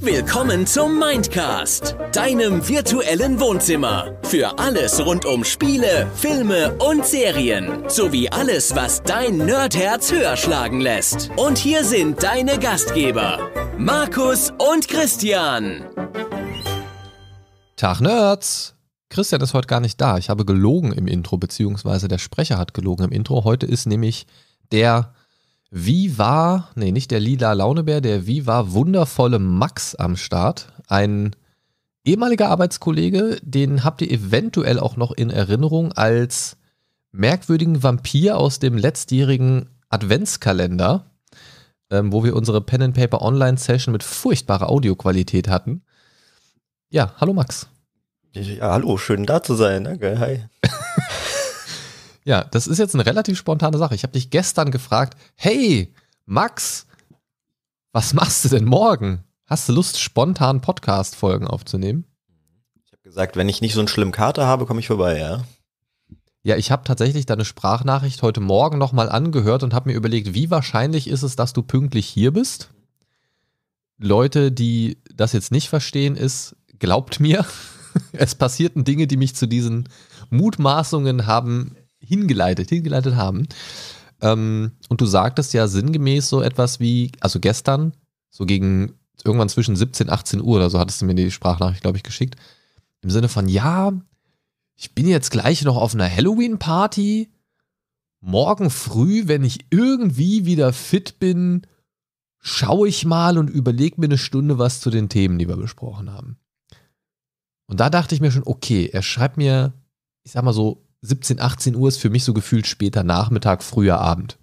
Willkommen zum Mindcast, deinem virtuellen Wohnzimmer. Für alles rund um Spiele, Filme und Serien. Sowie alles, was dein Nerdherz höher schlagen lässt. Und hier sind deine Gastgeber, Markus und Christian. Tag Nerds! Christian ist heute gar nicht da. Ich habe gelogen im Intro, beziehungsweise der Sprecher hat gelogen im Intro. Heute ist nämlich der wie war, nee, nicht der lila Launebär, der Wie war wundervolle Max am Start. Ein ehemaliger Arbeitskollege, den habt ihr eventuell auch noch in Erinnerung als merkwürdigen Vampir aus dem letztjährigen Adventskalender, ähm, wo wir unsere Pen and Paper Online Session mit furchtbarer Audioqualität hatten. Ja, hallo Max. Ja, hallo, schön da zu sein. Danke, hi. Ja, das ist jetzt eine relativ spontane Sache. Ich habe dich gestern gefragt, hey, Max, was machst du denn morgen? Hast du Lust, spontan Podcast-Folgen aufzunehmen? Ich habe gesagt, wenn ich nicht so einen schlimmen Kater habe, komme ich vorbei, ja. Ja, ich habe tatsächlich deine Sprachnachricht heute Morgen nochmal angehört und habe mir überlegt, wie wahrscheinlich ist es, dass du pünktlich hier bist? Leute, die das jetzt nicht verstehen, ist, glaubt mir, es passierten Dinge, die mich zu diesen Mutmaßungen haben hingeleitet, hingeleitet haben. Ähm, und du sagtest ja sinngemäß so etwas wie, also gestern, so gegen irgendwann zwischen 17, 18 Uhr oder so hattest du mir die Sprachnachricht, glaube ich, geschickt. Im Sinne von, ja, ich bin jetzt gleich noch auf einer Halloween-Party. Morgen früh, wenn ich irgendwie wieder fit bin, schaue ich mal und überlege mir eine Stunde was zu den Themen, die wir besprochen haben. Und da dachte ich mir schon, okay, er schreibt mir, ich sag mal so, 17, 18 Uhr ist für mich so gefühlt später Nachmittag, früher Abend.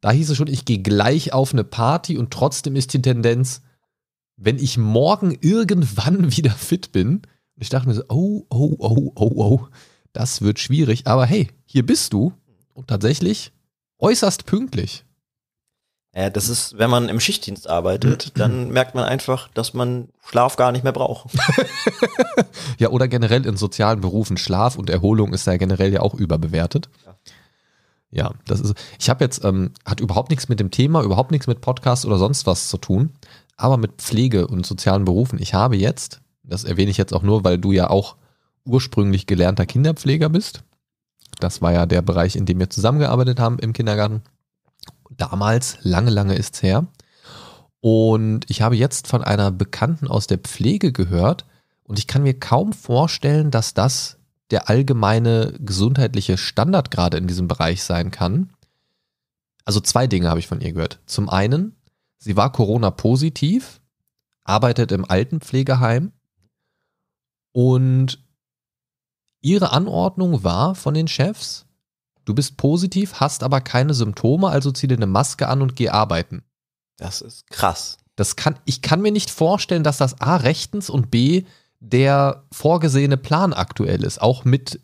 Da hieß es schon, ich gehe gleich auf eine Party und trotzdem ist die Tendenz, wenn ich morgen irgendwann wieder fit bin, ich dachte mir so, oh, oh, oh, oh, oh, das wird schwierig, aber hey, hier bist du und tatsächlich äußerst pünktlich. Ja, äh, das ist, wenn man im Schichtdienst arbeitet, dann merkt man einfach, dass man Schlaf gar nicht mehr braucht. ja, oder generell in sozialen Berufen Schlaf und Erholung ist ja generell ja auch überbewertet. Ja, ja das ist. Ich habe jetzt, ähm, hat überhaupt nichts mit dem Thema, überhaupt nichts mit Podcast oder sonst was zu tun, aber mit Pflege und sozialen Berufen. Ich habe jetzt, das erwähne ich jetzt auch nur, weil du ja auch ursprünglich gelernter Kinderpfleger bist. Das war ja der Bereich, in dem wir zusammengearbeitet haben im Kindergarten damals, lange, lange ist es her. Und ich habe jetzt von einer Bekannten aus der Pflege gehört und ich kann mir kaum vorstellen, dass das der allgemeine gesundheitliche Standard gerade in diesem Bereich sein kann. Also zwei Dinge habe ich von ihr gehört. Zum einen, sie war Corona-positiv, arbeitet im Altenpflegeheim und ihre Anordnung war von den Chefs, Du bist positiv, hast aber keine Symptome, also zieh dir eine Maske an und geh arbeiten. Das ist krass. Das kann, ich kann mir nicht vorstellen, dass das A rechtens und B der vorgesehene Plan aktuell ist, auch mit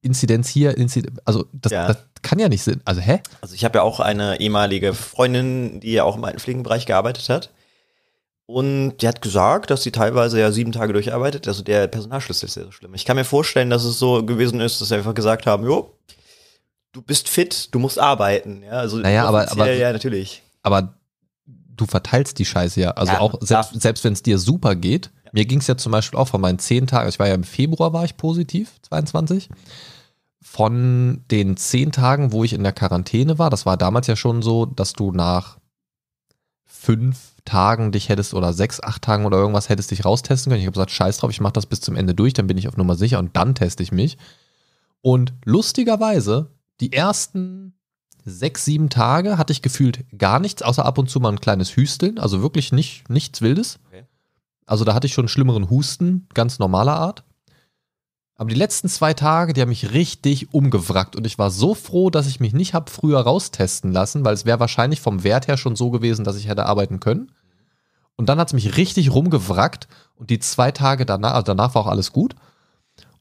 Inzidenz hier, Inzidenz, also das, ja. das, kann ja nicht sein. Also hä? Also ich habe ja auch eine ehemalige Freundin, die ja auch im Altenpflegenbereich gearbeitet hat. Und die hat gesagt, dass sie teilweise ja sieben Tage durcharbeitet. Also der Personalschlüssel ist sehr, so schlimm. Ich kann mir vorstellen, dass es so gewesen ist, dass sie einfach gesagt haben, jo, du bist fit, du musst arbeiten. Ja, also naja, aber, aber, ja, natürlich. Aber du verteilst die Scheiße ja. Also ja, auch selbst, selbst wenn es dir super geht, mir ging es ja zum Beispiel auch von meinen zehn Tagen, also ich war ja im Februar war ich positiv, 22. Von den zehn Tagen, wo ich in der Quarantäne war, das war damals ja schon so, dass du nach fünf Tagen dich hättest oder sechs, acht Tagen oder irgendwas hättest dich raustesten können. Ich habe gesagt, scheiß drauf, ich mache das bis zum Ende durch, dann bin ich auf Nummer sicher und dann teste ich mich. Und lustigerweise die ersten sechs, sieben Tage hatte ich gefühlt gar nichts, außer ab und zu mal ein kleines Hüsteln, also wirklich nicht, nichts Wildes. Okay. Also da hatte ich schon einen schlimmeren Husten, ganz normaler Art. Aber die letzten zwei Tage, die haben mich richtig umgewrackt und ich war so froh, dass ich mich nicht habe früher raustesten lassen, weil es wäre wahrscheinlich vom Wert her schon so gewesen, dass ich hätte arbeiten können. Und dann hat es mich richtig rumgewrackt und die zwei Tage danach, also danach war auch alles gut.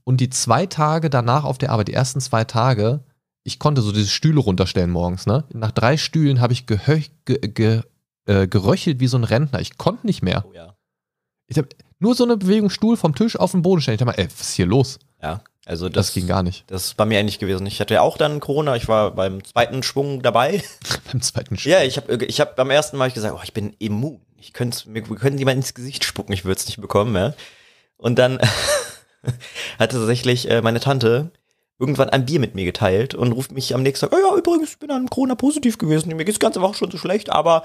Und die zwei Tage danach auf der Arbeit, die ersten zwei Tage, ich konnte so diese Stühle runterstellen morgens, ne? Nach drei Stühlen habe ich ge ge äh, geröchelt wie so ein Rentner. Ich konnte nicht mehr. Oh, ja. Ich habe nur so eine Bewegung Stuhl vom Tisch auf den Boden stellen. Ich dachte mal, ey, was ist hier los? Ja, also das, das, ging gar nicht. Das ist bei mir ähnlich gewesen. Ich hatte ja auch dann Corona. Ich war beim zweiten Schwung dabei. beim zweiten Schwung? Ja, ich habe äh, ich hab beim ersten Mal gesagt, oh, ich bin immun. Ich könnte mir können jemand ins Gesicht spucken. Ich würde es nicht bekommen, ja. Und dann hatte tatsächlich äh, meine Tante irgendwann ein Bier mit mir geteilt und ruft mich am nächsten Tag, oh ja, übrigens, ich bin an Corona positiv gewesen, mir geht's ganze Woche schon so schlecht, aber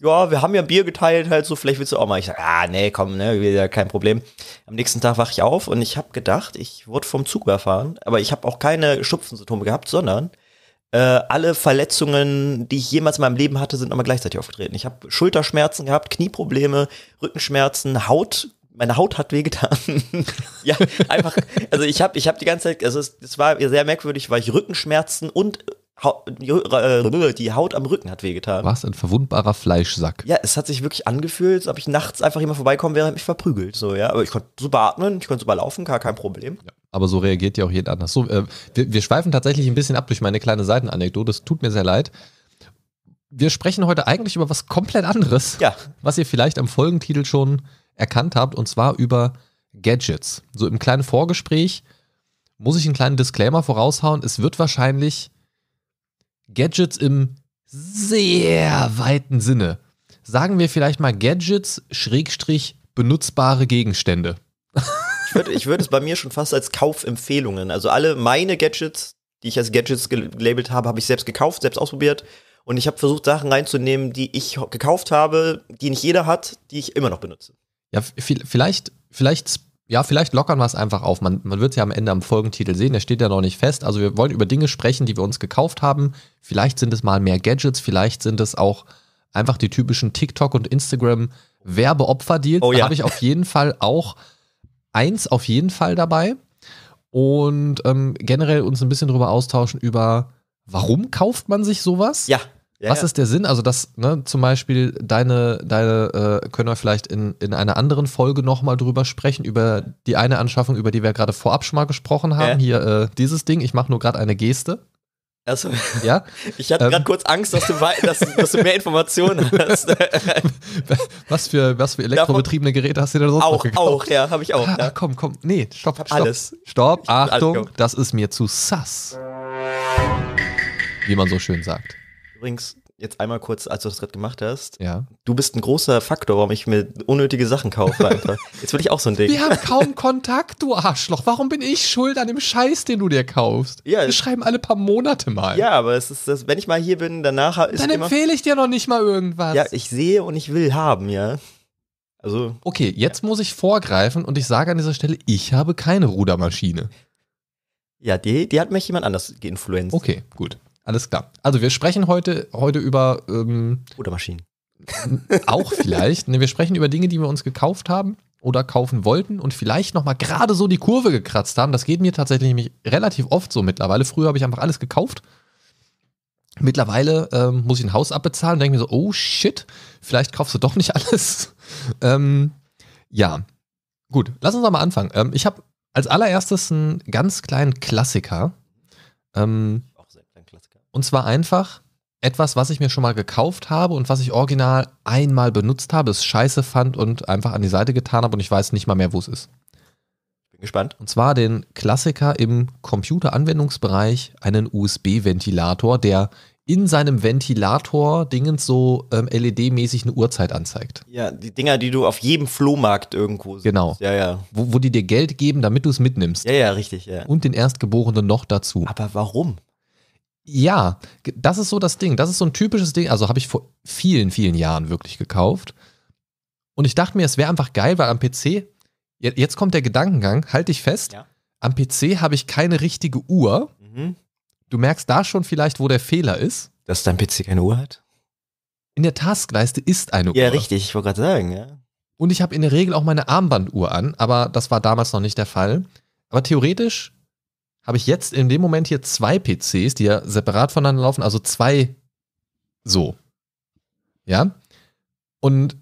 ja, wir haben ja Bier geteilt, halt so, vielleicht willst du auch mal. Ich sag, ah, nee, komm, ne, wieder kein Problem. Am nächsten Tag wach ich auf und ich habe gedacht, ich wurde vom Zug überfahren, aber ich habe auch keine Schupfensymptome gehabt, sondern äh, alle Verletzungen, die ich jemals in meinem Leben hatte, sind nochmal gleichzeitig aufgetreten. Ich habe Schulterschmerzen gehabt, Knieprobleme, Rückenschmerzen, Haut meine Haut hat wehgetan. ja, einfach, also ich habe ich hab die ganze Zeit, also es, es, war sehr merkwürdig, weil ich Rückenschmerzen und äh, äh, die Haut am Rücken hat wehgetan. Warst ein verwundbarer Fleischsack. Ja, es hat sich wirklich angefühlt, als ob ich nachts einfach jemand vorbeikommen wäre und mich verprügelt. So, ja. Aber ich konnte super atmen, ich konnte super laufen, gar kein Problem. Ja, aber so reagiert ja auch jeder anders. So, äh, wir, wir schweifen tatsächlich ein bisschen ab durch meine kleine Seitenanekdote. Es tut mir sehr leid wir sprechen heute eigentlich über was komplett anderes. Ja. Was ihr vielleicht am Folgentitel schon erkannt habt, und zwar über Gadgets. So im kleinen Vorgespräch muss ich einen kleinen Disclaimer voraushauen. Es wird wahrscheinlich Gadgets im sehr weiten Sinne. Sagen wir vielleicht mal Gadgets, Schrägstrich, benutzbare Gegenstände. Ich würde ich würd es bei mir schon fast als Kaufempfehlungen. Also alle meine Gadgets, die ich als Gadgets gelabelt habe, habe ich selbst gekauft, selbst ausprobiert. Und ich habe versucht, Sachen reinzunehmen, die ich gekauft habe, die nicht jeder hat, die ich immer noch benutze. Ja, vielleicht, vielleicht, ja, vielleicht lockern wir es einfach auf. Man, man wird es ja am Ende am Folgentitel sehen, der steht ja noch nicht fest. Also wir wollen über Dinge sprechen, die wir uns gekauft haben. Vielleicht sind es mal mehr Gadgets, vielleicht sind es auch einfach die typischen TikTok und Instagram Werbeopferdeals. Oh, ja. Da habe ich auf jeden Fall auch eins auf jeden Fall dabei. Und ähm, generell uns ein bisschen darüber austauschen über, warum kauft man sich sowas? Ja. Ja, Was ja. ist der Sinn? Also, dass ne, zum Beispiel deine, deine äh, können wir vielleicht in, in einer anderen Folge nochmal drüber sprechen, über die eine Anschaffung, über die wir gerade vorab schon mal gesprochen haben. Hier äh, dieses Ding, ich mache nur gerade eine Geste. Also, ja? Ich hatte ähm, gerade kurz Angst, dass du, dass, dass du, mehr Informationen hast. was, für, was für elektrobetriebene Geräte hast du denn sonst auch, noch gekauft? Auch, ja, habe ich auch. Ah, ja. Ah, komm, komm, nee, stopp, stopp. Alles. Stopp, Achtung, alles das ist mir zu sass. Wie man so schön sagt. Übrigens, jetzt einmal kurz, als du das gerade gemacht hast. Ja. Du bist ein großer Faktor, warum ich mir unnötige Sachen kaufe einfach. Jetzt will ich auch so ein Ding. Wir haben kaum Kontakt, du Arschloch. Warum bin ich schuld an dem Scheiß, den du dir kaufst? Ja. Wir schreiben alle paar Monate mal. Ja, aber es ist das, wenn ich mal hier bin, danach ist Dann immer, empfehle ich dir noch nicht mal irgendwas. Ja, ich sehe und ich will haben, ja. Also. Okay, jetzt ja. muss ich vorgreifen und ich sage an dieser Stelle, ich habe keine Rudermaschine. Ja, die, die hat mich jemand anders geinfluenzt. Okay, gut. Alles klar. Also wir sprechen heute, heute über ähm, oder Maschinen. auch vielleicht. Ne, wir sprechen über Dinge, die wir uns gekauft haben oder kaufen wollten und vielleicht nochmal gerade so die Kurve gekratzt haben. Das geht mir tatsächlich nämlich relativ oft so mittlerweile. Früher habe ich einfach alles gekauft. Mittlerweile ähm, muss ich ein Haus abbezahlen und denke mir so, oh shit, vielleicht kaufst du doch nicht alles. ähm, ja, gut, lass uns doch mal anfangen. Ähm, ich habe als allererstes einen ganz kleinen Klassiker. Ähm, und zwar einfach etwas, was ich mir schon mal gekauft habe und was ich original einmal benutzt habe, es scheiße fand und einfach an die Seite getan habe und ich weiß nicht mal mehr, wo es ist. Bin gespannt. Und zwar den Klassiker im Computeranwendungsbereich, einen USB-Ventilator, der in seinem Ventilator Dingens so ähm, LED-mäßig eine Uhrzeit anzeigt. Ja, die Dinger, die du auf jedem Flohmarkt irgendwo siehst. Genau. Ja, ja. Wo, wo die dir Geld geben, damit du es mitnimmst. Ja, ja, richtig, ja. Und den Erstgeborenen noch dazu. Aber warum? Ja, das ist so das Ding. Das ist so ein typisches Ding. Also habe ich vor vielen, vielen Jahren wirklich gekauft. Und ich dachte mir, es wäre einfach geil, weil am PC, jetzt kommt der Gedankengang, halte dich fest, ja. am PC habe ich keine richtige Uhr. Mhm. Du merkst da schon vielleicht, wo der Fehler ist. Dass dein PC keine Uhr hat? In der Taskleiste ist eine ja, Uhr. Ja, richtig, ich wollte gerade sagen, ja. Und ich habe in der Regel auch meine Armbanduhr an, aber das war damals noch nicht der Fall. Aber theoretisch habe ich jetzt in dem Moment hier zwei PCs, die ja separat voneinander laufen, also zwei so. Ja? Und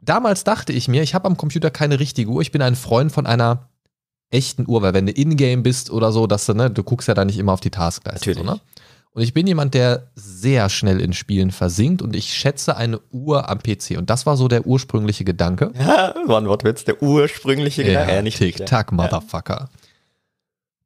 damals dachte ich mir, ich habe am Computer keine richtige Uhr, ich bin ein Freund von einer echten Uhr, weil wenn du in-game bist oder so, dass du, ne, du guckst ja da nicht immer auf die Taskleiste. So, ne? Und ich bin jemand, der sehr schnell in Spielen versinkt und ich schätze eine Uhr am PC. Und das war so der ursprüngliche Gedanke. Ja, war ein Wortwitz, der ursprüngliche Gedanke. Ja, ja nicht Tick-Tack, Motherfucker. Ja.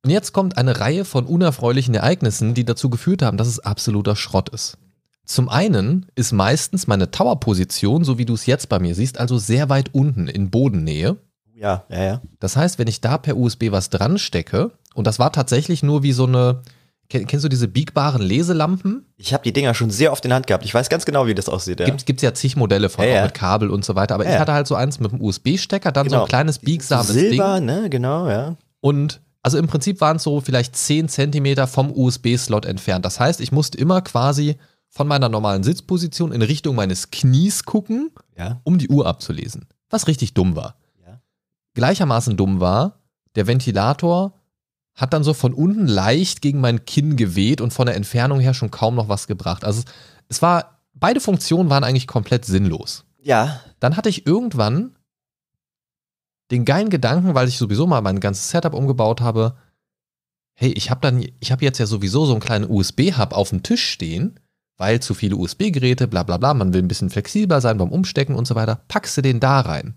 Und jetzt kommt eine Reihe von unerfreulichen Ereignissen, die dazu geführt haben, dass es absoluter Schrott ist. Zum einen ist meistens meine Tower-Position, so wie du es jetzt bei mir siehst, also sehr weit unten in Bodennähe. Ja, ja, ja. Das heißt, wenn ich da per USB was dran stecke, und das war tatsächlich nur wie so eine, Kennst du diese biegbaren Leselampen? Ich habe die Dinger schon sehr oft in der Hand gehabt. Ich weiß ganz genau, wie das aussieht. Ja. Gibt es ja zig Modelle von, ja, ja. mit Kabel und so weiter. Aber ich hatte halt so eins mit einem USB-Stecker, dann genau. so ein genau. kleines biegsames Silber, Ding. Silber, ne? Genau, ja. Und also im Prinzip waren es so vielleicht 10 Zentimeter vom USB-Slot entfernt. Das heißt, ich musste immer quasi von meiner normalen Sitzposition in Richtung meines Knies gucken, ja. um die Uhr abzulesen. Was richtig dumm war. Ja. Gleichermaßen dumm war, der Ventilator hat dann so von unten leicht gegen mein Kinn geweht und von der Entfernung her schon kaum noch was gebracht. Also es war, beide Funktionen waren eigentlich komplett sinnlos. Ja. Dann hatte ich irgendwann den geilen Gedanken, weil ich sowieso mal mein ganzes Setup umgebaut habe. Hey, ich habe dann, ich habe jetzt ja sowieso so einen kleinen USB-Hub auf dem Tisch stehen, weil zu viele USB-Geräte, bla bla bla, man will ein bisschen flexibler sein beim Umstecken und so weiter. Packst du den da rein.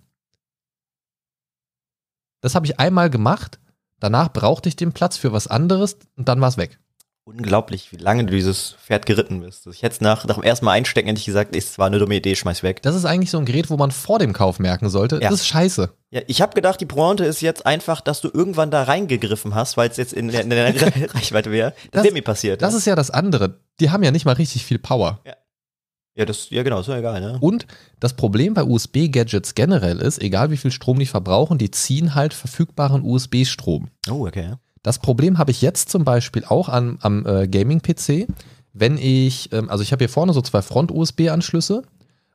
Das habe ich einmal gemacht, danach brauchte ich den Platz für was anderes und dann war es weg unglaublich, wie lange du dieses Pferd geritten bist. Also ich hätte es nach, nach dem ersten Mal einstecken, endlich gesagt, es war eine dumme Idee, schmeiß weg. Das ist eigentlich so ein Gerät, wo man vor dem Kauf merken sollte, ja. das ist scheiße. Ja, ich habe gedacht, die Pointe ist jetzt einfach, dass du irgendwann da reingegriffen hast, weil es jetzt in der, in der Reichweite wäre. Das, das ist mir passiert. Das ja. ist ja das andere. Die haben ja nicht mal richtig viel Power. Ja. Ja, das, ja genau, ist ja egal. Ne? Und das Problem bei USB-Gadgets generell ist, egal wie viel Strom die verbrauchen, die ziehen halt verfügbaren USB-Strom. Oh, okay. Das Problem habe ich jetzt zum Beispiel auch an, am äh, Gaming-PC, wenn ich, ähm, also ich habe hier vorne so zwei Front-USB-Anschlüsse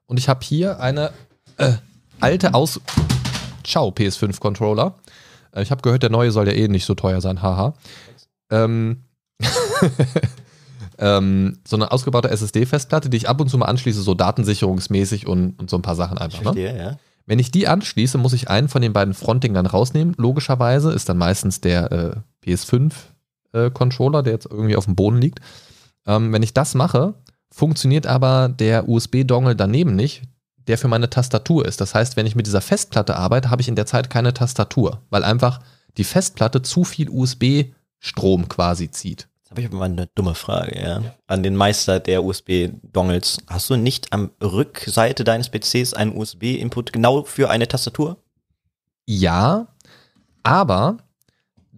und ich habe hier eine äh, alte Aus... Ciao, PS5-Controller. Äh, ich habe gehört, der neue soll ja eh nicht so teuer sein, haha. Ähm, ähm, so eine ausgebaute SSD-Festplatte, die ich ab und zu mal anschließe, so datensicherungsmäßig und, und so ein paar Sachen einfach. Ich ne? verstehe, ne? ja. Wenn ich die anschließe, muss ich einen von den beiden Frontdingern rausnehmen. Logischerweise ist dann meistens der äh, PS5-Controller, äh, der jetzt irgendwie auf dem Boden liegt. Ähm, wenn ich das mache, funktioniert aber der USB-Dongle daneben nicht, der für meine Tastatur ist. Das heißt, wenn ich mit dieser Festplatte arbeite, habe ich in der Zeit keine Tastatur, weil einfach die Festplatte zu viel USB-Strom quasi zieht. Jetzt habe ich aber mal eine dumme Frage, ja. An den Meister der USB-Dongles. Hast du nicht am Rückseite deines PCs einen USB-Input genau für eine Tastatur? Ja, aber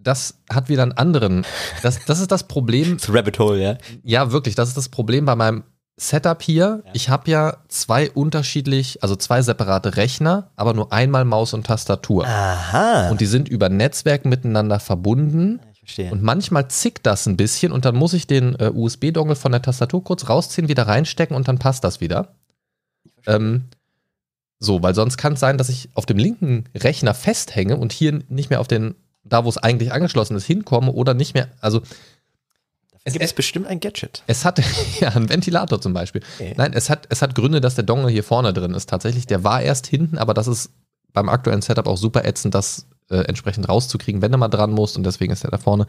das hat wieder einen anderen. Das, das ist das Problem. das Rabbit Hole, ja. Ja, wirklich. Das ist das Problem bei meinem Setup hier. Ja. Ich habe ja zwei unterschiedlich, also zwei separate Rechner, aber nur einmal Maus und Tastatur. Aha. Und die sind über Netzwerk miteinander verbunden. Ich verstehe. Und manchmal zickt das ein bisschen und dann muss ich den äh, USB-Dongle von der Tastatur kurz rausziehen, wieder reinstecken und dann passt das wieder. Ähm, so, weil sonst kann es sein, dass ich auf dem linken Rechner festhänge und hier nicht mehr auf den da wo es eigentlich angeschlossen ist, hinkomme oder nicht mehr. Also es gibt es, bestimmt ein Gadget. Es hat ja einen Ventilator zum Beispiel. Okay. Nein, es hat, es hat Gründe, dass der Dongle hier vorne drin ist. Tatsächlich, der war erst hinten, aber das ist beim aktuellen Setup auch super ätzend, das äh, entsprechend rauszukriegen, wenn du mal dran musst und deswegen ist er da vorne.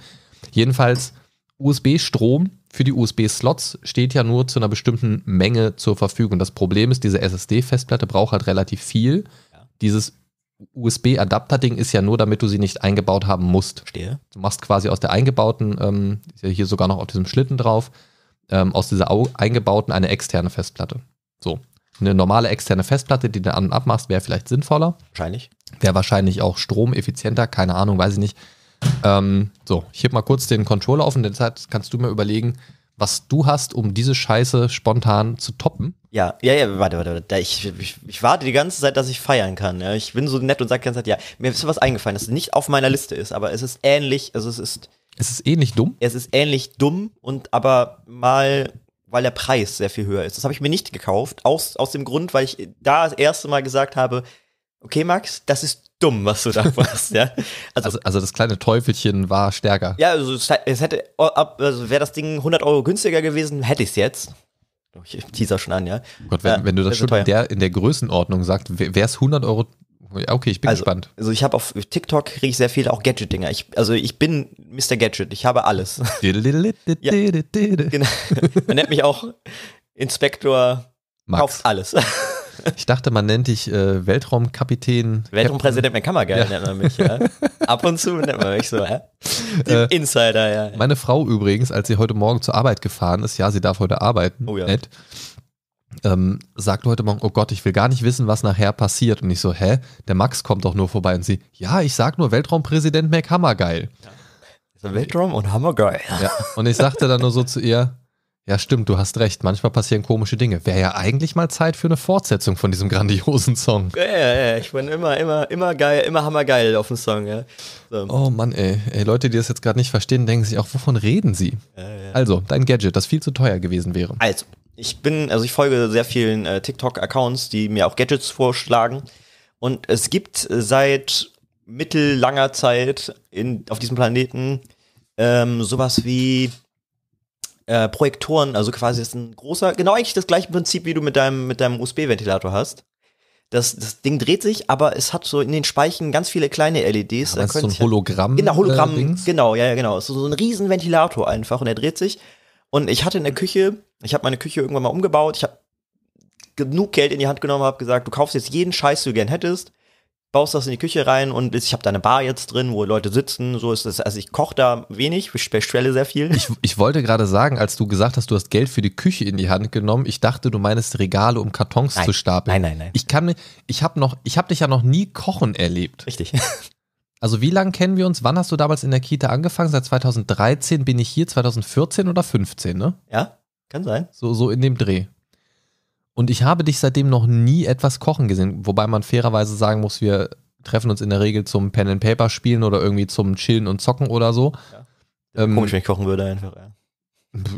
Jedenfalls, USB-Strom für die USB-Slots steht ja nur zu einer bestimmten Menge zur Verfügung. Das Problem ist, diese SSD-Festplatte braucht halt relativ viel. Ja. Dieses USB-Adapter-Ding ist ja nur, damit du sie nicht eingebaut haben musst. Stehe. Du machst quasi aus der eingebauten, ähm, ist ja hier sogar noch auf diesem Schlitten drauf, ähm, aus dieser Au eingebauten eine externe Festplatte. So. Eine normale externe Festplatte, die du an und abmachst, wäre vielleicht sinnvoller. Wahrscheinlich. Wäre wahrscheinlich auch stromeffizienter, keine Ahnung, weiß ich nicht. Ähm, so, ich heb mal kurz den Controller auf und in der Zeit kannst du mir überlegen, was du hast, um diese Scheiße spontan zu toppen. Ja, ja, ja, warte, warte, warte. Ich, ich, ich warte die ganze Zeit, dass ich feiern kann. Ja. Ne? Ich bin so nett und sage die ganze Zeit, ja, mir ist was eingefallen, das nicht auf meiner Liste ist, aber es ist ähnlich, also es ist. Es ist ähnlich eh dumm? Es ist ähnlich dumm und aber mal, weil der Preis sehr viel höher ist. Das habe ich mir nicht gekauft, aus, aus dem Grund, weil ich da das erste Mal gesagt habe, okay, Max, das ist dumm, was du da machst, ja. Also, also, also, das kleine Teufelchen war stärker. Ja, also es, hätte, oh, also wäre das Ding 100 Euro günstiger gewesen, hätte ich es jetzt. Oh, ich teaser schon an, ja. Oh Gott, wenn, ja, wenn du das schon in der, in der Größenordnung sagst, wäre es 100 Euro Okay, ich bin also, gespannt. Also ich habe auf TikTok kriege ich sehr viele auch Gadget-Dinger. Ich, also ich bin Mr. Gadget, ich habe alles. ja, genau. Man nennt mich auch Inspektor Max. kauft alles. Ich dachte, man nennt dich äh, Weltraumkapitän. Weltraumpräsident McCammergeil ja. nennt man mich, ja. Ab und zu nennt man mich so, ja. Äh, Insider, ja. Meine Frau übrigens, als sie heute Morgen zur Arbeit gefahren ist, ja, sie darf heute arbeiten, oh, ja. nett, ähm, sagt heute Morgen, oh Gott, ich will gar nicht wissen, was nachher passiert. Und ich so, hä? Der Max kommt doch nur vorbei und sie, ja, ich sag nur Weltraumpräsident McCammergeil. Ja. Weltraum und Hammergeil. Ja. Und ich sagte dann nur so zu ihr, ja, stimmt, du hast recht. Manchmal passieren komische Dinge. Wäre ja eigentlich mal Zeit für eine Fortsetzung von diesem grandiosen Song. Ja, ja, ja. Ich bin immer, immer, immer geil, immer hammergeil auf dem Song, ja. So. Oh Mann, ey. ey. Leute, die das jetzt gerade nicht verstehen, denken sich auch, wovon reden sie? Ja, ja. Also, dein Gadget, das viel zu teuer gewesen wäre. Also, ich bin, also ich folge sehr vielen äh, TikTok-Accounts, die mir auch Gadgets vorschlagen. Und es gibt äh, seit mittellanger Zeit in, auf diesem Planeten ähm, sowas wie äh, Projektoren, also quasi ist ein großer, genau eigentlich das gleiche Prinzip, wie du mit deinem, mit deinem USB-Ventilator hast. Das, das Ding dreht sich, aber es hat so in den Speichen ganz viele kleine LEDs. Ja, da das ist so ein Hologramm. In genau, der Hologramm, äh, genau, ja, ja, genau. Es ist so ein riesen Ventilator einfach und er dreht sich. Und ich hatte in der Küche, ich habe meine Küche irgendwann mal umgebaut, ich habe genug Geld in die Hand genommen, habe gesagt, du kaufst jetzt jeden Scheiß, den du gern hättest baust das in die Küche rein und ich habe da eine Bar jetzt drin, wo Leute sitzen, so ist das. Also ich koche da wenig, bestelle sehr viel. Ich, ich wollte gerade sagen, als du gesagt hast, du hast Geld für die Küche in die Hand genommen, ich dachte, du meinst Regale, um Kartons nein. zu stapeln. Nein, nein, nein. Ich kann, ich habe noch, ich habe dich ja noch nie kochen erlebt. Richtig. Also wie lange kennen wir uns? Wann hast du damals in der Kita angefangen? Seit 2013 bin ich hier, 2014 oder 15, ne? Ja, kann sein. So, so in dem Dreh. Und ich habe dich seitdem noch nie etwas kochen gesehen, wobei man fairerweise sagen muss, wir treffen uns in der Regel zum Pen and Paper spielen oder irgendwie zum Chillen und Zocken oder so. Ja. Ähm, Komisch, wenn ich kochen würde einfach. Ja.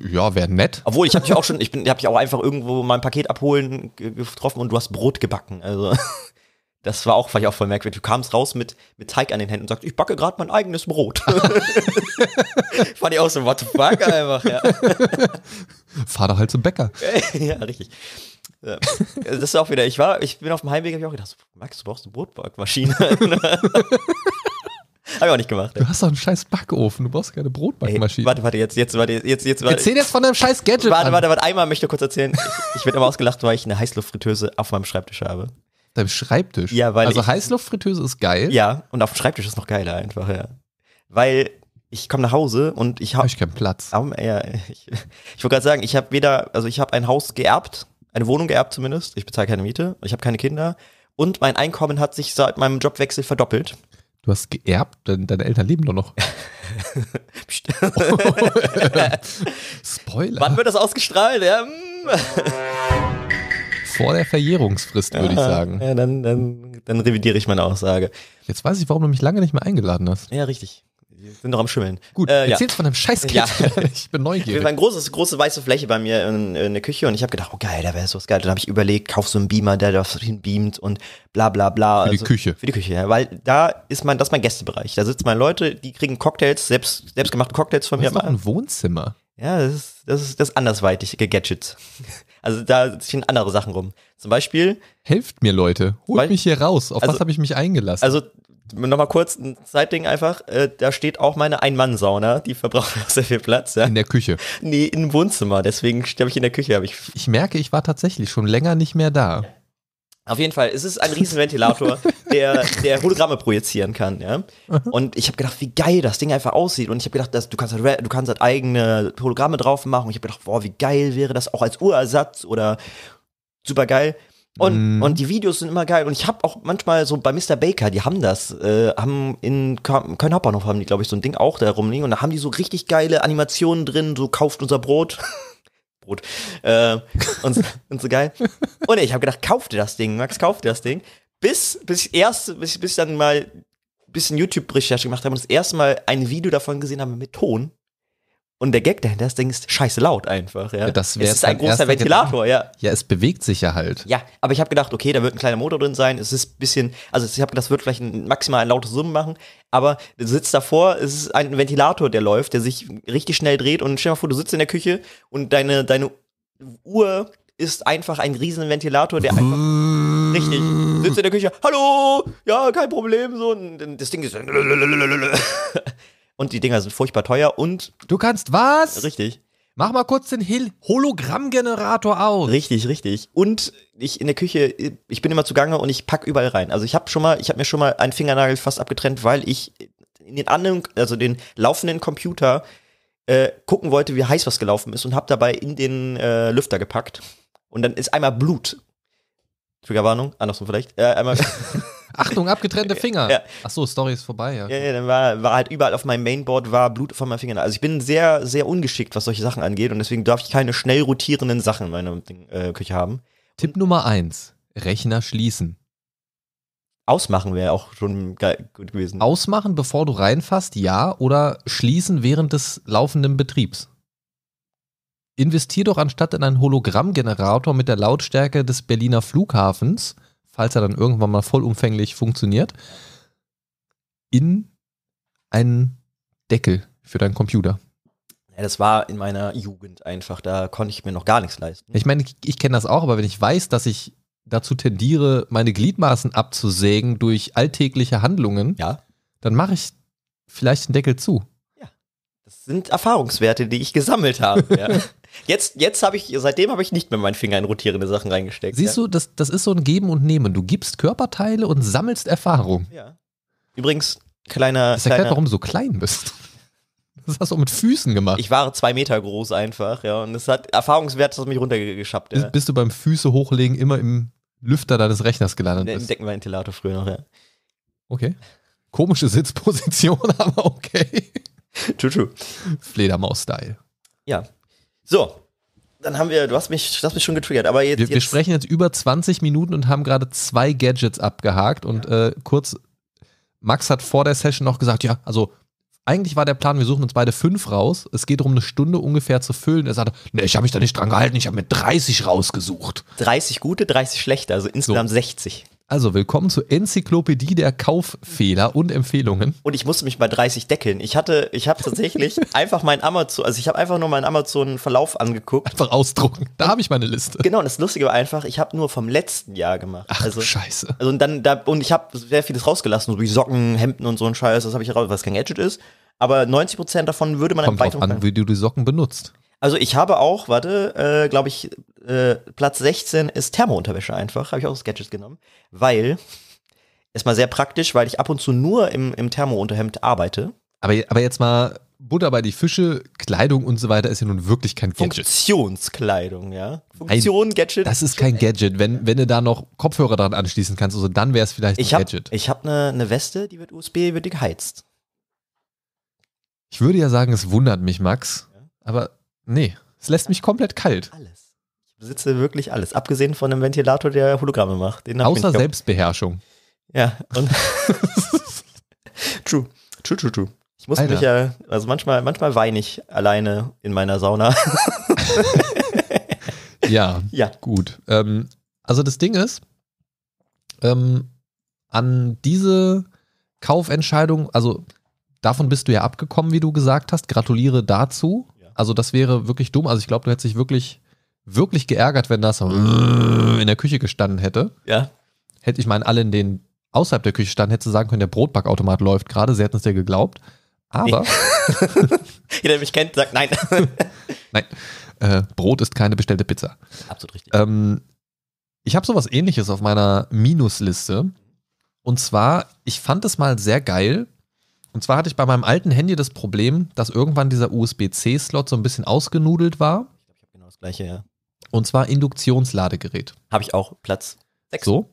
Ja, wäre nett. Obwohl, ich habe dich auch schon, ich bin, habe dich auch einfach irgendwo mein Paket abholen getroffen und du hast Brot gebacken. Also das war auch vielleicht auch voll merkwürdig. Du kamst raus mit, mit Teig an den Händen und sagst, ich backe gerade mein eigenes Brot. Fand ich auch so, what the fuck einfach, ja. Fahr doch halt zum Bäcker. ja, richtig. Ja. Äh, das ist auch wieder, ich war, ich bin auf dem Heimweg, hab ich auch gedacht, Max, du brauchst eine Brotbackmaschine. hab ich auch nicht gemacht. Ey. Du hast doch einen scheiß Backofen, du brauchst keine Brotbackmaschine. Ey, warte, warte, jetzt, jetzt, warte, jetzt, jetzt, warte. Erzähl jetzt von deinem scheiß Gadget. Warte, an. warte, warte, einmal möchte ich kurz erzählen. Ich, ich werde immer ausgelacht, weil ich eine Heißluftfritteuse auf meinem Schreibtisch habe. Deinem Schreibtisch? Ja, weil. Also ich, Heißluftfritteuse ist geil. Ja, und auf dem Schreibtisch ist noch geiler einfach, ja. Weil ich komme nach Hause und ich habe. Hab ich keinen Platz. Um, ja, ich, ich wollte gerade sagen, ich habe weder, also ich habe ein Haus geerbt eine Wohnung geerbt zumindest. Ich bezahle keine Miete. Ich habe keine Kinder. Und mein Einkommen hat sich seit meinem Jobwechsel verdoppelt. Du hast geerbt, denn deine Eltern leben doch noch. oh, Spoiler. Wann wird das ausgestrahlt? Ja. Hm. Vor der Verjährungsfrist, würde ich sagen. Ja, dann, dann, dann revidiere ich meine Aussage. Jetzt weiß ich, warum du mich lange nicht mehr eingeladen hast. Ja, richtig sind noch am Schimmeln. Gut, äh, erzähl's ja. von einem Scheißkind. Ja. ich bin neugierig. Wir waren eine große, große weiße Fläche bei mir in, in der Küche und ich habe gedacht, oh geil, da wäre so geil. Dann habe ich überlegt, kauf so einen Beamer, der da beamt und bla bla bla. Für also, die Küche. Für die Küche, ja. Weil da ist mein, das ist mein Gästebereich. Da sitzen meine Leute, die kriegen Cocktails, selbst, selbstgemachte Cocktails von das mir. Das ist ein Wohnzimmer. Ja, das ist, das ist, das ist andersweitig gegadget. Äh, also da stehen andere Sachen rum. Zum Beispiel. Helft mir, Leute. Holt weil, mich hier raus. Auf also, was habe ich mich eingelassen? Also nochmal kurz ein Zeitding einfach. Äh, da steht auch meine Ein-Mann-Sauna. Die verbraucht auch sehr viel Platz. Ja. In der Küche? Nee, im Wohnzimmer. Deswegen sterbe ich in der Küche. Ich, ich merke, ich war tatsächlich schon länger nicht mehr da. Auf jeden Fall, es ist ein Riesenventilator, der, der Hologramme projizieren kann, ja. Und ich habe gedacht, wie geil das Ding einfach aussieht. Und ich habe gedacht, dass, du, kannst halt, du kannst halt eigene Hologramme drauf machen. Und ich habe gedacht, boah, wie geil wäre das auch als Urersatz oder super geil. Und, mm. und die Videos sind immer geil. Und ich habe auch manchmal so bei Mr. Baker, die haben das, äh, haben in Köln-Hauptbahnhof haben die, glaube ich, so ein Ding auch da rumliegen. Und da haben die so richtig geile Animationen drin, so kauft unser Brot. Brot. Äh, und, und so geil. Und ich habe gedacht, kauf dir das Ding, Max, kauf dir das Ding. Bis, bis ich erst, bis, bis dann mal bisschen YouTube-Recherche gemacht habe und das erste Mal ein Video davon gesehen habe mit Ton. Und der Gag dahinter ist, denkst, scheiße laut einfach. Ja? ja das es ist ein halt großer Ventilator, ja. Ja, es bewegt sich ja halt. Ja, aber ich habe gedacht, okay, da wird ein kleiner Motor drin sein. Es ist ein bisschen, also ich habe gedacht, das wird vielleicht ein, maximal ein lautes Summen machen. Aber du sitzt davor, es ist ein Ventilator, der läuft, der sich richtig schnell dreht. Und stell dir mal vor, du sitzt in der Küche und deine, deine Uhr ist einfach ein riesen Ventilator, der einfach richtig sitzt in der Küche. Hallo, ja, kein Problem so. Und das Ding ist Und die Dinger sind furchtbar teuer und. Du kannst was? Richtig. Mach mal kurz den Hologrammgenerator aus. Richtig, richtig. Und ich in der Küche, ich bin immer zugange und ich pack überall rein. Also ich habe schon mal, ich habe mir schon mal einen Fingernagel fast abgetrennt, weil ich in den anderen, also den laufenden Computer äh, gucken wollte, wie heiß was gelaufen ist und habe dabei in den äh, Lüfter gepackt. Und dann ist einmal Blut. Triggerwarnung, andersrum vielleicht. Äh, einmal Achtung, abgetrennte Finger. Ja. Ach so, Story ist vorbei, ja. Ja, ja dann war, war halt überall auf meinem Mainboard war Blut von meinen Fingern. Also ich bin sehr, sehr ungeschickt, was solche Sachen angeht und deswegen darf ich keine schnell rotierenden Sachen in meiner äh, Küche haben. Tipp Nummer eins: Rechner schließen. Ausmachen wäre auch schon geil, gut gewesen. Ausmachen, bevor du reinfasst, ja, oder schließen während des laufenden Betriebs. Investier doch anstatt in einen Hologrammgenerator mit der Lautstärke des Berliner Flughafens falls er dann irgendwann mal vollumfänglich funktioniert, in einen Deckel für deinen Computer. Ja, das war in meiner Jugend einfach, da konnte ich mir noch gar nichts leisten. Ich meine, ich, ich kenne das auch, aber wenn ich weiß, dass ich dazu tendiere, meine Gliedmaßen abzusägen durch alltägliche Handlungen, ja. dann mache ich vielleicht den Deckel zu. Ja, das sind Erfahrungswerte, die ich gesammelt habe. Ja. Jetzt, jetzt habe ich, seitdem habe ich nicht mehr meinen Finger in rotierende Sachen reingesteckt. Siehst ja. du, das, das ist so ein Geben und Nehmen. Du gibst Körperteile und sammelst Erfahrung. Ja. Übrigens, kleiner. Das erklärt, kleiner, warum du so klein bist. Das hast du auch mit Füßen gemacht. Ich war zwei Meter groß einfach, ja. Und es hat Erfahrungswert, das mich runtergeschappt. Ja. Bist du beim Füße hochlegen immer im Lüfter deines Rechners gelandet Den bist? Im Deckenventilator früher noch, ja. Okay. Komische Sitzposition, aber okay. True, true. Fledermaus-Style. Ja, so, dann haben wir, du hast mich, du hast mich schon getriggert, aber jetzt wir, jetzt wir, sprechen jetzt über 20 Minuten und haben gerade zwei Gadgets abgehakt und äh, kurz, Max hat vor der Session noch gesagt, ja, also eigentlich war der Plan, wir suchen uns beide fünf raus. Es geht darum, eine Stunde ungefähr zu füllen. Er sagte, ne, ich habe mich da nicht dran gehalten, ich habe mir 30 rausgesucht. 30 gute, 30 schlechte, also insgesamt so. 60. Also willkommen zur Enzyklopädie der Kauffehler und Empfehlungen. Und ich musste mich bei 30 deckeln. Ich hatte, ich habe tatsächlich einfach meinen Amazon, also ich habe einfach nur meinen Amazon-Verlauf angeguckt. Einfach ausdrucken. Da habe ich meine Liste. Genau, und das Lustige war einfach, ich habe nur vom letzten Jahr gemacht. Ach also, Scheiße. Also und dann da und ich habe sehr vieles rausgelassen, so wie Socken, Hemden und so ein Scheiß. Das habe ich raus, was kein Gadget ist. Aber 90 davon würde man Kommt drauf an, wie du die Socken benutzt. Also ich habe auch, warte, äh, glaube ich, äh, Platz 16 ist Thermounterwäsche einfach. Habe ich auch Sketches genommen. Weil, erstmal sehr praktisch, weil ich ab und zu nur im, im Thermounterhemd arbeite. Aber, aber jetzt mal Butter bei die Fische, Kleidung und so weiter ist ja nun wirklich kein Gadget. Funktionskleidung, ja. Funktion, Nein, Gadget. Das ist kein Gadget. Wenn, wenn du da noch Kopfhörer dran anschließen kannst, also dann wäre es vielleicht ein Gadget. Ich habe eine ne Weste, die wird USB, wird die geheizt. Ich würde ja sagen, es wundert mich, Max. Aber Nee, es lässt mich komplett kalt. Alles. Ich besitze wirklich alles. Abgesehen von einem Ventilator, der Hologramme macht. Außer Selbstbeherrschung. Ja, und. true. True, true, true. Ich muss Alter. mich ja, also manchmal, manchmal weine ich alleine in meiner Sauna. ja, ja, gut. Ähm, also das Ding ist, ähm, an diese Kaufentscheidung, also davon bist du ja abgekommen, wie du gesagt hast. Gratuliere dazu. Also das wäre wirklich dumm. Also ich glaube, du hättest dich wirklich, wirklich geärgert, wenn das so in der Küche gestanden hätte. Ja. Hätte ich meinen alle in den außerhalb der Küche standen, hättest du sagen können, der Brotbackautomat läuft gerade. Sie hätten es dir geglaubt. Aber. Nee. Jeder, der mich kennt, sagt nein. nein. Äh, Brot ist keine bestellte Pizza. Absolut richtig. Ähm, ich habe sowas ähnliches auf meiner Minusliste. Und zwar, ich fand es mal sehr geil, und zwar hatte ich bei meinem alten Handy das Problem, dass irgendwann dieser USB-C-Slot so ein bisschen ausgenudelt war. Ich glaube, ich habe genau das gleiche, ja. Und zwar Induktionsladegerät. Habe ich auch Platz 6. So.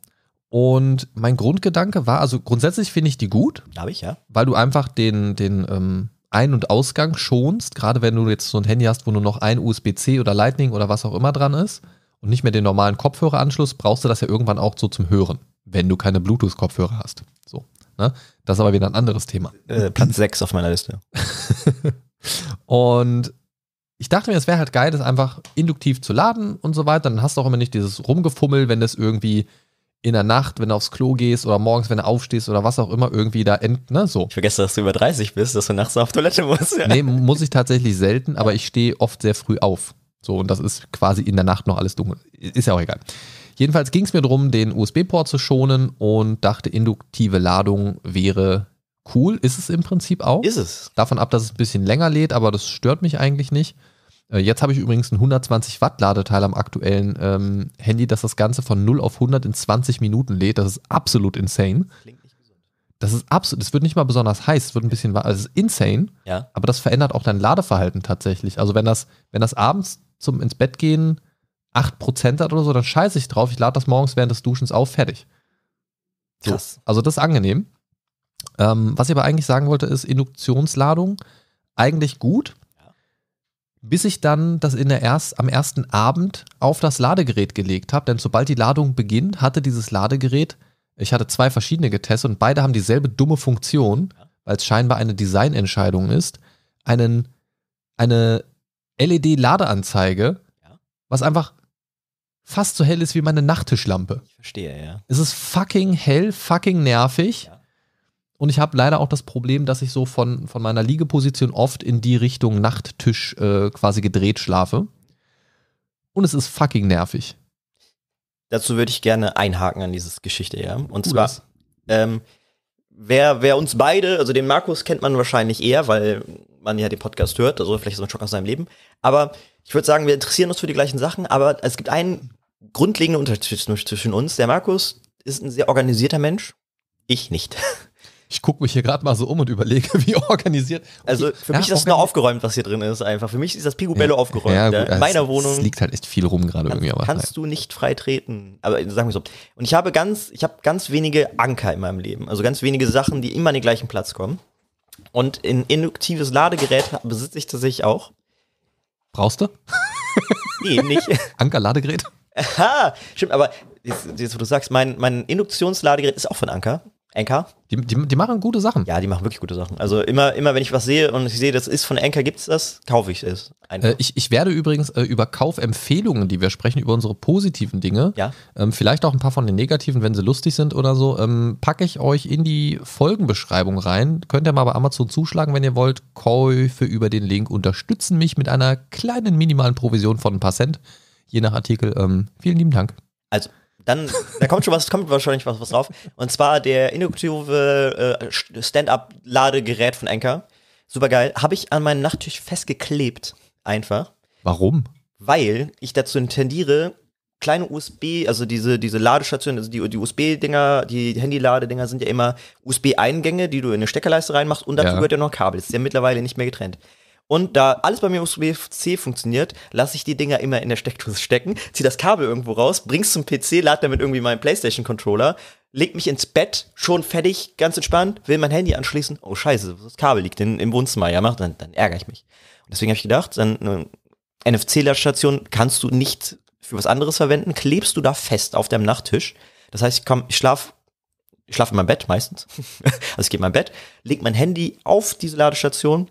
Und mein Grundgedanke war, also grundsätzlich finde ich die gut. Habe ich, ja. Weil du einfach den, den ähm, Ein- und Ausgang schonst, gerade wenn du jetzt so ein Handy hast, wo nur noch ein USB-C oder Lightning oder was auch immer dran ist und nicht mehr den normalen Kopfhöreranschluss, brauchst du das ja irgendwann auch so zum Hören, wenn du keine Bluetooth-Kopfhörer hast. Ne? Das ist aber wieder ein anderes Thema. Äh, Platz 6 auf meiner Liste. und ich dachte mir, es wäre halt geil, das einfach induktiv zu laden und so weiter. Dann hast du auch immer nicht dieses Rumgefummel, wenn das irgendwie in der Nacht, wenn du aufs Klo gehst oder morgens, wenn du aufstehst oder was auch immer, irgendwie da end, ne, so. Ich vergesse, dass du über 30 bist, dass du nachts auf Toilette musst. Ja. Nee, muss ich tatsächlich selten, aber ich stehe oft sehr früh auf. So, und das ist quasi in der Nacht noch alles dunkel. Ist ja auch egal. Jedenfalls ging es mir darum, den USB-Port zu schonen und dachte, induktive Ladung wäre cool. Ist es im Prinzip auch. Ist es. Davon ab, dass es ein bisschen länger lädt, aber das stört mich eigentlich nicht. Äh, jetzt habe ich übrigens ein 120 Watt Ladeteil am aktuellen ähm, Handy, dass das Ganze von 0 auf 100 in 20 Minuten lädt. Das ist absolut insane. Klingt nicht Das ist absolut, es wird nicht mal besonders heiß, es wird ein bisschen, also es ist insane. Ja. Aber das verändert auch dein Ladeverhalten tatsächlich. Also wenn das, wenn das abends zum ins Bett gehen 8% hat oder so, dann scheiße ich drauf. Ich lade das morgens während des Duschens auf, fertig. So. Krass. Also das ist angenehm. Ähm, was ich aber eigentlich sagen wollte, ist Induktionsladung eigentlich gut, ja. bis ich dann das in der erst, am ersten Abend auf das Ladegerät gelegt habe. Denn sobald die Ladung beginnt, hatte dieses Ladegerät, ich hatte zwei verschiedene getestet und beide haben dieselbe dumme Funktion, weil es scheinbar eine Designentscheidung ist, einen, eine LED-Ladeanzeige, ja. was einfach fast so hell ist wie meine Nachttischlampe. Ich verstehe, ja. Es ist fucking hell, fucking nervig. Ja. Und ich habe leider auch das Problem, dass ich so von, von meiner Liegeposition oft in die Richtung Nachttisch äh, quasi gedreht schlafe. Und es ist fucking nervig. Dazu würde ich gerne einhaken an dieses Geschichte, ja. Und cool, zwar, ähm, wer, wer uns beide, also den Markus kennt man wahrscheinlich eher, weil man ja den Podcast hört, also vielleicht so ein Schock aus seinem Leben. Aber ich würde sagen, wir interessieren uns für die gleichen Sachen, aber es gibt einen grundlegenden Unterschied zwischen uns. Der Markus ist ein sehr organisierter Mensch, ich nicht. Ich gucke mich hier gerade mal so um und überlege, wie organisiert. Also für ja, mich ist das nur aufgeräumt, was hier drin ist, einfach. Für mich ist das Picobello ja, aufgeräumt. Ja, gut, in meiner es, Wohnung. Es liegt halt echt viel rum gerade irgendwie. Aber kannst du nicht freitreten. Aber sagen wir so. Und ich habe ganz, ich habe ganz wenige Anker in meinem Leben. Also ganz wenige Sachen, die immer an den gleichen Platz kommen. Und ein induktives Ladegerät besitze ich tatsächlich auch. Brauchst du? Nee, nicht. Anker-Ladegerät? Aha, stimmt, aber jetzt, jetzt, wo du sagst, mein, mein Induktionsladegerät ist auch von Anker. Anchor. Die, die, die, machen gute Sachen. Ja, die machen wirklich gute Sachen. Also immer, immer wenn ich was sehe und ich sehe, das ist von Anchor, gibt es das, kaufe ich es. Äh, ich, ich werde übrigens äh, über Kaufempfehlungen, die wir sprechen, über unsere positiven Dinge, ja. ähm, vielleicht auch ein paar von den negativen, wenn sie lustig sind oder so, ähm, packe ich euch in die Folgenbeschreibung rein. Könnt ihr mal bei Amazon zuschlagen, wenn ihr wollt. Käufe über den Link unterstützen mich mit einer kleinen minimalen Provision von ein paar Cent, je nach Artikel. Ähm, vielen lieben Dank. Also dann, da kommt schon was, kommt wahrscheinlich was, was drauf. Und zwar der induktive äh, Stand-up-Ladegerät von Anker. Super geil. Habe ich an meinen Nachttisch festgeklebt. Einfach. Warum? Weil ich dazu tendiere, kleine USB, also diese, diese Ladestationen, also die, die USB-Dinger, die Handy-Ladedinger sind ja immer USB-Eingänge, die du in eine Steckerleiste reinmachst und dazu ja. gehört ja noch Kabel. Das ist ja mittlerweile nicht mehr getrennt. Und da alles bei mir USB-C funktioniert, lasse ich die Dinger immer in der Steckdose stecken, ziehe das Kabel irgendwo raus, bring's zum PC, lade damit irgendwie meinen PlayStation-Controller, leg mich ins Bett, schon fertig, ganz entspannt, will mein Handy anschließen. Oh scheiße, das Kabel liegt in, im Wohnzimmer, ja, mach, dann, dann ärgere ich mich. Und deswegen habe ich gedacht, dann eine äh, NFC-Ladestation kannst du nicht für was anderes verwenden, klebst du da fest auf deinem Nachttisch. Das heißt, ich komm, ich schlaf ich schlafe in meinem Bett meistens. also ich gehe in mein Bett, lege mein Handy auf diese Ladestation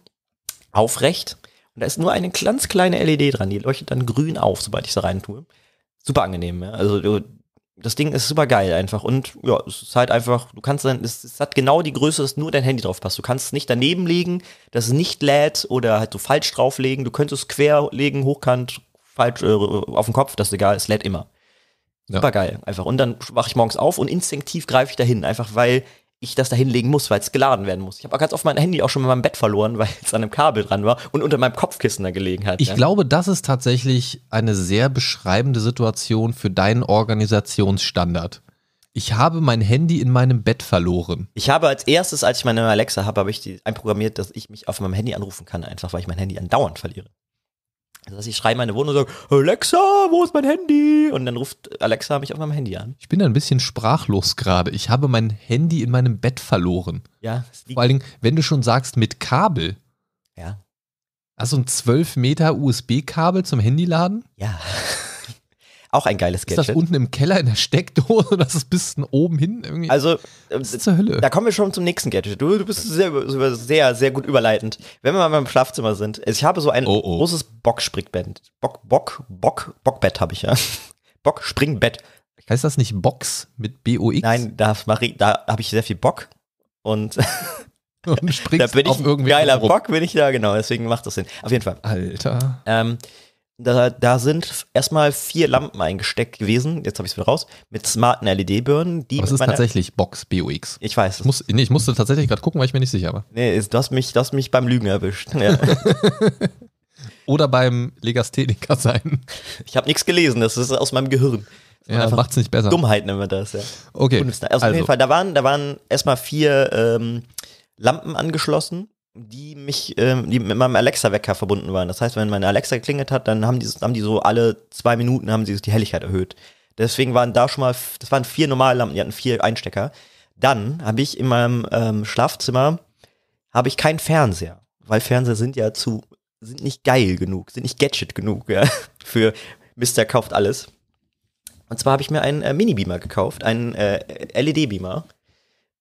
aufrecht. Und da ist nur eine ganz kleine LED dran, die leuchtet dann grün auf, sobald ich sie rein tue. Super angenehm, ja. Also du, das Ding ist super geil einfach. Und ja, es ist halt einfach, du kannst dann, es, es hat genau die Größe, dass nur dein Handy drauf passt. Du kannst es nicht daneben legen, dass es nicht lädt e oder halt so falsch drauflegen. Du könntest quer legen, hochkant, falsch äh, auf den Kopf, das ist egal, es lädt e immer. Ja. Super geil, einfach. Und dann wache ich morgens auf und instinktiv greife ich dahin, einfach weil ich das da hinlegen muss, weil es geladen werden muss. Ich habe ganz oft mein Handy auch schon in meinem Bett verloren, weil es an einem Kabel dran war und unter meinem Kopfkissen da gelegen hat. Ich ja. glaube, das ist tatsächlich eine sehr beschreibende Situation für deinen Organisationsstandard. Ich habe mein Handy in meinem Bett verloren. Ich habe als erstes, als ich meine Alexa habe, habe ich die einprogrammiert, dass ich mich auf meinem Handy anrufen kann, einfach weil ich mein Handy andauernd verliere. Also, das heißt, ich schreie meine Wohnung und sage, Alexa, wo ist mein Handy? Und dann ruft Alexa mich auf meinem Handy an. Ich bin da ein bisschen sprachlos gerade. Ich habe mein Handy in meinem Bett verloren. Ja. Vor allen Dingen, wenn du schon sagst, mit Kabel. Ja. Also ein 12 Meter USB-Kabel zum Handy laden? Ja. Auch ein geiles Gadget. Ist das unten im Keller in der Steckdose oder ist das bis oben hin irgendwie? Also, das äh, ist zur Hölle. da kommen wir schon zum nächsten Gadget. Du, du bist sehr, sehr, sehr gut überleitend. Wenn wir mal im Schlafzimmer sind, also ich habe so ein oh, oh. großes Bock-Springbett. Bock, Bock, Bock, Bockbett habe ich ja. Bock-Springbett. Heißt das nicht Box mit B-O-X? Nein, da, da habe ich sehr viel Bock und Und springst da bin ich auf irgendwie geiler Bock bin ich da, genau, deswegen macht das Sinn. Auf jeden Fall. Alter. Ähm, da, da sind erstmal vier Lampen eingesteckt gewesen, jetzt habe ich es wieder raus, mit smarten LED-Birnen. Das ist tatsächlich Box BOX. Ich weiß. Ich, muss, nee, ich musste tatsächlich gerade gucken, weil ich mir nicht sicher war. Nee, du, hast mich, du hast mich beim Lügen erwischt. Ja. Oder beim Legastheniker sein. Ich habe nichts gelesen, das ist aus meinem Gehirn. Ja, macht es nicht besser. Dummheit nennen wir das, ja. Okay. Also, also, auf jeden also. Fall, da waren, da waren erstmal vier ähm, Lampen angeschlossen die mich, ähm, die mit meinem Alexa-Wecker verbunden waren. Das heißt, wenn meine Alexa geklingelt hat, dann haben die, haben die so alle zwei Minuten haben sie die Helligkeit erhöht. Deswegen waren da schon mal, das waren vier normale Lampen, die hatten vier Einstecker. Dann habe ich in meinem ähm, Schlafzimmer habe ich keinen Fernseher, weil Fernseher sind ja zu sind nicht geil genug, sind nicht Gadget genug ja, für Mr. kauft alles. Und zwar habe ich mir einen äh, Mini-Beamer gekauft, einen äh, LED-Beamer,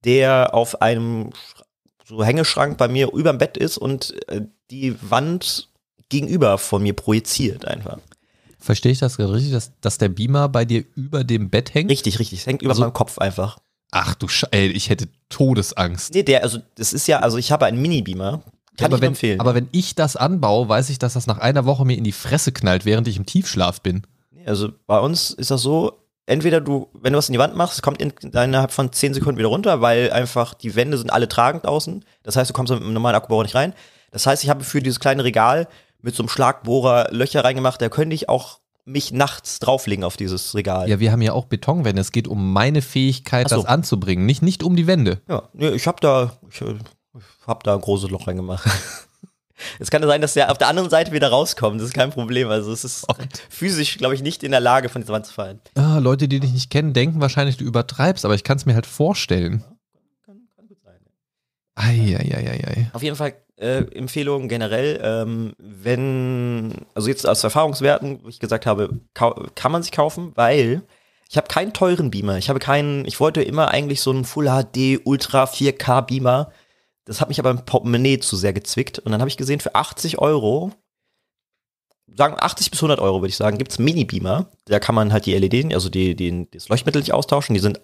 der auf einem so Hängeschrank bei mir über dem Bett ist und äh, die Wand gegenüber von mir projiziert einfach. Verstehe ich das gerade richtig, dass, dass der Beamer bei dir über dem Bett hängt? Richtig, richtig. Es hängt über also, meinem Kopf einfach. Ach du Scheiße, ich hätte Todesangst. Nee, der, also das ist ja, also ich habe einen Mini-Beamer. Kann aber ich wenn, empfehlen. Aber wenn ich das anbaue, weiß ich, dass das nach einer Woche mir in die Fresse knallt, während ich im Tiefschlaf bin. Nee, Also bei uns ist das so, entweder du, wenn du was in die Wand machst, kommt in, innerhalb von 10 Sekunden wieder runter, weil einfach die Wände sind alle tragend außen. Das heißt, du kommst mit einem normalen Akkubohrer nicht rein. Das heißt, ich habe für dieses kleine Regal mit so einem Schlagbohrer Löcher reingemacht, da könnte ich auch mich nachts drauflegen auf dieses Regal. Ja, wir haben ja auch Betonwände. Es geht um meine Fähigkeit, so. das anzubringen, nicht, nicht um die Wände. Ja, ich habe da, ich, ich äh, habe da ein großes Loch reingemacht. Es kann sein, dass der auf der anderen Seite wieder rauskommt. Das ist kein Problem. Also es ist physisch, glaube ich, nicht in der Lage, von dieser Wand zu fallen. Ah, Leute, die dich nicht kennen, denken wahrscheinlich, du übertreibst, aber ich kann es mir halt vorstellen. Kann, kann gut sein. Eieieiei. Auf jeden Fall äh, Empfehlung generell, ähm, wenn, also jetzt aus Erfahrungswerten, wie ich gesagt habe, kann man sich kaufen, weil ich habe keinen teuren Beamer. Ich habe keinen, ich wollte immer eigentlich so einen Full HD Ultra 4K Beamer das hat mich aber im Portemonnaie zu sehr gezwickt. Und dann habe ich gesehen, für 80 Euro, sagen 80 bis 100 Euro würde ich sagen, gibt es Mini-Beamer. Da kann man halt die LED, also die, die, das Leuchtmittel nicht austauschen. Die sind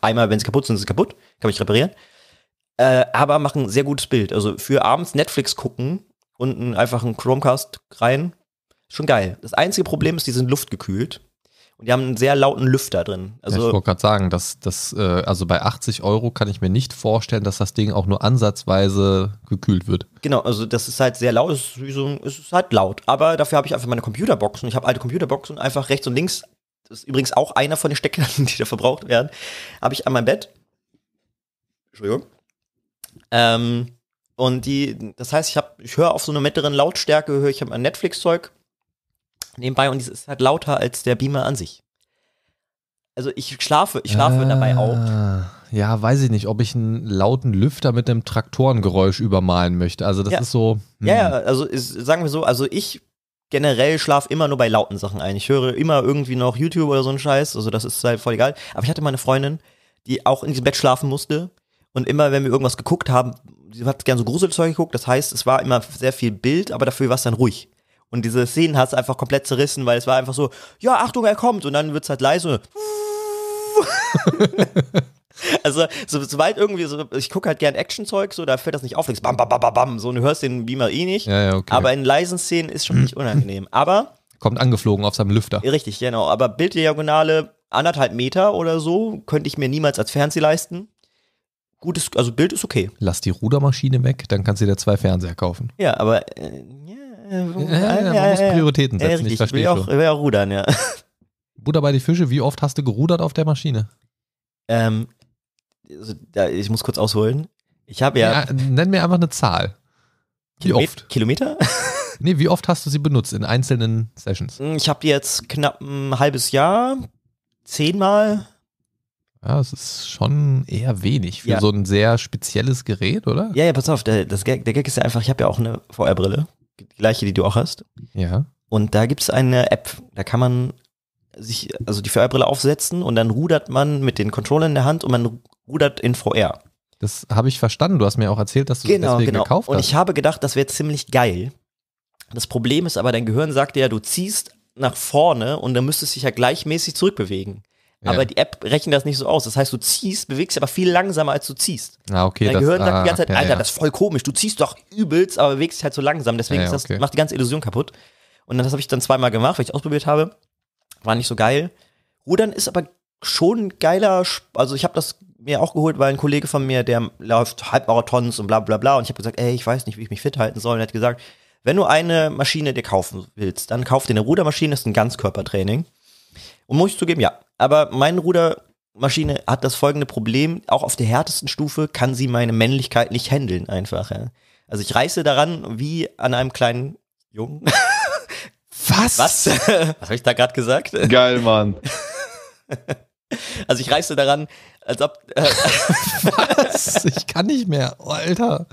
einmal, wenn sie kaputt sind, sind sie kaputt. Kann ich reparieren. Äh, aber machen ein sehr gutes Bild. Also für abends Netflix gucken und einfach einen Chromecast rein. Schon geil. Das einzige Problem ist, die sind luftgekühlt. Und die haben einen sehr lauten Lüfter drin. Also ja, ich wollte gerade sagen, dass das, äh, also bei 80 Euro kann ich mir nicht vorstellen, dass das Ding auch nur ansatzweise gekühlt wird. Genau, also das ist halt sehr laut, es ist, so, es ist halt laut. Aber dafür habe ich einfach meine Computerboxen. Ich habe alte Computerboxen einfach rechts und links, das ist übrigens auch einer von den Steckern, die da verbraucht werden, habe ich an meinem Bett. Entschuldigung. Ähm, und die, das heißt, ich ich höre auf so einer mittleren Lautstärke, höre ich halt mein Netflix-Zeug nebenbei und es ist halt lauter als der Beamer an sich. Also ich schlafe, ich schlafe ah, dabei auch. Ja, weiß ich nicht, ob ich einen lauten Lüfter mit einem Traktorengeräusch übermalen möchte. Also das ja. ist so. Hm. Ja, also ist, sagen wir so, also ich generell schlafe immer nur bei lauten Sachen ein. Ich höre immer irgendwie noch YouTube oder so einen Scheiß, also das ist halt voll egal. Aber ich hatte mal eine Freundin, die auch in diesem Bett schlafen musste. Und immer, wenn wir irgendwas geguckt haben, sie hat gern so Gruselzeug geguckt. Das heißt, es war immer sehr viel Bild, aber dafür war es dann ruhig. Und diese Szenen hat es einfach komplett zerrissen, weil es war einfach so, ja, Achtung, er kommt. Und dann wird es halt leise. also, so, sobald irgendwie so, ich gucke halt gern Actionzeug, so, da fällt das nicht auf, bam, bam, bam, bam, bam, so, und du hörst den Beamer eh nicht. Ja, ja, okay. Aber in leisen Szenen ist schon nicht unangenehm. Aber. Kommt angeflogen auf seinem Lüfter. Richtig, genau. Aber Bilddiagonale anderthalb Meter oder so könnte ich mir niemals als Fernseher leisten. Gutes, also Bild ist okay. Lass die Rudermaschine weg, dann kannst du dir zwei Fernseher kaufen. Ja, aber äh, ja, ja, man muss Prioritäten setzen. Richtig, ich verstehe ich will, auch, will auch rudern, ja. Buddha bei die Fische, wie oft hast du gerudert auf der Maschine? Ähm, also, da, ich muss kurz ausholen. Ich habe ja, ja. Nenn mir einfach eine Zahl. Wie oft? Kilometer? nee, wie oft hast du sie benutzt in einzelnen Sessions? Hm, ich habe jetzt knapp ein halbes Jahr, zehnmal. Ja, es ist schon eher wenig für ja. so ein sehr spezielles Gerät, oder? Ja, ja, pass auf, der, das Gag, der Gag ist ja einfach, ich habe ja auch eine VR-Brille gleiche, die du auch hast. Ja. Und da gibt es eine App, da kann man sich, also die VR-Brille aufsetzen und dann rudert man mit den Controller in der Hand und man rudert in VR. Das habe ich verstanden. Du hast mir auch erzählt, dass du es genau, deswegen genau. gekauft hast. Und ich habe gedacht, das wäre ziemlich geil. Das Problem ist aber, dein Gehirn sagt dir ja, du ziehst nach vorne und dann müsstest du dich ja gleichmäßig zurückbewegen. Aber die App rechnet das nicht so aus. Das heißt, du ziehst, bewegst aber viel langsamer, als du ziehst. Ah, okay. Dein Gehirn sagt ah, die ganze Zeit, ja, Alter, ja. das ist voll komisch. Du ziehst doch übelst, aber bewegst dich halt so langsam. Deswegen ist das, okay. macht die ganze Illusion kaputt. Und das habe ich dann zweimal gemacht, weil ich ausprobiert habe. War nicht so geil. Rudern ist aber schon geiler, also ich habe das mir auch geholt, weil ein Kollege von mir, der läuft Halbmarathons und bla bla bla. Und ich habe gesagt, ey, ich weiß nicht, wie ich mich fit halten soll. Und er hat gesagt, wenn du eine Maschine dir kaufen willst, dann kauf dir eine Rudermaschine, das ist ein Ganzkörpertraining. Und muss ich zugeben, ja. Aber meine Rudermaschine hat das folgende Problem. Auch auf der härtesten Stufe kann sie meine Männlichkeit nicht handeln einfach. Ja. Also ich reiße daran wie an einem kleinen Jungen. Was? Was? Was habe ich da gerade gesagt? Geil, Mann. Also ich reiße daran, als ob. Äh, Was? Ich kann nicht mehr, oh, Alter.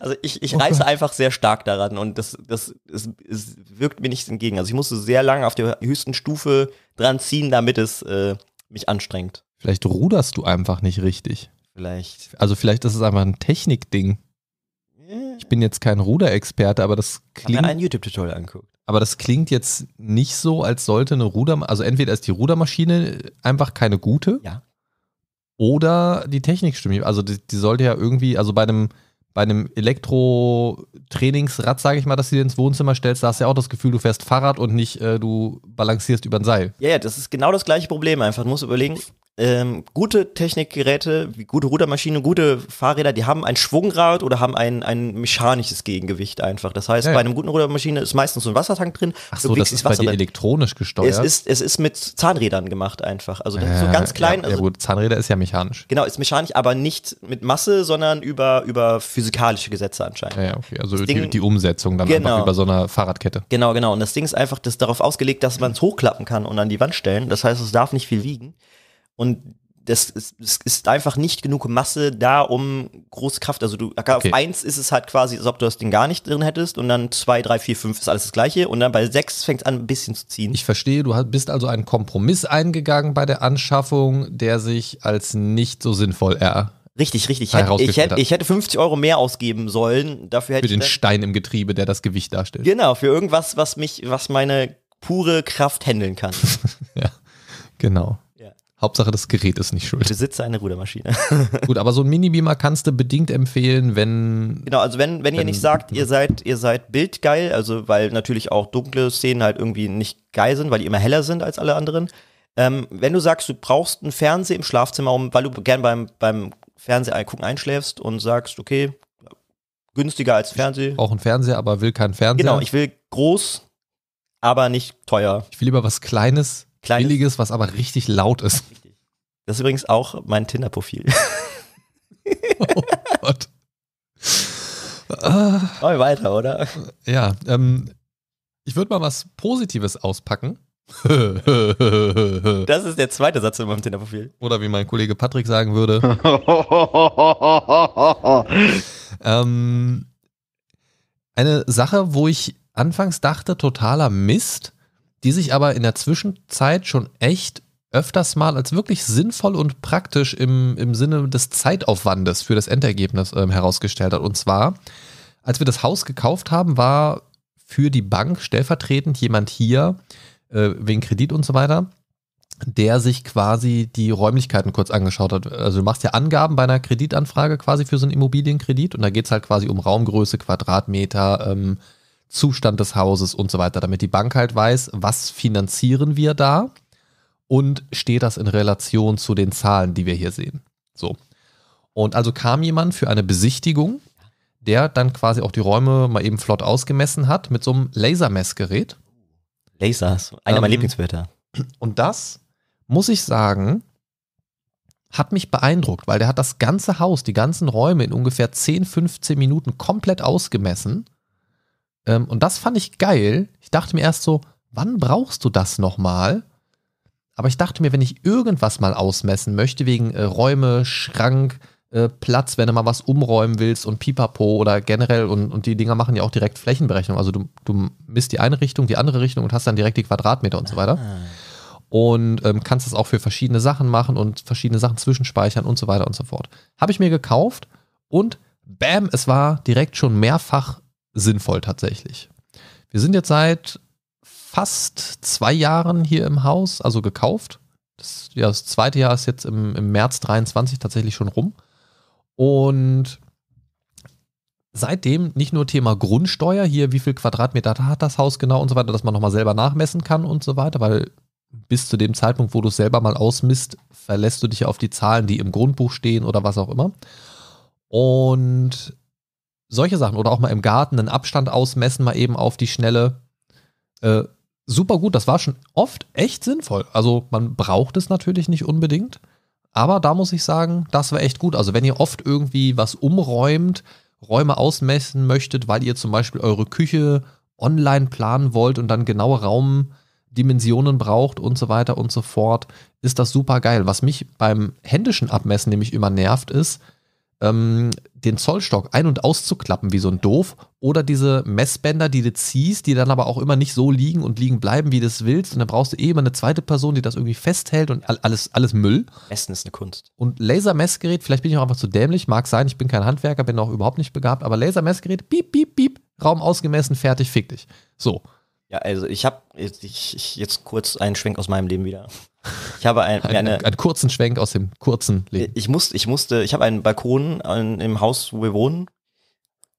Also ich, ich reiße einfach sehr stark daran und das, das, es, es wirkt mir nichts entgegen. Also ich musste sehr lange auf der höchsten Stufe dran ziehen, damit es äh, mich anstrengt. Vielleicht ruderst du einfach nicht richtig. Vielleicht. Also vielleicht ist es einfach ein Technikding. Ich bin jetzt kein Ruderexperte, aber das klingt. Hab mir ein YouTube-Tutorial anguckt. Aber das klingt jetzt nicht so, als sollte eine Ruder, also entweder ist die Rudermaschine einfach keine gute. Ja. Oder die Technik stimmt. Also die, die sollte ja irgendwie, also bei einem bei einem Elektro-Trainingsrad, sage ich mal, das du dir ins Wohnzimmer stellst, da hast du ja auch das Gefühl, du fährst Fahrrad und nicht äh, du balancierst über ein Seil. Ja, ja, das ist genau das gleiche Problem einfach. Du musst überlegen, ähm, gute Technikgeräte, gute Rudermaschinen, gute Fahrräder, die haben ein Schwungrad oder haben ein, ein mechanisches Gegengewicht einfach. Das heißt, ja, ja. bei einem guten Rudermaschine ist meistens so ein Wassertank drin. Achso, das ist Wasser bei dir elektronisch gesteuert. Es ist, es ist mit Zahnrädern gemacht einfach. Also das äh, ist so ah, ganz klein. Ja, ja also gut, Zahnräder ist ja mechanisch. Genau, ist mechanisch, aber nicht mit Masse, sondern über, über physikalische Gesetze anscheinend. Ja, okay. Also das die, die Umsetzung dann genau. einfach über so einer Fahrradkette. Genau, genau. Und das Ding ist einfach das ist darauf ausgelegt, dass man es hochklappen kann und an die Wand stellen. Das heißt, es darf nicht viel wiegen. Und das ist, es ist einfach nicht genug Masse da, um große Kraft. Also du okay. auf eins ist es halt quasi, als ob du das Ding gar nicht drin hättest und dann zwei, drei, vier, fünf ist alles das gleiche und dann bei sechs fängt es an, ein bisschen zu ziehen. Ich verstehe, du bist also einen Kompromiss eingegangen bei der Anschaffung, der sich als nicht so sinnvoll er Richtig, richtig. Hätt, ich, hätte, ich hätte 50 Euro mehr ausgeben sollen. Dafür hätte für den Stein im Getriebe, der das Gewicht darstellt. Genau, für irgendwas, was mich, was meine pure Kraft handeln kann. ja, genau. Ja. Hauptsache, das Gerät ist nicht schuld. Ich besitze eine Rudermaschine. Gut, aber so ein Minibeamer kannst du bedingt empfehlen, wenn. Genau, also wenn, wenn, wenn ihr nicht sagt, ihr seid, ihr seid bildgeil, also weil natürlich auch dunkle Szenen halt irgendwie nicht geil sind, weil die immer heller sind als alle anderen. Ähm, wenn du sagst, du brauchst einen Fernseher im Schlafzimmer, um, weil du gern beim, beim Fernseher gucken einschläfst und sagst, okay, günstiger als Fernseher. Auch ein Fernseher, aber will keinen Fernseher. Genau, ich will groß, aber nicht teuer. Ich will lieber was Kleines, Kleines. Billiges, was aber richtig laut ist. Das ist übrigens auch mein Tinder-Profil. oh Gott. Machen wir weiter, oder? Ja, ähm, ich würde mal was Positives auspacken. das ist der zweite Satz in meinem Tinder-Profil. Oder wie mein Kollege Patrick sagen würde. ähm, eine Sache, wo ich anfangs dachte, totaler Mist, die sich aber in der Zwischenzeit schon echt öfters mal als wirklich sinnvoll und praktisch im, im Sinne des Zeitaufwandes für das Endergebnis ähm, herausgestellt hat. Und zwar, als wir das Haus gekauft haben, war für die Bank stellvertretend jemand hier, äh, wegen Kredit und so weiter, der sich quasi die Räumlichkeiten kurz angeschaut hat. Also du machst ja Angaben bei einer Kreditanfrage quasi für so einen Immobilienkredit und da geht es halt quasi um Raumgröße, Quadratmeter, ähm, Zustand des Hauses und so weiter, damit die Bank halt weiß, was finanzieren wir da und steht das in Relation zu den Zahlen, die wir hier sehen. So. Und also kam jemand für eine Besichtigung, der dann quasi auch die Räume mal eben flott ausgemessen hat mit so einem Lasermessgerät Lasers, einer ähm, meiner Lieblingswörter. Und das, muss ich sagen, hat mich beeindruckt, weil der hat das ganze Haus, die ganzen Räume in ungefähr 10, 15 Minuten komplett ausgemessen. Ähm, und das fand ich geil. Ich dachte mir erst so, wann brauchst du das nochmal? Aber ich dachte mir, wenn ich irgendwas mal ausmessen möchte, wegen äh, Räume, Schrank, äh, Platz, wenn du mal was umräumen willst und pipapo oder generell und, und die Dinger machen ja auch direkt Flächenberechnung. Also du, du misst die eine Richtung, die andere Richtung und hast dann direkt die Quadratmeter und so weiter. Ah. Und ähm, kannst das auch für verschiedene Sachen machen und verschiedene Sachen zwischenspeichern und so weiter und so fort. Habe ich mir gekauft und bam, es war direkt schon mehrfach sinnvoll tatsächlich. Wir sind jetzt seit fast zwei Jahren hier im Haus, also gekauft. Das, ja, das zweite Jahr ist jetzt im, im März 23 tatsächlich schon rum. Und seitdem nicht nur Thema Grundsteuer, hier wie viel Quadratmeter hat das Haus genau und so weiter, dass man nochmal selber nachmessen kann und so weiter, weil bis zu dem Zeitpunkt, wo du es selber mal ausmisst, verlässt du dich auf die Zahlen, die im Grundbuch stehen oder was auch immer. Und solche Sachen oder auch mal im Garten einen Abstand ausmessen, mal eben auf die Schnelle. Äh, super gut, das war schon oft echt sinnvoll. Also man braucht es natürlich nicht unbedingt, aber da muss ich sagen, das war echt gut. Also wenn ihr oft irgendwie was umräumt, Räume ausmessen möchtet, weil ihr zum Beispiel eure Küche online planen wollt und dann genaue Raumdimensionen braucht und so weiter und so fort, ist das super geil. Was mich beim händischen Abmessen nämlich immer nervt, ist, ähm, den Zollstock ein- und auszuklappen wie so ein Doof oder diese Messbänder, die du ziehst, die dann aber auch immer nicht so liegen und liegen bleiben, wie du es willst. Und dann brauchst du eh immer eine zweite Person, die das irgendwie festhält und alles, alles Müll. Messen ist eine Kunst. Und Lasermessgerät, vielleicht bin ich auch einfach zu dämlich, mag sein, ich bin kein Handwerker, bin auch überhaupt nicht begabt, aber Lasermessgerät, piep, piep, piep, Raum ausgemessen, fertig, fick dich. So. Ja, also ich habe jetzt kurz einen Schwenk aus meinem Leben wieder. Ich habe ein, eine, einen kurzen Schwenk aus dem kurzen Leben. Ich, musste, ich musste, ich habe einen Balkon an, im Haus, wo wir wohnen.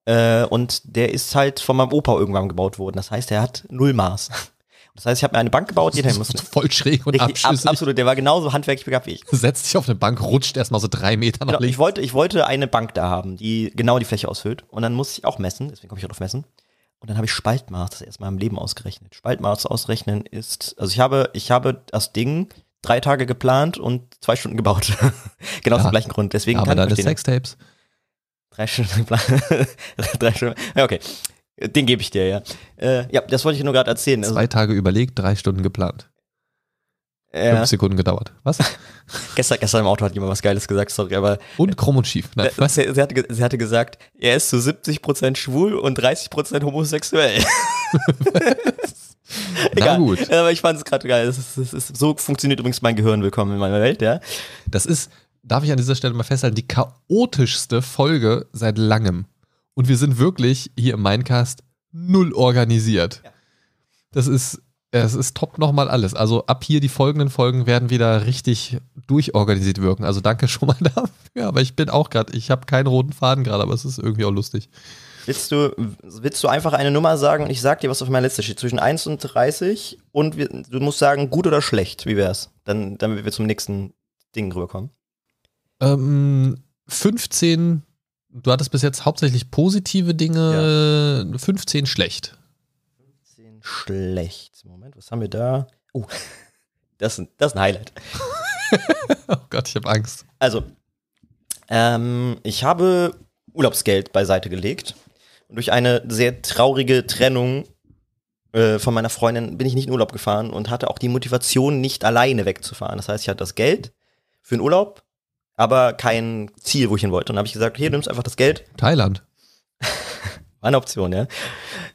Äh, und der ist halt von meinem Opa irgendwann gebaut worden. Das heißt, er hat Nullmaß. Das heißt, ich habe mir eine Bank gebaut, jeder muss. Voll schräg und richtig, Ab, absolut, der war genauso handwerklich begabt wie ich. Setzt dich auf eine Bank, rutscht erstmal so drei Meter nach genau, links. Ich wollte, ich wollte eine Bank da haben, die genau die Fläche ausfüllt. Und dann muss ich auch messen, deswegen komme ich auch auf Messen. Und dann habe ich Spaltmaß das erstmal im Leben ausgerechnet. Spaltmaß ausrechnen ist, also ich habe, ich habe das Ding drei Tage geplant und zwei Stunden gebaut. genau ja. aus dem gleichen Grund. Deswegen ja, aber kann da ich Sextapes. Drei Stunden geplant. drei Stunden. Ja, okay. Den gebe ich dir, ja. Äh, ja, das wollte ich nur gerade erzählen. Also, zwei Tage überlegt, drei Stunden geplant. Ja. Fünf Sekunden gedauert. Was? gestern, gestern im Auto hat jemand was Geiles gesagt, sorry, aber. Und krumm und schief. Nein, äh, was? Sie, sie, hatte, sie hatte gesagt, er ist zu 70% schwul und 30% homosexuell. Egal. Na gut. Aber ich fand es gerade geil. Das ist, das ist, so funktioniert übrigens mein Gehirn. Willkommen in meiner Welt, ja. Das ist, darf ich an dieser Stelle mal festhalten, die chaotischste Folge seit langem. Und wir sind wirklich hier im Mindcast null organisiert. Ja. Das ist es ist top nochmal alles. Also ab hier die folgenden Folgen werden wieder richtig durchorganisiert wirken. Also danke schon mal dafür. aber ich bin auch gerade, ich habe keinen roten Faden gerade, aber es ist irgendwie auch lustig. Willst du, willst du einfach eine Nummer sagen und ich sag dir, was auf meiner Liste steht? Zwischen 1 und 30 und wir, du musst sagen, gut oder schlecht. Wie wär's? Dann, damit wir zum nächsten Ding rüberkommen. Ähm, 15, du hattest bis jetzt hauptsächlich positive Dinge, ja. 15 schlecht schlecht. Moment, was haben wir da? Oh, das ist ein, das ist ein Highlight. oh Gott, ich habe Angst. Also, ähm, ich habe Urlaubsgeld beiseite gelegt. Und durch eine sehr traurige Trennung äh, von meiner Freundin bin ich nicht in Urlaub gefahren und hatte auch die Motivation, nicht alleine wegzufahren. Das heißt, ich hatte das Geld für den Urlaub, aber kein Ziel, wo ich hin wollte. Und dann habe ich gesagt, hier, nimmst einfach das Geld. Thailand. War eine Option, ja.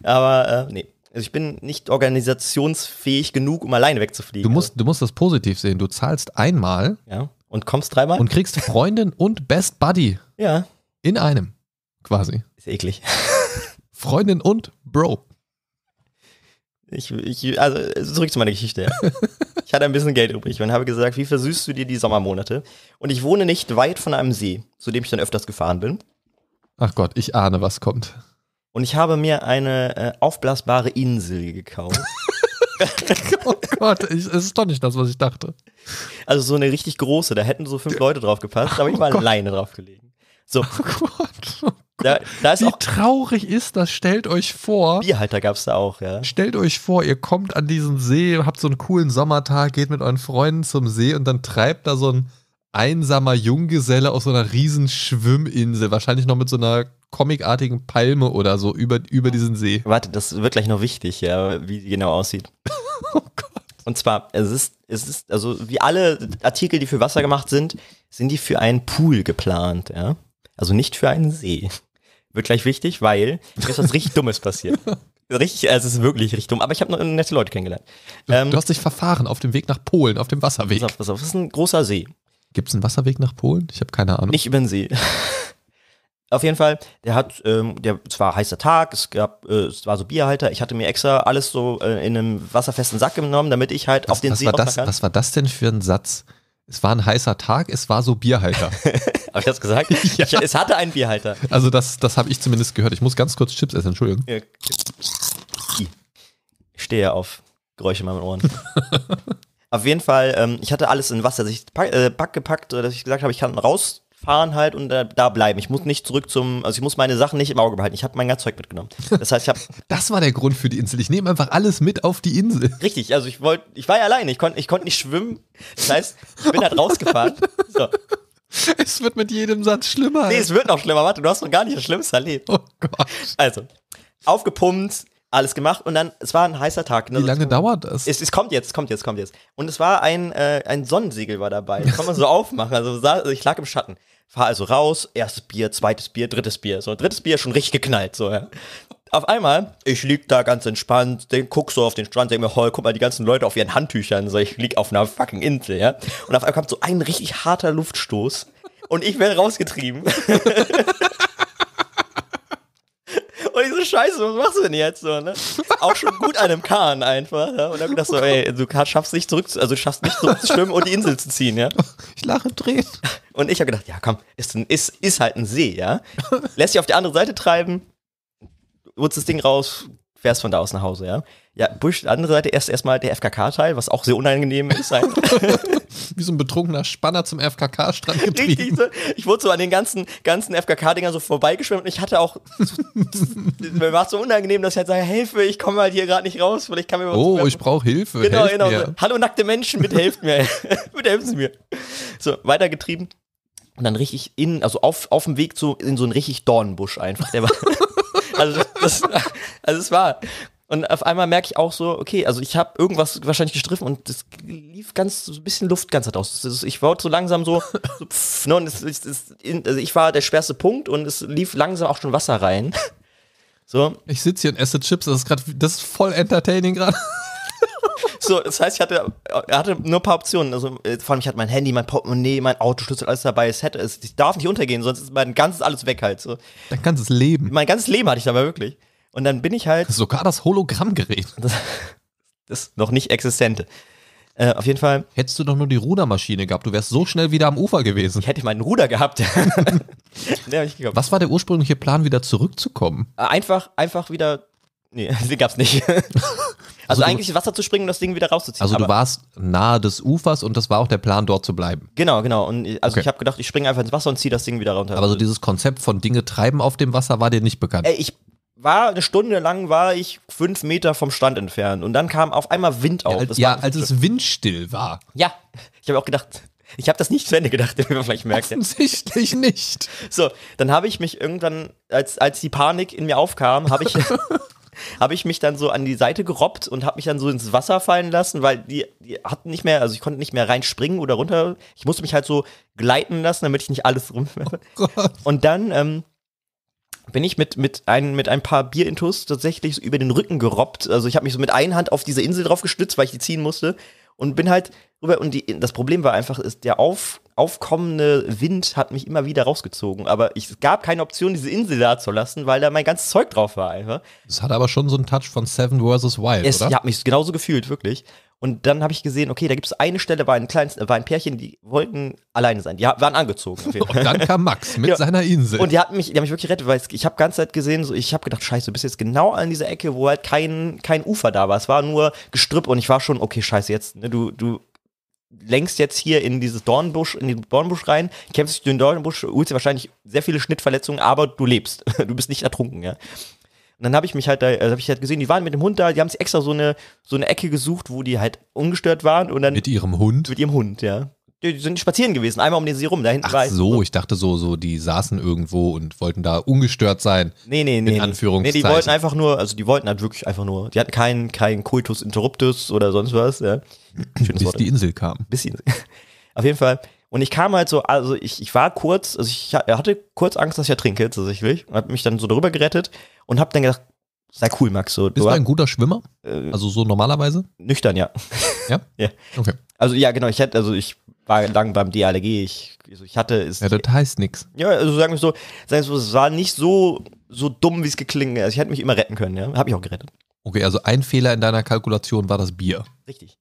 Aber äh, nee. Also ich bin nicht organisationsfähig genug, um alleine wegzufliegen. Du musst, also du musst das positiv sehen. Du zahlst einmal. Ja. Und kommst dreimal. Und kriegst Freundin und Best Buddy. Ja. In einem. Quasi. Ist eklig. Freundin und Bro. Ich, ich, also zurück zu meiner Geschichte. Ja. ich hatte ein bisschen Geld übrig und habe gesagt, wie versüßt du dir die Sommermonate? Und ich wohne nicht weit von einem See, zu dem ich dann öfters gefahren bin. Ach Gott, ich ahne, was kommt. Und ich habe mir eine äh, aufblasbare Insel gekauft. oh Gott, ich, es ist doch nicht das, was ich dachte. Also so eine richtig große, da hätten so fünf Leute drauf gepasst, aber ich war oh alleine drauf gelegen. So. Oh, oh Gott, Da, da ist Wie auch, traurig ist das? Stellt euch vor. Bierhalter gab es da auch, ja. Stellt euch vor, ihr kommt an diesen See, habt so einen coolen Sommertag, geht mit euren Freunden zum See und dann treibt da so ein einsamer Junggeselle aus so einer riesen Schwimminsel, wahrscheinlich noch mit so einer comicartigen Palme oder so über, über diesen See. Warte, das wird gleich noch wichtig, ja, wie die genau aussieht. oh Gott. Und zwar, es ist, es ist, also wie alle Artikel, die für Wasser gemacht sind, sind die für einen Pool geplant, ja. Also nicht für einen See. Wird gleich wichtig, weil mir ist was richtig Dummes passiert. Richtig, also es ist wirklich richtig dumm, aber ich habe noch nette Leute kennengelernt. ähm, du, hast dich verfahren auf dem Weg nach Polen, auf dem Wasserweg. Pass auf, pass auf, das ist ein großer See. Gibt es einen Wasserweg nach Polen? Ich habe keine Ahnung. Nicht über den See. auf jeden Fall, der hat, ähm, der, zwar heißer Tag, es gab, äh, es war so Bierhalter, ich hatte mir extra alles so äh, in einem wasserfesten Sack genommen, damit ich halt was, auf den was See war das, kann. Was war das denn für ein Satz? Es war ein heißer Tag, es war so Bierhalter. habe ich das gesagt? ja. ich, es hatte einen Bierhalter. Also das, das habe ich zumindest gehört. Ich muss ganz kurz Chips essen, Entschuldigung. Ich stehe auf Geräusche in meinen Ohren. auf jeden Fall, ähm, ich hatte alles in Wasser, dass ich pack, äh, Pack gepackt, äh, dass ich gesagt habe, ich kann raus fahren halt und da, äh, da bleiben. Ich muss nicht zurück zum, also ich muss meine Sachen nicht im Auge behalten. Ich habe mein ganzes Zeug mitgenommen. Das heißt, ich habe. das war der Grund für die Insel. Ich nehme einfach alles mit auf die Insel. Richtig, also ich wollte, ich war ja allein, Ich konnte ich konnt nicht schwimmen. Das heißt, ich bin halt rausgefahren. So. Es wird mit jedem Satz schlimmer. Nee, es wird noch schlimmer. Warte, du hast noch gar nicht das Schlimmste erlebt. Oh Gott. Also, aufgepumpt, alles gemacht und dann, es war ein heißer Tag. Ne? Wie lange so, dauert das? Es, es, kommt jetzt, es kommt jetzt, kommt jetzt. Und es war ein, äh, ein Sonnensegel war dabei. Das kann man so aufmachen. Also, ich lag im Schatten. Fahr also raus, erstes Bier, zweites Bier, drittes Bier. So, drittes Bier schon richtig geknallt, so, ja. Auf einmal, ich lieg da ganz entspannt, den guck so auf den Strand, denk mir, hol, guck mal, die ganzen Leute auf ihren Handtüchern, so, ich lieg auf einer fucking Insel, ja. Und auf einmal kommt so ein richtig harter Luftstoß und ich werde rausgetrieben. Und ich so, scheiße, was machst du denn jetzt so, ne? Auch schon gut an einem Kahn einfach. Ja? Und dann gedacht so, ey, du schaffst nicht zurück, also du schaffst nicht zurückzuschwimmen und die Insel zu ziehen, ja? Ich lache im Drehen. Und ich habe gedacht, ja komm, ist, ein, ist, ist halt ein See, ja. Lässt sich auf die andere Seite treiben, holst das Ding raus, fährst von da aus nach Hause, ja. Ja, Busch, andere Seite erst erstmal der FKK-Teil, was auch sehr unangenehm ist. Halt. Wie so ein betrunkener Spanner zum FKK-Strand getrieben. So, ich wurde so an den ganzen, ganzen FKK-Dingern so vorbeigeschwemmt und ich hatte auch, mir war es so unangenehm, dass ich halt sage, Hilfe, ich komme halt hier gerade nicht raus, weil ich kann mir was Oh, was ich brauche Hilfe. Genau, helft genau. So, Hallo nackte Menschen, bitte helft mir. bitte helfen Sie mir. So, weitergetrieben. Und dann richtig in, also auf, auf dem Weg zu, in so einen richtig Dornenbusch einfach. Der war, also, das, also es war. Und auf einmal merke ich auch so, okay, also ich habe irgendwas wahrscheinlich gestriffen und es lief ganz, so ein bisschen Luft ganz hart aus. ich war so langsam so, so pff, ne, und es, es, es, also ich war der schwerste Punkt und es lief langsam auch schon Wasser rein. So. Ich sitze hier und esse Chips, das ist gerade, das ist voll entertaining gerade. So, das heißt, ich hatte, er hatte nur ein paar Optionen. Also, äh, vor allem, ich hatte mein Handy, mein Portemonnaie, mein Autoschlüssel, alles dabei. Es hätte, es darf nicht untergehen, sonst ist mein ganzes alles weg halt. So. Dein ganzes Leben. Mein ganzes Leben hatte ich dabei wirklich. Und dann bin ich halt. Sogar das Hologrammgerät. Das, das noch nicht existente. Äh, auf jeden Fall. Hättest du doch nur die Rudermaschine gehabt, du wärst so schnell wieder am Ufer gewesen. Ich hätte meinen Ruder gehabt. nee, ich Was war der ursprüngliche Plan, wieder zurückzukommen? Äh, einfach, einfach wieder Nee, sie gab's nicht. also, also du, eigentlich Wasser zu springen und das Ding wieder rauszuziehen. Also du warst nahe des Ufers und das war auch der Plan, dort zu bleiben. Genau, genau. Und also okay. ich habe gedacht, ich springe einfach ins Wasser und ziehe das Ding wieder runter. Aber so dieses Konzept von Dinge treiben auf dem Wasser war dir nicht bekannt. Äh, ich war eine Stunde lang war ich fünf Meter vom Strand entfernt und dann kam auf einmal Wind auf. Ja, als, ja, als es windstill war. Ja, ich habe auch gedacht, ich habe das nicht zu Ende gedacht, wie man vielleicht merkt. Offensichtlich nicht. So, dann habe ich mich irgendwann, als, als die Panik in mir aufkam, habe ich, habe ich mich dann so an die Seite gerobbt und habe mich dann so ins Wasser fallen lassen, weil die, die hatten nicht mehr, also ich konnte nicht mehr reinspringen oder runter. Ich musste mich halt so gleiten lassen, damit ich nicht alles rumwerfe. Oh und dann ähm, bin ich mit, mit, ein, mit ein paar Bierintus tatsächlich so über den Rücken gerobbt. Also ich habe mich so mit einer Hand auf diese Insel drauf gestützt, weil ich die ziehen musste und bin halt rüber. Und die, das Problem war einfach, ist der auf, aufkommende Wind hat mich immer wieder rausgezogen. Aber ich, es gab keine Option, diese Insel da zu lassen, weil da mein ganzes Zeug drauf war einfach. Das hat aber schon so einen Touch von Seven vs. Wild, es, oder? Ich habe mich genauso gefühlt, wirklich. Und dann habe ich gesehen, okay, da gibt es eine Stelle, war ein, kleines, war ein Pärchen, die wollten alleine sein. Die waren angezogen. Und dann kam Max mit ja. seiner Insel. Und die hat mich, die hat mich wirklich rettet, weil ich habe ganze Zeit halt gesehen, so, ich habe gedacht, scheiße, du bist jetzt genau an dieser Ecke, wo halt kein, kein Ufer da war. Es war nur Gestrüpp und ich war schon, okay, scheiße, jetzt, ne, du, du längst jetzt hier in dieses Dornbusch, in den Dornbusch rein, kämpfst durch den Dornbusch, holst dir wahrscheinlich sehr viele Schnittverletzungen, aber du lebst. Du bist nicht ertrunken, ja. Und dann habe ich mich halt da, also habe ich halt gesehen, die waren mit dem Hund da, die haben sich extra so eine, so eine Ecke gesucht, wo die halt ungestört waren und dann. Mit ihrem Hund? Mit ihrem Hund, ja. Die sind spazieren gewesen, einmal um den See rum, da hinten Ach war so, ich dachte so, so, die saßen irgendwo und wollten da ungestört sein. Nee, nee, nee. In Anführungszeichen. Nee, die wollten einfach nur, also die wollten halt wirklich einfach nur, die hatten keinen kein Coitus Interruptus oder sonst was, ja. Schönes Bis Wort. die Insel kam. Bis die Insel. Auf jeden Fall. Und ich kam halt so, also ich, ich war kurz, also ich hatte kurz Angst, dass ich ertrinke tatsächlich. Und hab mich dann so darüber gerettet und habe dann gedacht, sei cool, Max. So, Bist du ein guter Schwimmer? Äh, also so normalerweise? Nüchtern, ja. Ja? ja. Okay. Also ja, genau, ich hätte, also ich war lang beim DLG, ich, also ich hatte es. Ja, das heißt nichts. Ja, also sagen wir so, sagen wir so, es war nicht so, so dumm, wie es geklingt. ist. Also ich hätte mich immer retten können, ja. Hab ich auch gerettet. Okay, also ein Fehler in deiner Kalkulation war das Bier. Richtig.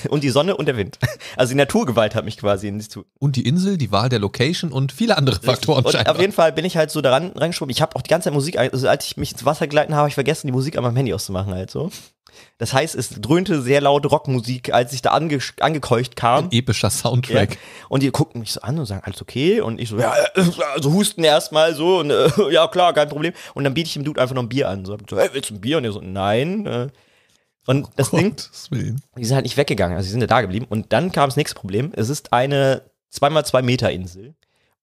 Und die Sonne und der Wind. Also die Naturgewalt hat mich quasi nicht zu. Und die Insel, die Wahl der Location und viele andere Faktoren. Und scheinbar. auf jeden Fall bin ich halt so daran reingeschoben. Ich habe auch die ganze Zeit Musik, also als ich mich ins Wasser gleiten habe, habe ich vergessen, die Musik an meinem Handy auszumachen halt so. Das heißt, es dröhnte sehr laut Rockmusik, als ich da ange angekeucht kam. Ein epischer Soundtrack. Ja. Und die guckten mich so an und sagen, alles okay? Und ich so, ja, äh, äh, also husten erstmal so und äh, ja klar, kein Problem. Und dann biete ich dem Dude einfach noch ein Bier an. So, hey, willst du ein Bier? Und er so, nein. Äh, und oh das oh Ding, die sind halt nicht weggegangen, also die sind ja da geblieben. Und dann kam das nächste Problem. Es ist eine 2x2 Meter Insel.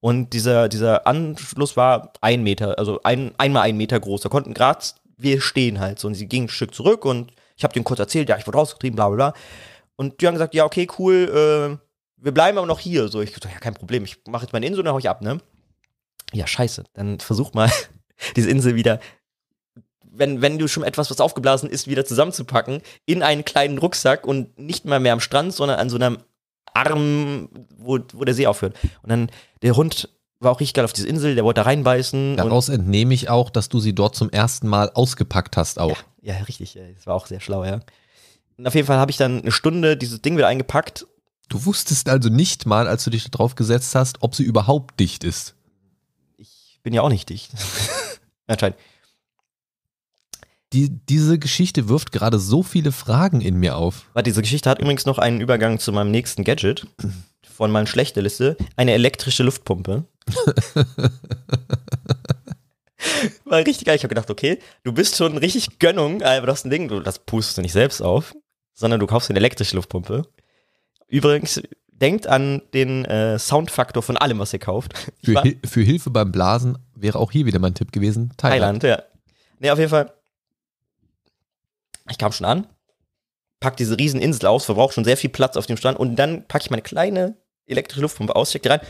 Und dieser, dieser Anschluss war ein Meter, also ein, einmal ein Meter groß. Da konnten gerade wir stehen halt so. Und sie gingen ein Stück zurück und ich habe denen kurz erzählt, ja, ich wurde rausgetrieben, bla bla bla. Und die haben gesagt, ja, okay, cool, äh, wir bleiben aber noch hier. So, ich gesagt, ja, kein Problem, ich mache jetzt meine Insel und dann hau ich ab, ne? Ja, scheiße. Dann versuch mal, diese Insel wieder wenn, wenn du schon etwas, was aufgeblasen ist, wieder zusammenzupacken, in einen kleinen Rucksack und nicht mal mehr am Strand, sondern an so einem Arm, wo, wo der See aufhört. Und dann der Hund war auch richtig geil auf diese Insel, der wollte da reinbeißen. Daraus entnehme ich auch, dass du sie dort zum ersten Mal ausgepackt hast auch. Ja, ja richtig. Das war auch sehr schlau, ja. Und auf jeden Fall habe ich dann eine Stunde dieses Ding wieder eingepackt. Du wusstest also nicht mal, als du dich da drauf gesetzt hast, ob sie überhaupt dicht ist. Ich bin ja auch nicht dicht. Anscheinend die, diese Geschichte wirft gerade so viele Fragen in mir auf. Warte, diese Geschichte hat übrigens noch einen Übergang zu meinem nächsten Gadget von meinem schlechten Liste. Eine elektrische Luftpumpe. War richtig geil. Ich habe gedacht, okay, du bist schon richtig Gönnung, aber das ein Ding, du, das pustest du nicht selbst auf, sondern du kaufst eine elektrische Luftpumpe. Übrigens, denkt an den äh, Soundfaktor von allem, was ihr kauft. Für, Hi für, Hilfe beim Blasen wäre auch hier wieder mein Tipp gewesen. Thailand, Thailand ja. Ne, auf jeden Fall ich kam schon an, pack diese riesen Insel aus, verbrauche schon sehr viel Platz auf dem Strand und dann packe ich meine kleine elektrische Luftpumpe aus, stecke rein.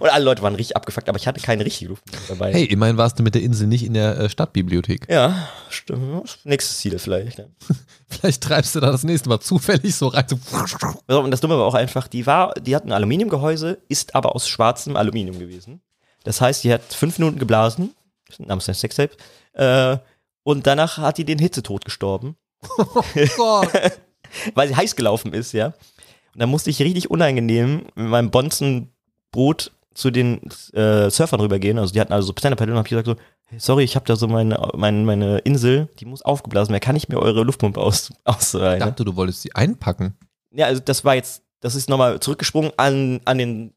Und alle Leute waren richtig abgefuckt, aber ich hatte keine richtige Luftpumpe dabei. Hey, immerhin warst du mit der Insel nicht in der äh, Stadtbibliothek. Ja, stimmt. Nächstes Ziel vielleicht. Ne? vielleicht treibst du da das nächste Mal zufällig so rein. So. Und das Dumme war auch einfach, die, war, die hat ein Aluminiumgehäuse, ist aber aus schwarzem Aluminium gewesen. Das heißt, die hat fünf Minuten geblasen, namens Sextape, äh, und danach hat die den Hitzetod gestorben. Oh Gott. Weil sie heiß gelaufen ist, ja. Und dann musste ich richtig unangenehm mit meinem Bonzenboot zu den äh, Surfern rübergehen. Also die hatten also so stand und hab ich gesagt so, hey, sorry, ich habe da so meine, meine, meine Insel, die muss aufgeblasen werden. Kann ich mir eure Luftpumpe aus, ausleihen? Ich ne? dachte, du wolltest sie einpacken. Ja, also das war jetzt, das ist nochmal zurückgesprungen an, an den,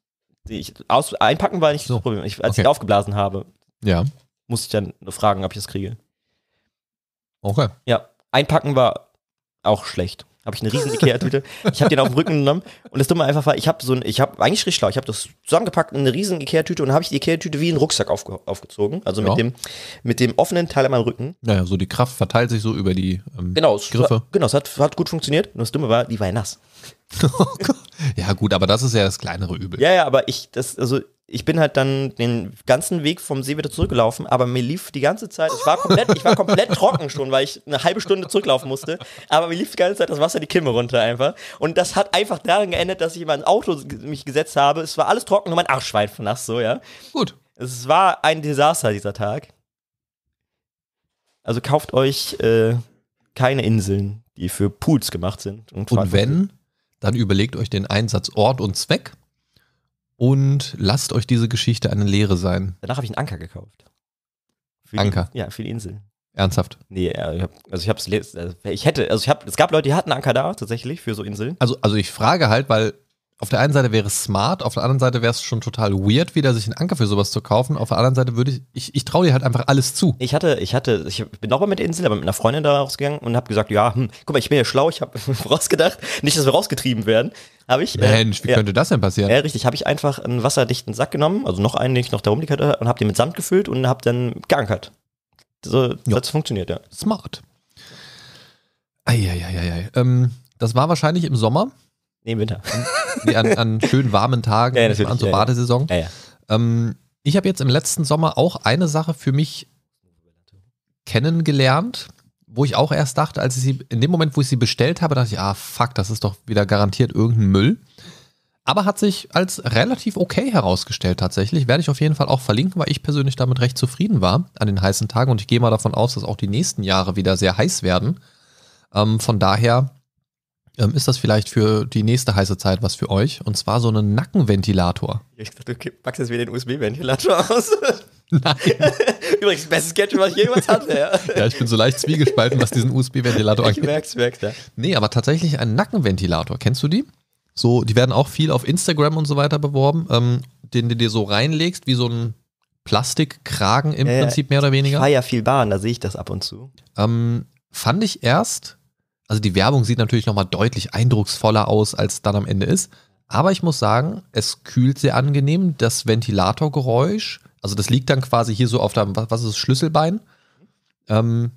ich, aus, einpacken war nicht so. das Problem. Ich, als okay. ich aufgeblasen habe, ja. musste ich dann fragen, ob ich das kriege. Okay. Ja, einpacken war auch schlecht. Habe ich eine riesen Ikea-Tüte. ich habe den auf dem Rücken genommen und das Dumme einfach war, ich habe so ein, ich habe eigentlich richtig schlau, ich habe das zusammengepackt in eine riesen Ikea-Tüte und habe ich die Ikea-Tüte wie einen Rucksack aufge aufgezogen, also ja. mit dem mit dem offenen Teil an meinem Rücken. Naja, so die Kraft verteilt sich so über die ähm, genau, Griffe. War, genau, es hat, hat gut funktioniert. Und das Dumme war, die war ja nass. Oh ja gut, aber das ist ja das kleinere Übel. Ja, ja, aber ich, das, also ich bin halt dann den ganzen Weg vom See wieder zurückgelaufen, aber mir lief die ganze Zeit, ich war komplett, ich war komplett trocken schon, weil ich eine halbe Stunde zurücklaufen musste, aber mir lief die ganze Zeit das Wasser die Kimme runter einfach. Und das hat einfach daran geendet, dass ich in mein Auto mich gesetzt habe. Es war alles trocken, nur mein Arsch war von nass, so, ja. Gut. Es war ein Desaster, dieser Tag. Also kauft euch äh, keine Inseln, die für Pools gemacht sind. Und, und wenn, dann überlegt euch den Einsatzort und Zweck und lasst euch diese Geschichte eine Lehre sein. Danach habe ich einen Anker gekauft. Für Anker? Die, ja, für die Insel. Ernsthaft? Nee, also ich habe es, also ich hätte, also ich habe, es gab Leute, die hatten Anker da tatsächlich für so Inseln. Also, also ich frage halt, weil auf der einen Seite wäre es smart, auf der anderen Seite wäre es schon total weird, wieder sich einen Anker für sowas zu kaufen. Auf der anderen Seite würde ich, ich, ich traue dir halt einfach alles zu. Ich hatte, ich hatte, ich bin nochmal mit der Insel, aber mit einer Freundin da rausgegangen und habe gesagt, ja, hm, guck mal, ich bin ja schlau, ich habe vorausgedacht, nicht, dass wir rausgetrieben werden. Habe ich. Äh, Mensch, äh, wie ja, könnte das denn passieren? Ja, äh, richtig, habe ich einfach einen wasserdichten Sack genommen, also noch einen, den ich noch da rumliegt hatte, und habe den mit Sand gefüllt und habe dann geankert. So, ja. das funktioniert, ja. Smart. Eieieiei. Ähm, das war wahrscheinlich im Sommer. Nee, im Winter. nee, an, an schönen warmen Tagen, ja, an so Badesaison. Ja, ja. Ähm, ich habe jetzt im letzten Sommer auch eine Sache für mich kennengelernt, wo ich auch erst dachte, als ich sie, in dem Moment, wo ich sie bestellt habe, dachte ich, ah, fuck, das ist doch wieder garantiert irgendein Müll. Aber hat sich als relativ okay herausgestellt tatsächlich. Werde ich auf jeden Fall auch verlinken, weil ich persönlich damit recht zufrieden war an den heißen Tagen und ich gehe mal davon aus, dass auch die nächsten Jahre wieder sehr heiß werden. Ähm, von daher ähm, ist das vielleicht für die nächste heiße Zeit was für euch? Und zwar so einen Nackenventilator. Ich dachte, du packst jetzt wieder den USB-Ventilator aus. Nein. Übrigens, bestes Sketchup, was ich jemals hatte. Ja. ja, ich bin so leicht zwiegespalten, was diesen USB-Ventilator angeht. Ich merk's, merk's, ja. Nee, aber tatsächlich ein Nackenventilator. Kennst du die? So, die werden auch viel auf Instagram und so weiter beworben, ähm, den du dir so reinlegst, wie so ein Plastikkragen im äh, Prinzip mehr oder weniger. Ich fahre ja viel Bahn, da sehe ich das ab und zu. Ähm, fand ich erst also die Werbung sieht natürlich nochmal deutlich eindrucksvoller aus, als dann am Ende ist. Aber ich muss sagen, es kühlt sehr angenehm. Das Ventilatorgeräusch, also das liegt dann quasi hier so auf deinem, was ist das, Schlüsselbein? Ähm,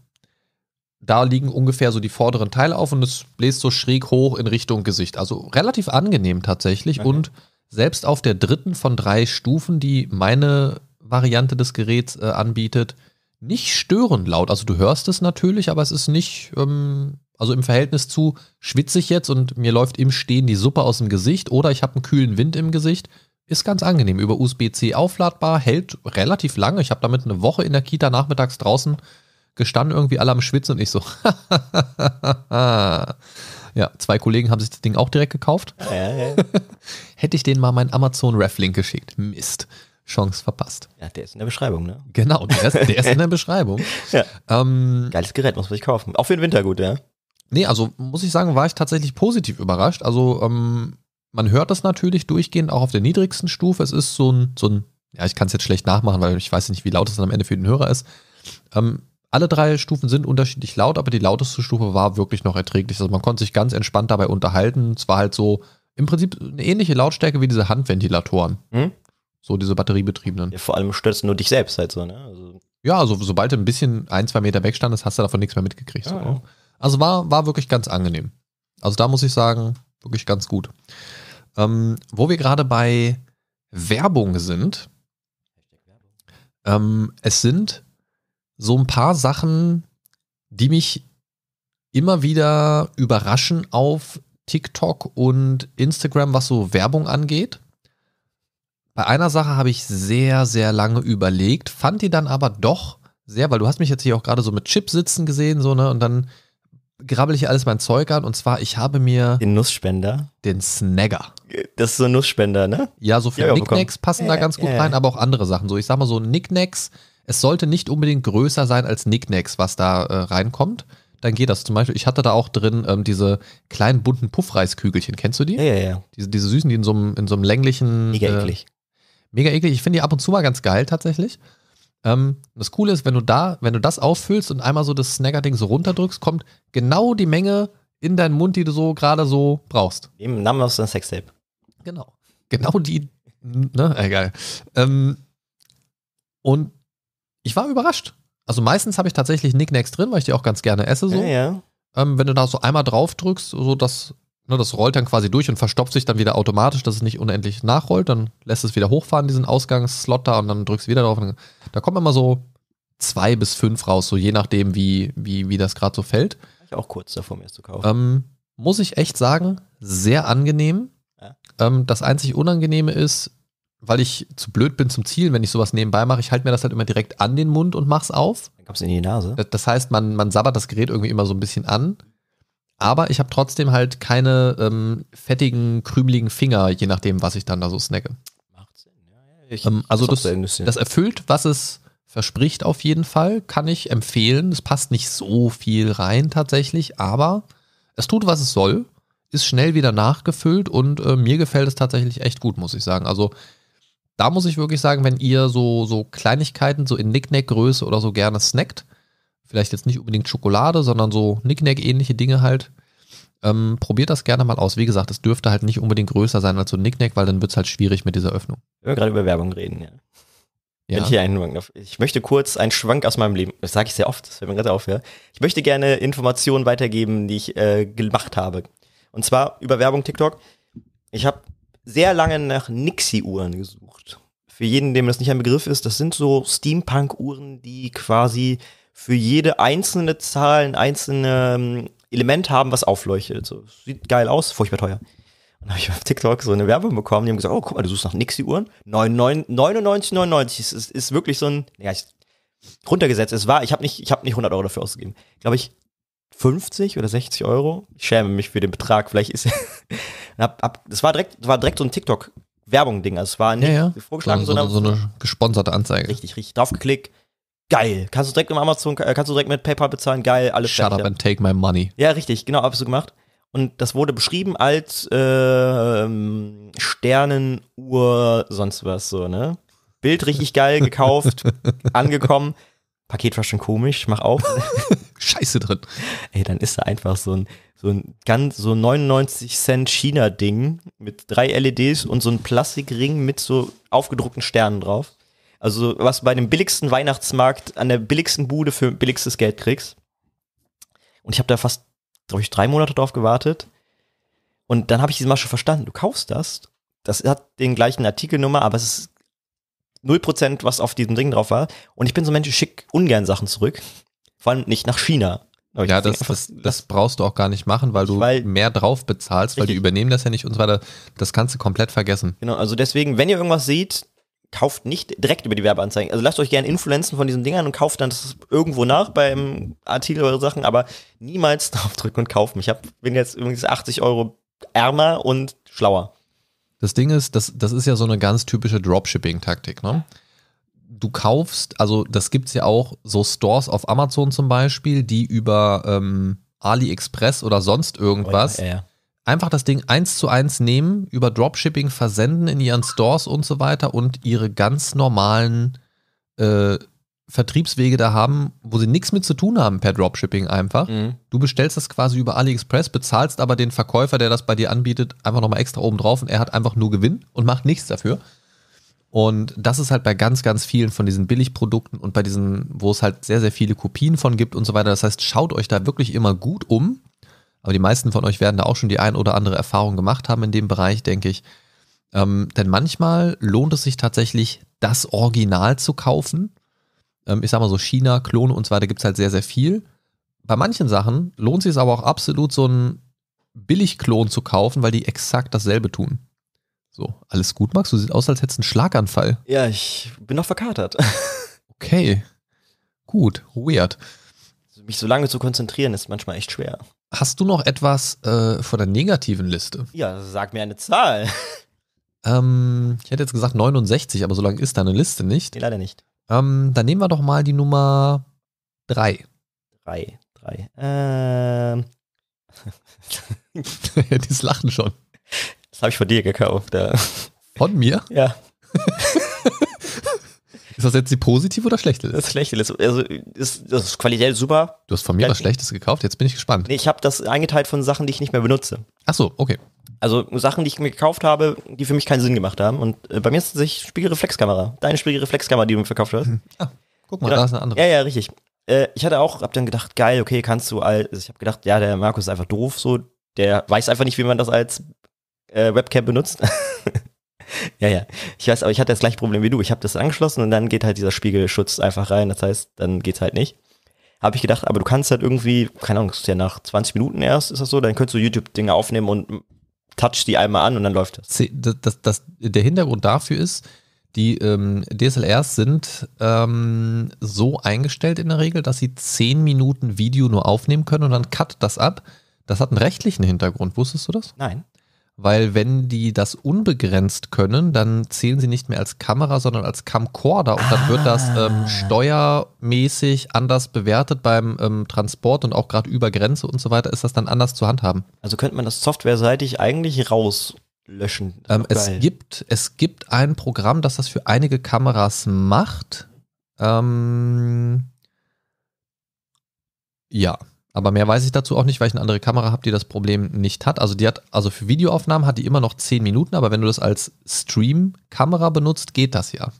da liegen ungefähr so die vorderen Teile auf und es bläst so schräg hoch in Richtung Gesicht. Also relativ angenehm tatsächlich. Okay. Und selbst auf der dritten von drei Stufen, die meine Variante des Geräts äh, anbietet, nicht störend laut. Also du hörst es natürlich, aber es ist nicht ähm, also im Verhältnis zu schwitze ich jetzt und mir läuft im Stehen die Suppe aus dem Gesicht oder ich habe einen kühlen Wind im Gesicht. Ist ganz angenehm. Über USB-C aufladbar, hält relativ lange. Ich habe damit eine Woche in der Kita nachmittags draußen gestanden, irgendwie alle am Schwitzen und ich so. ja, zwei Kollegen haben sich das Ding auch direkt gekauft. Hätte ich denen mal meinen Amazon Reflink geschickt. Mist. Chance verpasst. Ja, der ist in der Beschreibung, ne? Genau, der ist, der ist in der Beschreibung. ja. ähm, Geiles Gerät, muss man sich kaufen. Auch für den Winter gut, ja. Nee, also muss ich sagen, war ich tatsächlich positiv überrascht. Also ähm, man hört das natürlich durchgehend auch auf der niedrigsten Stufe. Es ist so ein, so ein ja, ich kann es jetzt schlecht nachmachen, weil ich weiß nicht, wie laut es dann am Ende für den Hörer ist. Ähm, alle drei Stufen sind unterschiedlich laut, aber die lauteste Stufe war wirklich noch erträglich. Also man konnte sich ganz entspannt dabei unterhalten. Es war halt so im Prinzip eine ähnliche Lautstärke wie diese Handventilatoren. Hm? So diese batteriebetriebenen. Ja, vor allem störst nur dich selbst halt so, ne? Also ja, also sobald du ein bisschen ein, zwei Meter weg standest, hast du davon nichts mehr mitgekriegt. Ah, so, ja. Ne? Also war, war wirklich ganz angenehm. Also da muss ich sagen, wirklich ganz gut. Ähm, wo wir gerade bei Werbung sind, ähm, es sind so ein paar Sachen, die mich immer wieder überraschen auf TikTok und Instagram, was so Werbung angeht. Bei einer Sache habe ich sehr, sehr lange überlegt, fand die dann aber doch sehr, weil du hast mich jetzt hier auch gerade so mit Chips sitzen gesehen, so, ne, und dann grabbel ich alles mein Zeug an und zwar, ich habe mir den Nussspender, den Snagger. Das ist so ein Nussspender, ne? Ja, so für Nicknacks passen äh, da ganz gut äh. rein, aber auch andere Sachen. So, ich sag mal so Nicknacks, es sollte nicht unbedingt größer sein als Nicknacks, was da äh, reinkommt. Dann geht das. Zum Beispiel, ich hatte da auch drin ähm, diese kleinen bunten Puffreiskügelchen. Kennst du die? Ja, ja, ja. Diese, diese süßen, die in so einem, in so einem länglichen. Mega eklig. Äh, mega eklig. Ich finde die ab und zu mal ganz geil tatsächlich. Ähm, das Coole ist, wenn du da, wenn du das auffüllst und einmal so das snagger ding so runterdrückst, kommt genau die Menge in deinen Mund, die du so gerade so brauchst. Im Namen aus dem Sextape. Genau. Genau die, ne, egal. Ähm, und ich war überrascht. Also meistens habe ich tatsächlich Nicknacks drin, weil ich die auch ganz gerne esse so. Ja, ja. Ähm, wenn du da so einmal drauf drückst, so das ne, das rollt dann quasi durch und verstopft sich dann wieder automatisch, dass es nicht unendlich nachrollt. Dann lässt es wieder hochfahren, diesen Ausgangsslot da, und dann drückst du wieder drauf. da kommen immer so zwei bis fünf raus, so je nachdem, wie, wie, wie das gerade so fällt. Ich auch kurz davor, mir zu kaufen. Ähm, muss ich echt sagen, sehr angenehm. Ja. Ähm, das einzig Unangenehme ist, weil ich zu blöd bin zum Zielen, wenn ich sowas nebenbei mache, ich halte mir das halt immer direkt an den Mund und mach's auf. Dann kommst du in die Nase. Das heißt, man, man sabbert das Gerät irgendwie immer so ein bisschen an aber ich habe trotzdem halt keine ähm, fettigen, krümeligen Finger, je nachdem, was ich dann da so snacke. Macht Sinn, ja. Ich, ähm, also das, das erfüllt, was es verspricht auf jeden Fall, kann ich empfehlen. Es passt nicht so viel rein tatsächlich, aber es tut, was es soll, ist schnell wieder nachgefüllt und äh, mir gefällt es tatsächlich echt gut, muss ich sagen. Also da muss ich wirklich sagen, wenn ihr so, so Kleinigkeiten so in Nicknack-Größe oder so gerne snackt, vielleicht jetzt nicht unbedingt Schokolade, sondern so Nicknack-ähnliche Dinge halt. Ähm, probiert das gerne mal aus. Wie gesagt, es dürfte halt nicht unbedingt größer sein als so ein Nicknack, weil dann wird es halt schwierig mit dieser Öffnung. Wenn wir gerade über Werbung reden, ja. ja. ich, ich möchte kurz einen Schwank aus meinem Leben, das sage ich sehr oft, das fällt mir gerade auf, ja. Ich möchte gerne Informationen weitergeben, die ich äh, gemacht habe. Und zwar über Werbung TikTok. Ich habe sehr lange nach Nixie-Uhren gesucht. Für jeden, dem das nicht ein Begriff ist, das sind so Steampunk-Uhren, die quasi für jede einzelne Zahl ein einzelnes ähm, Element haben, was aufleuchtet. So, sieht geil aus, furchtbar teuer. Und habe ich auf TikTok so eine Werbung bekommen, die haben gesagt, oh, guck mal, du suchst nach Nixie-Uhren. 99,99 99, ist, ist, ist wirklich so ein, ja, ich, runtergesetzt. Es war, ich habe nicht, ich habe nicht 100 Euro dafür ausgegeben. Glaube ich 50 oder 60 Euro. Ich schäme mich für den Betrag. Vielleicht ist, hab, das war direkt, das war direkt so ein TikTok Werbung Ding. Also es war nicht ja, ja. vorgeschlagen, so, sondern so eine gesponserte Anzeige. Richtig, richtig. Draufgeklickt, geil. Kannst du direkt im Amazon, äh, kannst du direkt mit PayPal bezahlen, geil, alles Shut fertig. up and take my money. Ja, richtig, genau, hab ich so gemacht. Und das wurde beschrieben als äh, ähm, Sternenuhr, sonst was so, ne? Bild richtig geil, gekauft, angekommen. Paket war schon komisch, mach auf. Scheiße drin. Ey, dann ist da einfach so ein, so ein ganz, so 99 Cent China-Ding mit drei LEDs und so ein Plastikring mit so aufgedruckten Sternen drauf. Also was bei dem billigsten Weihnachtsmarkt an der billigsten Bude für billigstes Geld kriegst. Und ich habe da fast, glaube ich, drei Monate drauf gewartet. Und dann habe ich diese Masche verstanden. Du kaufst das. Das hat den gleichen Artikelnummer, aber es ist 0%, was auf diesem Ding drauf war. Und ich bin so ein Mensch, ich schicke ungern Sachen zurück. Vor allem nicht nach China. Aber ja, das, einfach, das, das, brauchst du auch gar nicht machen, weil du weil, mehr drauf bezahlst, weil richtig. die übernehmen das ja nicht und so weiter. Das kannst du komplett vergessen. Genau, also deswegen, wenn ihr irgendwas seht, kauft nicht direkt über die Werbeanzeigen. Also lasst euch gerne Influenzen von diesen Dingern und kauft dann das irgendwo nach beim Artikel oder Sachen, aber niemals draufdrücken und kaufen. Ich hab, bin jetzt übrigens 80 Euro ärmer und schlauer. Das Ding ist, das, das ist ja so eine ganz typische Dropshipping-Taktik, ne? Du kaufst, also das gibt es ja auch, so Stores auf Amazon zum Beispiel, die über ähm, AliExpress oder sonst irgendwas oh ja, ja, ja einfach das Ding eins zu eins nehmen, über Dropshipping versenden in ihren Stores und so weiter und ihre ganz normalen äh, Vertriebswege da haben, wo sie nichts mit zu tun haben per Dropshipping einfach. Mhm. Du bestellst das quasi über AliExpress, bezahlst aber den Verkäufer, der das bei dir anbietet, einfach nochmal extra oben drauf und er hat einfach nur Gewinn und macht nichts dafür. Und das ist halt bei ganz, ganz vielen von diesen Billigprodukten und bei diesen, wo es halt sehr, sehr viele Kopien von gibt und so weiter. Das heißt, schaut euch da wirklich immer gut um aber die meisten von euch werden da auch schon die ein oder andere Erfahrung gemacht haben in dem Bereich, denke ich. Ähm, denn manchmal lohnt es sich tatsächlich, das Original zu kaufen. Ähm, ich sag mal so China, Klone und so weiter gibt es halt sehr, sehr viel. Bei manchen Sachen lohnt es sich aber auch absolut, so einen Billigklon zu kaufen, weil die exakt dasselbe tun. So, alles gut, Max? Du siehst aus, als hättest du einen Schlaganfall. Ja, ich bin noch verkatert. okay. Gut, weird. Mich so lange zu konzentrieren, ist manchmal echt schwer. Hast du noch etwas äh, von der negativen Liste? Ja, sag mir eine Zahl. Ähm, ich hätte jetzt gesagt 69, aber so lange ist deine Liste nicht. Nee, leider nicht. Ähm, dann nehmen wir doch mal die Nummer 3. 3, 3. Ähm. die Lachen schon. Das habe ich von dir gekauft. Ja. Von mir? Ja. Ist das jetzt die positive oder schlechte Liste? Das schlechte Liste. Also ist, das ist qualität super. Du hast von mir was Schlechtes gekauft, jetzt bin ich gespannt. Nee, ich habe das eingeteilt von Sachen, die ich nicht mehr benutze. Ach so, okay. Also Sachen, die ich mir gekauft habe, die für mich keinen Sinn gemacht haben. Und äh, bei mir ist es sich Spiegelreflexkamera. Deine Spiegelreflexkamera, die du mir verkauft hast. Hm. Ah, guck mal, genau. da ist eine andere. Ja, ja, richtig. Äh, ich hatte auch, hab dann gedacht, geil, okay, kannst du all. Also ich habe gedacht, ja, der Markus ist einfach doof, so. Der weiß einfach nicht, wie man das als äh, Webcam benutzt. Ja, ja. Ich weiß, aber ich hatte das gleiche Problem wie du. Ich habe das angeschlossen und dann geht halt dieser Spiegelschutz einfach rein. Das heißt, dann geht's halt nicht. Habe ich gedacht, aber du kannst halt irgendwie, keine Ahnung, ist ja nach 20 Minuten erst, ist das so, dann könntest du YouTube-Dinge aufnehmen und touch die einmal an und dann läuft das. das, das, das der Hintergrund dafür ist, die ähm, DSLRs sind ähm, so eingestellt in der Regel, dass sie 10 Minuten Video nur aufnehmen können und dann cut das ab. Das hat einen rechtlichen Hintergrund. Wusstest du das? Nein weil wenn die das unbegrenzt können, dann zählen sie nicht mehr als Kamera, sondern als Camcorder und ah. dann wird das ähm, ah. steuermäßig anders bewertet beim ähm, Transport und auch gerade über Grenze und so weiter ist das dann anders zu handhaben. Also könnte man das softwareseitig eigentlich rauslöschen. Ähm, es, gibt, es gibt ein Programm, das das für einige Kameras macht. Ähm, ja. Aber mehr weiß ich dazu auch nicht, weil ich eine andere Kamera habe, die das Problem nicht hat. Also die hat, also für Videoaufnahmen hat die immer noch 10 Minuten, aber wenn du das als Stream-Kamera benutzt, geht das ja.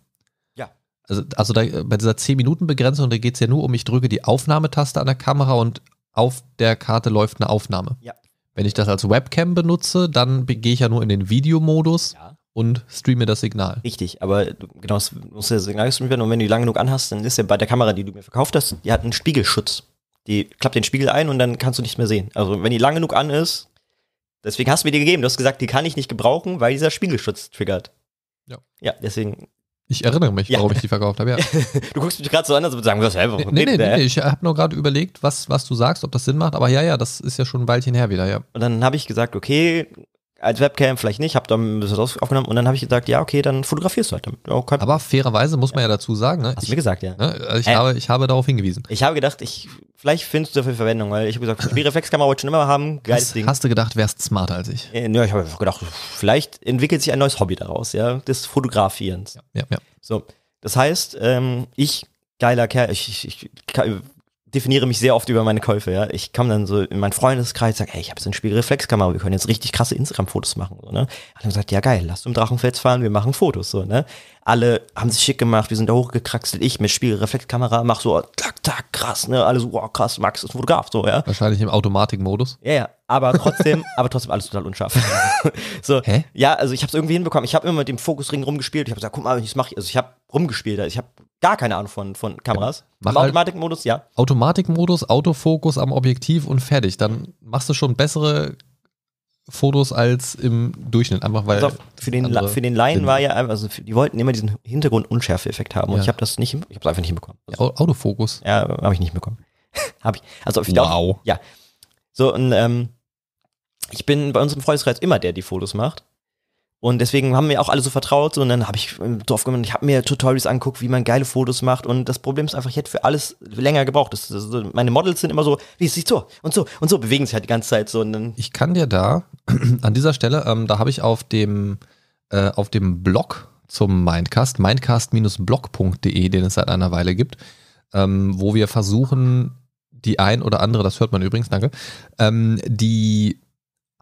Ja. Also, also da, bei dieser 10-Minuten-Begrenzung, da geht es ja nur um, ich drücke die Aufnahmetaste an der Kamera und auf der Karte läuft eine Aufnahme. Ja. Wenn ich das als Webcam benutze, dann gehe ich ja nur in den Videomodus. Ja und streame das Signal. Richtig, aber genau, es muss das Signal gestreamt werden und wenn du die lang genug anhast, dann ist ja bei der Kamera, die du mir verkauft hast, die hat einen Spiegelschutz. Die klappt den Spiegel ein und dann kannst du nicht mehr sehen. Also wenn die lang genug an ist, deswegen hast du mir die gegeben. Du hast gesagt, die kann ich nicht gebrauchen, weil dieser Spiegelschutz triggert. Ja. Ja, deswegen ich erinnere mich, ja. warum ich die verkauft habe, ja. du guckst mich gerade so an, als würde ich sagen, hast selber. Nee, nee, nee, nee, ich habe nur gerade überlegt, was, was du sagst, ob das Sinn macht, aber ja, ja, das ist ja schon ein Weilchen her wieder, ja. Und dann habe ich gesagt, okay, als Webcam vielleicht nicht, habe dann ein bisschen raus aufgenommen und dann habe ich gesagt, ja, okay, dann fotografierst du halt. Okay. Oh, Aber fairerweise muss man ja, dazu sagen, ne? Hast ich, du mir gesagt, ja. Ne? Also ich, äh, habe, ich habe darauf hingewiesen. Ich habe gedacht, ich, vielleicht findest du dafür Verwendung, weil ich habe gesagt, Spiegelreflexkamera wollte ich schon immer haben, geiles hast, Ding. Hast du gedacht, wärst smarter als ich? Äh, ja, ich habe gedacht, vielleicht entwickelt sich ein neues Hobby daraus, ja, des Fotografierens. Ja, ja. ja. So, das heißt, ähm, ich, geiler Kerl, ich, ich, ich definiere mich sehr oft über meine Käufe. Ja. Ich komme dann so in meinen Freundeskreis, sage, ey, ich habe so eine Spiegelreflexkamera, wir können jetzt richtig krasse Instagram-Fotos machen. So, ne? Alle haben gesagt, ja geil, lass zum Drachenfels fahren, wir machen Fotos. So, ne? Alle haben sich schick gemacht, wir sind da hochgekraxelt. Ich mit Spiegelreflexkamera mach so, tak, tak, krass, ne? Alle so, wow, krass, Max ist Fotograf. So, ja? Wahrscheinlich im Automatikmodus. Ja, ja. Aber trotzdem, aber trotzdem alles total unscharf. so, Hä? ja, also ich habe es irgendwie hinbekommen. Ich habe immer mit dem Fokusring rumgespielt. Ich habe gesagt, guck mal, ich mache, also ich habe rumgespielt. Also ich habe gar keine Ahnung von, von Kameras. Mach halt Automatikmodus, ja. Automatikmodus, Autofokus am Objektiv und fertig. Dann machst du schon bessere Fotos als im Durchschnitt, einfach weil. Also für, den, für den Laien war ja, also die wollten immer diesen Hintergrund-Unschärfe-Effekt haben und ja. ich habe das nicht, ich habe es einfach nicht bekommen. Also, ja, Autofokus. Ja, habe ich nicht bekommen. habe ich. Also ich wow. Glaub, ja. So, und ähm, ich bin bei uns im Freundeskreis immer der, der, die Fotos macht. Und deswegen haben mir auch alle so vertraut. Und dann habe ich drauf gemacht, ich habe mir Tutorials angeguckt, wie man geile Fotos macht. Und das Problem ist einfach, ich hätte für alles länger gebraucht. Das, das, meine Models sind immer so, wie es sich so und so und so, bewegen sich halt die ganze Zeit so. Und dann ich kann dir da an dieser Stelle, ähm, da habe ich auf dem, äh, auf dem Blog zum Mindcast, mindcast-blog.de, den es seit einer Weile gibt, ähm, wo wir versuchen, die ein oder andere, das hört man übrigens, danke, ähm, die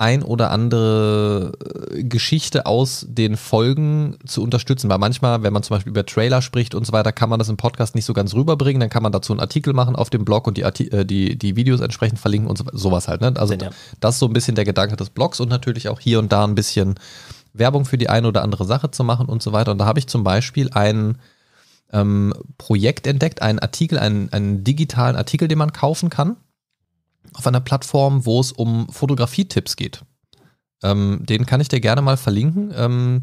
ein oder andere äh, Geschichte aus den Folgen zu unterstützen. Weil manchmal, wenn man zum Beispiel über Trailer spricht und so weiter, kann man das im Podcast nicht so ganz rüberbringen. Dann kann man dazu einen Artikel machen auf dem Blog und die, Arti äh, die, die Videos entsprechend verlinken und so, sowas halt. Ne? Also ja, das ist so ein bisschen der Gedanke des Blogs und natürlich auch hier und da ein bisschen Werbung für die eine oder andere Sache zu machen und so weiter. Und da habe ich zum Beispiel ein ähm, Projekt entdeckt, einen Artikel, einen, einen digitalen Artikel, den man kaufen kann auf einer Plattform, wo es um Fotografietipps geht. Ähm, den kann ich dir gerne mal verlinken. Ähm,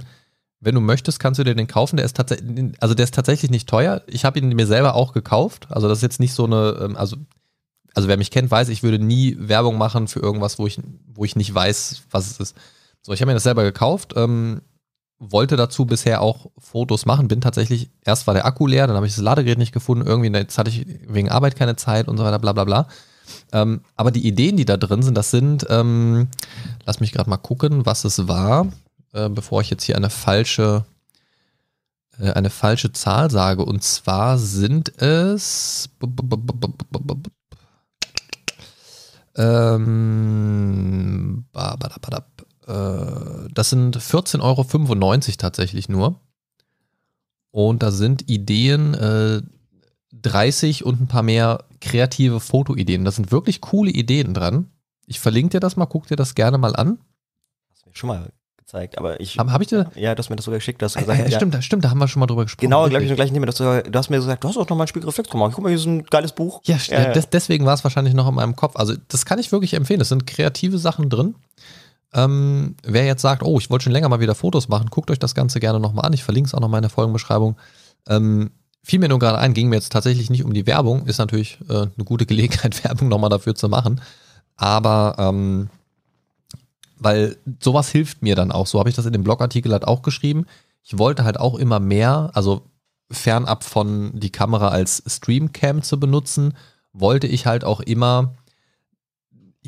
wenn du möchtest, kannst du dir den kaufen. Der ist tatsächlich, also der ist tatsächlich nicht teuer. Ich habe ihn mir selber auch gekauft. Also das ist jetzt nicht so eine, ähm, also also wer mich kennt, weiß, ich würde nie Werbung machen für irgendwas, wo ich, wo ich nicht weiß, was es ist. So, ich habe mir das selber gekauft, ähm, wollte dazu bisher auch Fotos machen, bin tatsächlich, erst war der Akku leer, dann habe ich das Ladegerät nicht gefunden, irgendwie, jetzt hatte ich wegen Arbeit keine Zeit und so weiter, bla bla bla. Ähm, aber die Ideen, die da drin sind, das sind, ähm, lass mich gerade mal gucken, was es war, äh, bevor ich jetzt hier eine falsche, äh, eine falsche Zahl sage. Und zwar sind es. Ähm, äh, das sind 14,95 Euro tatsächlich nur. Und da sind Ideen äh, 30 und ein paar mehr kreative Fotoideen. Da sind wirklich coole Ideen dran. Ich verlinke dir das mal, guck dir das gerne mal an. Hast du mir schon mal gezeigt, aber ich. Habe hab ich dir? Ja, du hast mir das sogar geschickt, hast äh, gesagt. Äh, äh, stimmt, ja. stimmt, da haben wir schon mal drüber gesprochen. Genau, glaube ich, gleich gleichen Thema. Du hast mir gesagt, du hast auch noch mal ein Spiegelreflex gemacht. Guck mal, hier ist ein geiles Buch. Ja, ja, des, deswegen war es wahrscheinlich noch in meinem Kopf. Also, das kann ich wirklich empfehlen. Es sind kreative Sachen drin. Ähm, wer jetzt sagt, oh, ich wollte schon länger mal wieder Fotos machen, guckt euch das Ganze gerne nochmal an. Ich verlinke es auch nochmal in der Folgenbeschreibung. Ähm, fiel mir nur gerade ein, ging mir jetzt tatsächlich nicht um die Werbung, ist natürlich äh, eine gute Gelegenheit, Werbung nochmal dafür zu machen. Aber ähm, weil sowas hilft mir dann auch. So habe ich das in dem Blogartikel halt auch geschrieben. Ich wollte halt auch immer mehr, also fernab von die Kamera als Streamcam zu benutzen, wollte ich halt auch immer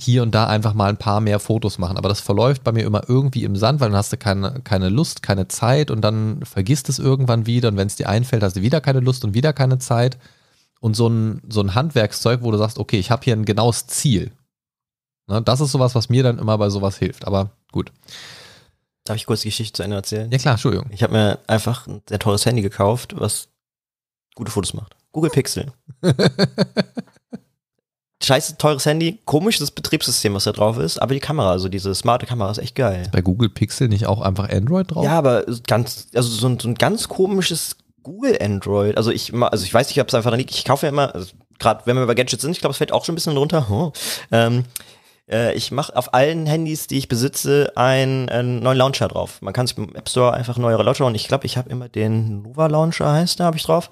hier und da einfach mal ein paar mehr Fotos machen. Aber das verläuft bei mir immer irgendwie im Sand, weil dann hast du keine, keine Lust, keine Zeit und dann vergisst es irgendwann wieder. Und wenn es dir einfällt, hast du wieder keine Lust und wieder keine Zeit. Und so ein, so ein Handwerkszeug, wo du sagst, okay, ich habe hier ein genaues Ziel. Ne, das ist sowas, was mir dann immer bei sowas hilft. Aber gut. Darf ich kurz die Geschichte zu Ende erzählen? Ja klar, Entschuldigung. Ich habe mir einfach ein sehr teures Handy gekauft, was gute Fotos macht. Google Pixel. scheiße teures Handy, komisches Betriebssystem, was da drauf ist, aber die Kamera, also diese smarte Kamera ist echt geil. Ist bei Google Pixel nicht auch einfach Android drauf? Ja, aber ganz, also so ein, so ein ganz komisches Google Android. Also ich, also ich weiß nicht, ob es einfach da liegt. Ich kaufe ja immer, also gerade wenn wir bei Gadgets sind, ich glaube, es fällt auch schon ein bisschen runter. Oh. Ähm, äh, ich mache auf allen Handys, die ich besitze, einen, einen, neuen Launcher drauf. Man kann sich im App Store einfach neuere Launcher und ich glaube, ich habe immer den Nova Launcher heißt, da habe ich drauf.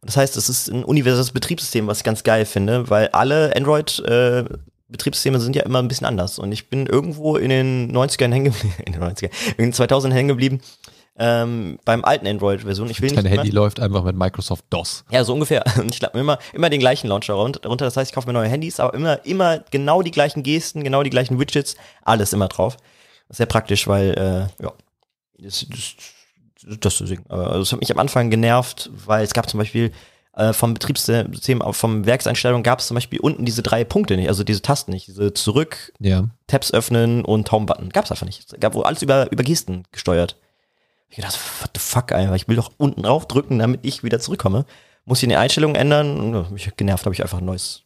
Und das heißt, es ist ein universelles Betriebssystem, was ich ganz geil finde, weil alle Android äh, Betriebssysteme sind ja immer ein bisschen anders. Und ich bin irgendwo in den 90ern hängen geblieben, in den 90ern, in den 2000 hängen geblieben, ähm, beim alten Android-Version. Ich will Dein nicht Handy immer, läuft einfach mit Microsoft DOS. Ja, so ungefähr. Und ich lade mir immer, immer den gleichen Launcher runter. Das heißt, ich kaufe mir neue Handys, aber immer, immer genau die gleichen Gesten, genau die gleichen Widgets, alles immer drauf. Sehr praktisch, weil, äh, ja, das, das das zu singen. Äh, also es hat mich am Anfang genervt, weil es gab zum Beispiel äh, vom Betriebssystem, äh, vom Werkseinstellung gab es zum Beispiel unten diese drei Punkte nicht, also diese Tasten nicht, diese zurück, ja. Tabs öffnen und Home-Button. Gab es einfach nicht. Es gab wohl alles über, über Gesten gesteuert. Ich dachte, what the fuck, Alter? Ich will doch unten drauf drücken, damit ich wieder zurückkomme. Muss ich in die Einstellung ändern? Und, äh, Mich genervt, habe ich einfach ein neues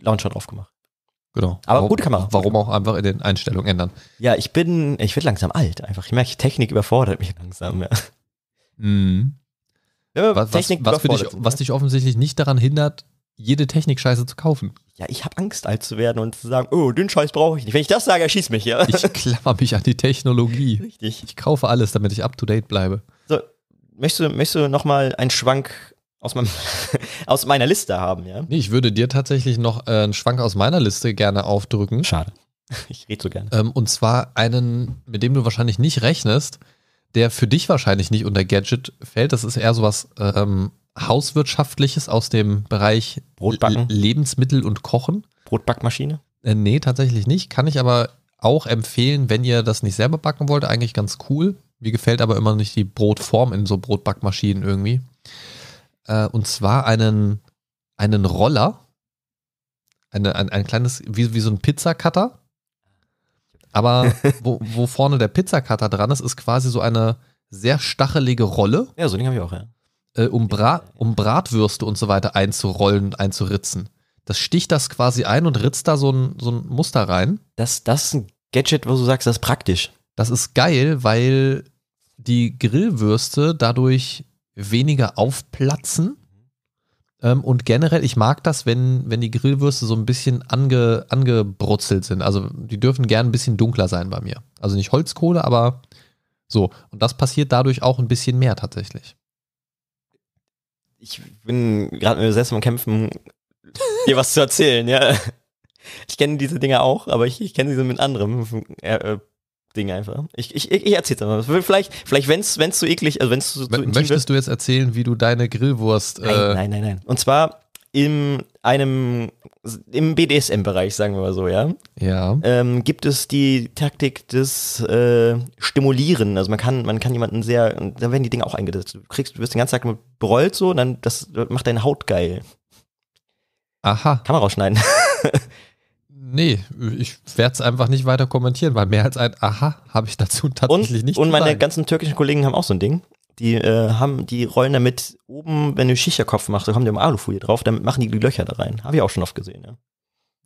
Launcher drauf gemacht. Genau. Aber warum, gut kann man. Warum auch einfach in den Einstellungen ändern. Ja, ich bin, ich werde langsam alt einfach. Ich merke, Technik überfordert mich langsam. Ja. Mhm. Ja, was, was, was, dich, was, ne? dich, offensichtlich nicht daran hindert, jede Technik-Scheiße zu kaufen. Ja, ich habe Angst, alt zu werden und zu sagen, oh, den Scheiß brauche ich nicht. Wenn ich das sage, erschieß mich, ja. Ich klammer mich an die Technologie. Richtig. Ich kaufe alles, damit ich up to date bleibe. So, möchtest du, möchtest du nochmal einen Schwank aus, meinem, aus meiner Liste haben, ja. Nee, ich würde dir tatsächlich noch äh, einen Schwank aus meiner Liste gerne aufdrücken. Schade. Ich rede so gerne. Ähm, und zwar einen, mit dem du wahrscheinlich nicht rechnest, der für dich wahrscheinlich nicht unter Gadget fällt. Das ist eher sowas ähm, Hauswirtschaftliches aus dem Bereich Brotbacken. Lebensmittel und Kochen. Brotbackmaschine? Äh, nee, tatsächlich nicht. Kann ich aber auch empfehlen, wenn ihr das nicht selber backen wollt. Eigentlich ganz cool. Mir gefällt aber immer nicht die Brotform in so Brotbackmaschinen irgendwie. Äh, und zwar einen, einen Roller, eine, ein, ein kleines, wie, wie so ein Pizzacutter. Aber wo, wo vorne der Pizzacutter dran ist, ist quasi so eine sehr stachelige Rolle. Ja, so den habe ich auch, ja. Äh, um, Bra um Bratwürste und so weiter einzurollen und einzuritzen. Das sticht das quasi ein und ritzt da so ein, so ein Muster rein. Das, das ist ein Gadget, wo du sagst, das ist praktisch. Das ist geil, weil die Grillwürste dadurch weniger aufplatzen. Ähm, und generell, ich mag das, wenn, wenn die Grillwürste so ein bisschen ange, angebrutzelt sind. Also die dürfen gern ein bisschen dunkler sein bei mir. Also nicht Holzkohle, aber so. Und das passiert dadurch auch ein bisschen mehr tatsächlich. Ich bin gerade mit mir selbst am Kämpfen, dir was zu erzählen, ja. Ich kenne diese Dinge auch, aber ich, ich kenne sie so mit anderem äh, äh Ding einfach. Ich, ich, ich erzähl's einfach. Vielleicht, vielleicht wenn es so eklig, also wenn es so, so Möchtest wird. du jetzt erzählen, wie du deine Grillwurst. Äh nein, nein, nein, Und zwar in einem im BDSM-Bereich, sagen wir mal so, ja. Ja. Ähm, gibt es die Taktik des äh, Stimulieren. Also man kann, man kann jemanden sehr, da werden die Dinge auch eingesetzt. Du kriegst, du wirst den ganzen Tag berollt so, und dann das macht deine Haut geil. Aha. Kann man rausschneiden. nee, ich werde es einfach nicht weiter kommentieren, weil mehr als ein Aha habe ich dazu tatsächlich und, nicht. Und meine sagen. ganzen türkischen Kollegen haben auch so ein Ding. Die äh, haben, die rollen damit oben, wenn du Shisha-Kopf machst, da die ja Alufolie drauf, damit machen die die Löcher da rein. Habe ich auch schon oft gesehen, ja.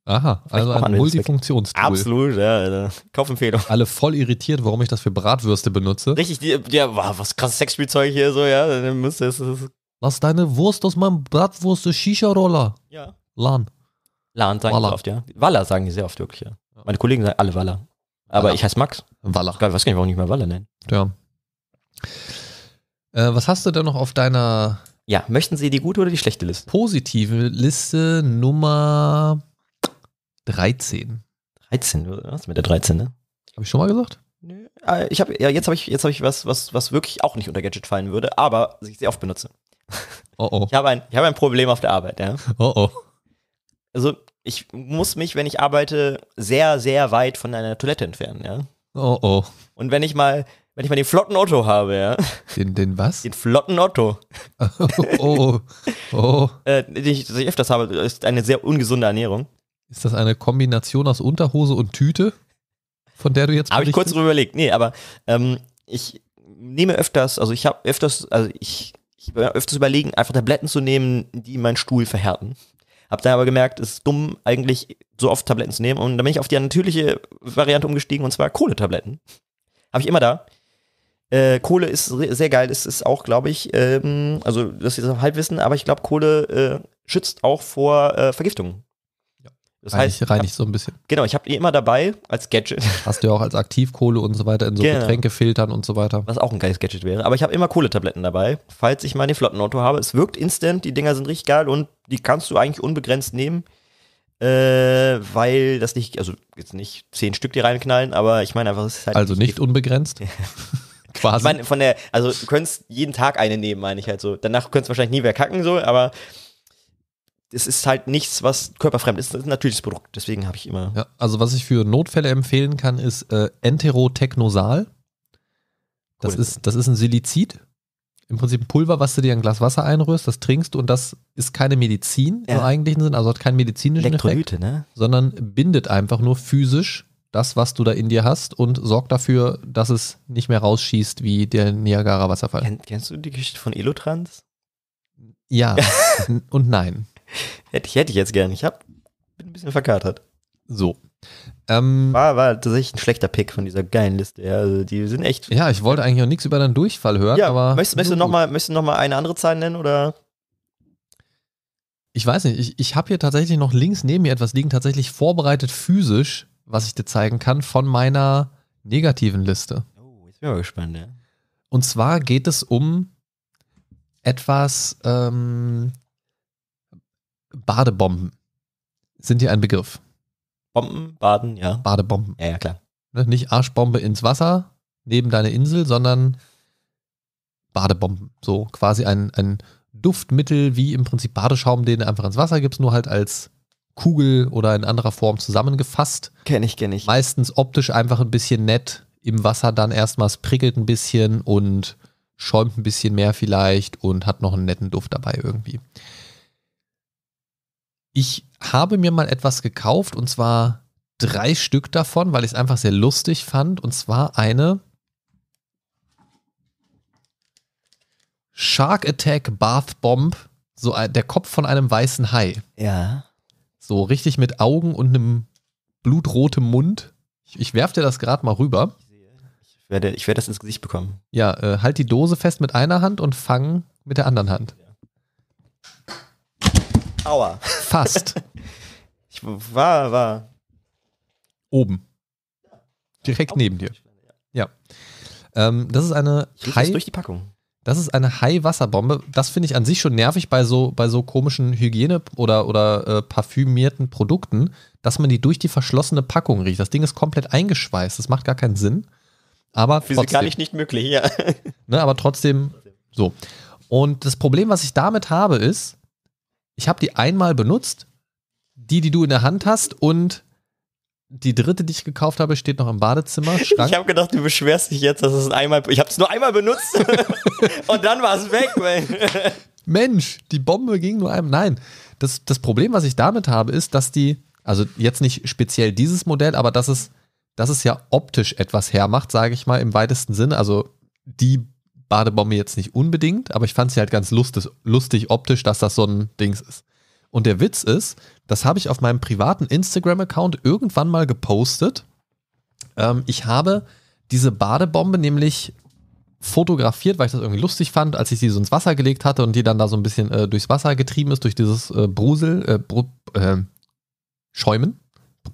Aha, also ein Multifunktionstool. Absolut, ja. Also, Kaufempfehlung. Alle voll irritiert, warum ich das für Bratwürste benutze. Richtig, die, ja, wow, was krasses Sexspielzeug hier so, ja. Dann müsste es, es Lass deine Wurst aus meinem Bratwurst Shisha-Roller. Ja. LAN. Lahn sagen Waller. die oft, ja. Waller sagen sie sehr oft wirklich, ja. Meine Kollegen sagen alle Waller. Aber Waller. ich heiße Max. Waller. Ich weiß gar nicht, warum ich mal Waller nennen. Ja. Äh, was hast du da noch auf deiner Ja, möchten Sie die gute oder die schlechte Liste? Positive Liste Nummer 13? 13, was mit der 13, ne? Habe ich schon mal gesagt? Nö. Äh, Ich habe ja, jetzt habe ich jetzt ich was, was was wirklich auch nicht unter Gadget fallen würde, aber ich sehr oft benutze. Oh oh. Ich habe ein ich ein Problem auf der Arbeit, ja. Oh oh also ich muss mich, wenn ich arbeite, sehr, sehr weit von einer Toilette entfernen, ja. Oh oh. Und wenn ich mal, wenn ich mal den flotten Otto habe, ja. Den, den was? Den flotten Otto. Oh oh. oh. äh, den ich, den ich öfters habe, ist eine sehr ungesunde Ernährung. Ist das eine Kombination aus Unterhose und Tüte, von der du jetzt Habe ich kurz drüber überlegt. Nee, aber ähm, ich nehme öfters, also ich habe öfters, also ich, ich öfters überlegen, einfach Tabletten zu nehmen, die meinen Stuhl verhärten. Hab dann aber gemerkt, es ist dumm, eigentlich so oft Tabletten zu nehmen. Und dann bin ich auf die natürliche Variante umgestiegen, und zwar Kohletabletten. Habe ich immer da. Äh, Kohle ist sehr geil, es ist auch, glaube ich, ähm, also das ist Halbwissen, aber ich glaube, Kohle äh, schützt auch vor äh, Vergiftungen. Das reinig, heißt, reinig hab, so ein bisschen. Genau, ich habe die immer dabei als Gadget. Hast du ja auch als Aktivkohle und so weiter in so genau. Getränkefiltern und so weiter. Was auch ein geiles Gadget wäre. Aber ich habe immer Kohletabletten dabei, falls ich mal den Flottenauto habe. Es wirkt instant, die Dinger sind richtig geil und die kannst du eigentlich unbegrenzt nehmen. Äh, weil das nicht, also jetzt nicht zehn Stück die reinknallen, aber ich meine einfach, es ist halt. Also nicht, nicht unbegrenzt? Quasi. Ich meine, von der, also du könntest jeden Tag eine nehmen, meine ich halt so. Danach könntest du wahrscheinlich nie mehr kacken, so, aber es ist halt nichts, was körperfremd ist. Das ist ein natürliches Produkt. Deswegen habe ich immer. Ja, also was ich für Notfälle empfehlen kann, ist äh, Enterotechnosal. Das, cool. ist, das ist ein Silizid. Im Prinzip ein Pulver, was du dir in ein Glas Wasser einrührst, das trinkst du und das ist keine Medizin ja. im eigentlichen Sinn, also hat keinen medizinischen Elektrolyte, Effekt, ne? sondern bindet einfach nur physisch das, was du da in dir hast und sorgt dafür, dass es nicht mehr rausschießt wie der Niagara-Wasserfall. kennst du die Geschichte von Elotrans? Ja und nein hätte ich, hätte ich jetzt gern. Ich hab, bin ein bisschen verkatert. So. Ähm, war, war tatsächlich ein schlechter Pick von dieser geilen Liste. Ja, also die sind echt. Ja, ich wollte eigentlich auch nichts über deinen Durchfall hören, ja, aber. Möchtest, möchtest, du noch mal, möchtest du nochmal eine andere Zahl nennen oder? Ich weiß nicht, ich, ich habe hier tatsächlich noch links neben mir etwas liegen, tatsächlich vorbereitet physisch, was ich dir zeigen kann, von meiner negativen Liste. Oh, jetzt bin ich mal gespannt, ja. Und zwar geht es um etwas, ähm, Badebomben sind hier ein Begriff. Bomben, Baden, ja. Badebomben. Ja, ja, klar. Ne, nicht Arschbombe ins Wasser neben deine Insel, sondern Badebomben. So quasi ein, ein Duftmittel wie im Prinzip Badeschaum, den du einfach ins Wasser gibst, nur halt als Kugel oder in anderer Form zusammengefasst. Kenne ich, kenne ich. Meistens optisch einfach ein bisschen nett. Im Wasser dann erstmal, es prickelt ein bisschen und schäumt ein bisschen mehr vielleicht und hat noch einen netten Duft dabei irgendwie. Ich habe mir mal etwas gekauft und zwar drei Stück davon, weil ich es einfach sehr lustig fand. Und zwar eine Shark Attack Bath Bomb, so der Kopf von einem weißen Hai. Ja. So richtig mit Augen und einem blutrotem Mund. Ich, ich werf dir das gerade mal rüber. Ich werde, ich werde das ins Gesicht bekommen. Ja, äh, halt die Dose fest mit einer Hand und fang mit der anderen Hand. Ja. Aua. Fast. ich war, war. Oben. Direkt Auf neben dir. Ja. Ähm, das ist eine. Ich High durch die Packung. Das ist eine High-Wasserbombe. Das finde ich an sich schon nervig bei so, bei so komischen Hygiene- oder, oder äh, parfümierten Produkten, dass man die durch die verschlossene Packung riecht. Das Ding ist komplett eingeschweißt. Das macht gar keinen Sinn. Aber Physikalisch trotzdem. nicht möglich, ja. Ne, aber trotzdem so. Und das Problem, was ich damit habe, ist, ich habe die einmal benutzt, die, die du in der Hand hast und die dritte, die ich gekauft habe, steht noch im Badezimmer. Schrank. Ich habe gedacht, du beschwerst dich jetzt, dass es einmal. Ich habe es nur einmal benutzt und dann war es weg. Mensch, die Bombe ging nur einmal. Nein, das, das Problem, was ich damit habe, ist, dass die, also jetzt nicht speziell dieses Modell, aber dass es, dass es ja optisch etwas hermacht, sage ich mal im weitesten Sinne. Also die Badebombe jetzt nicht unbedingt, aber ich fand sie halt ganz lustig, lustig optisch, dass das so ein Dings ist. Und der Witz ist, das habe ich auf meinem privaten Instagram-Account irgendwann mal gepostet. Ähm, ich habe diese Badebombe nämlich fotografiert, weil ich das irgendwie lustig fand, als ich sie so ins Wasser gelegt hatte und die dann da so ein bisschen äh, durchs Wasser getrieben ist, durch dieses äh, Brusel, äh, Bru äh, Schäumen,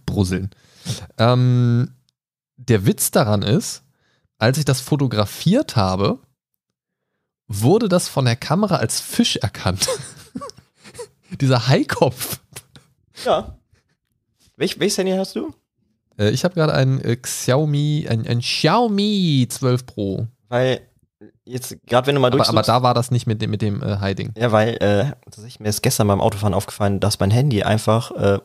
Bruseln. Ähm, der Witz daran ist, als ich das fotografiert habe, wurde das von der Kamera als Fisch erkannt. Dieser Haikopf. Ja. Welch, welches Handy hast du? Äh, ich habe gerade ein äh, Xiaomi, ein, ein, Xiaomi 12 Pro. Weil jetzt, gerade wenn du mal durch. Aber, aber, da war das nicht mit dem, mit dem Hiding. Äh, ja, weil äh, mir ist gestern beim Autofahren aufgefallen, dass mein Handy einfach äh,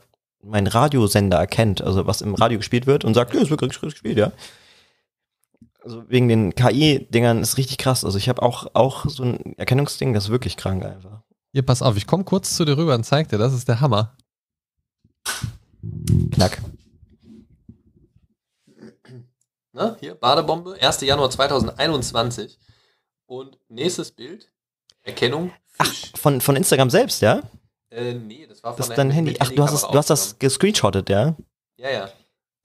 meinen Radiosender erkennt, also was im Radio gespielt wird und sagt, ja, es wird gespielt, ja also wegen den KI-Dingern ist richtig krass. Also ich habe auch, auch so ein Erkennungsding, das ist wirklich krank einfach. Hier, pass auf, ich komme kurz zu dir rüber und zeig dir, das ist der Hammer. Knack. Na, ne, hier, Badebombe, 1. Januar 2021. Und nächstes Bild, Erkennung. Fisch. Ach, von, von Instagram selbst, ja? Äh, nee, das war von das dein Handy. Ach, du hast, es, du hast das gescreenshottet, ja? Ja, ja.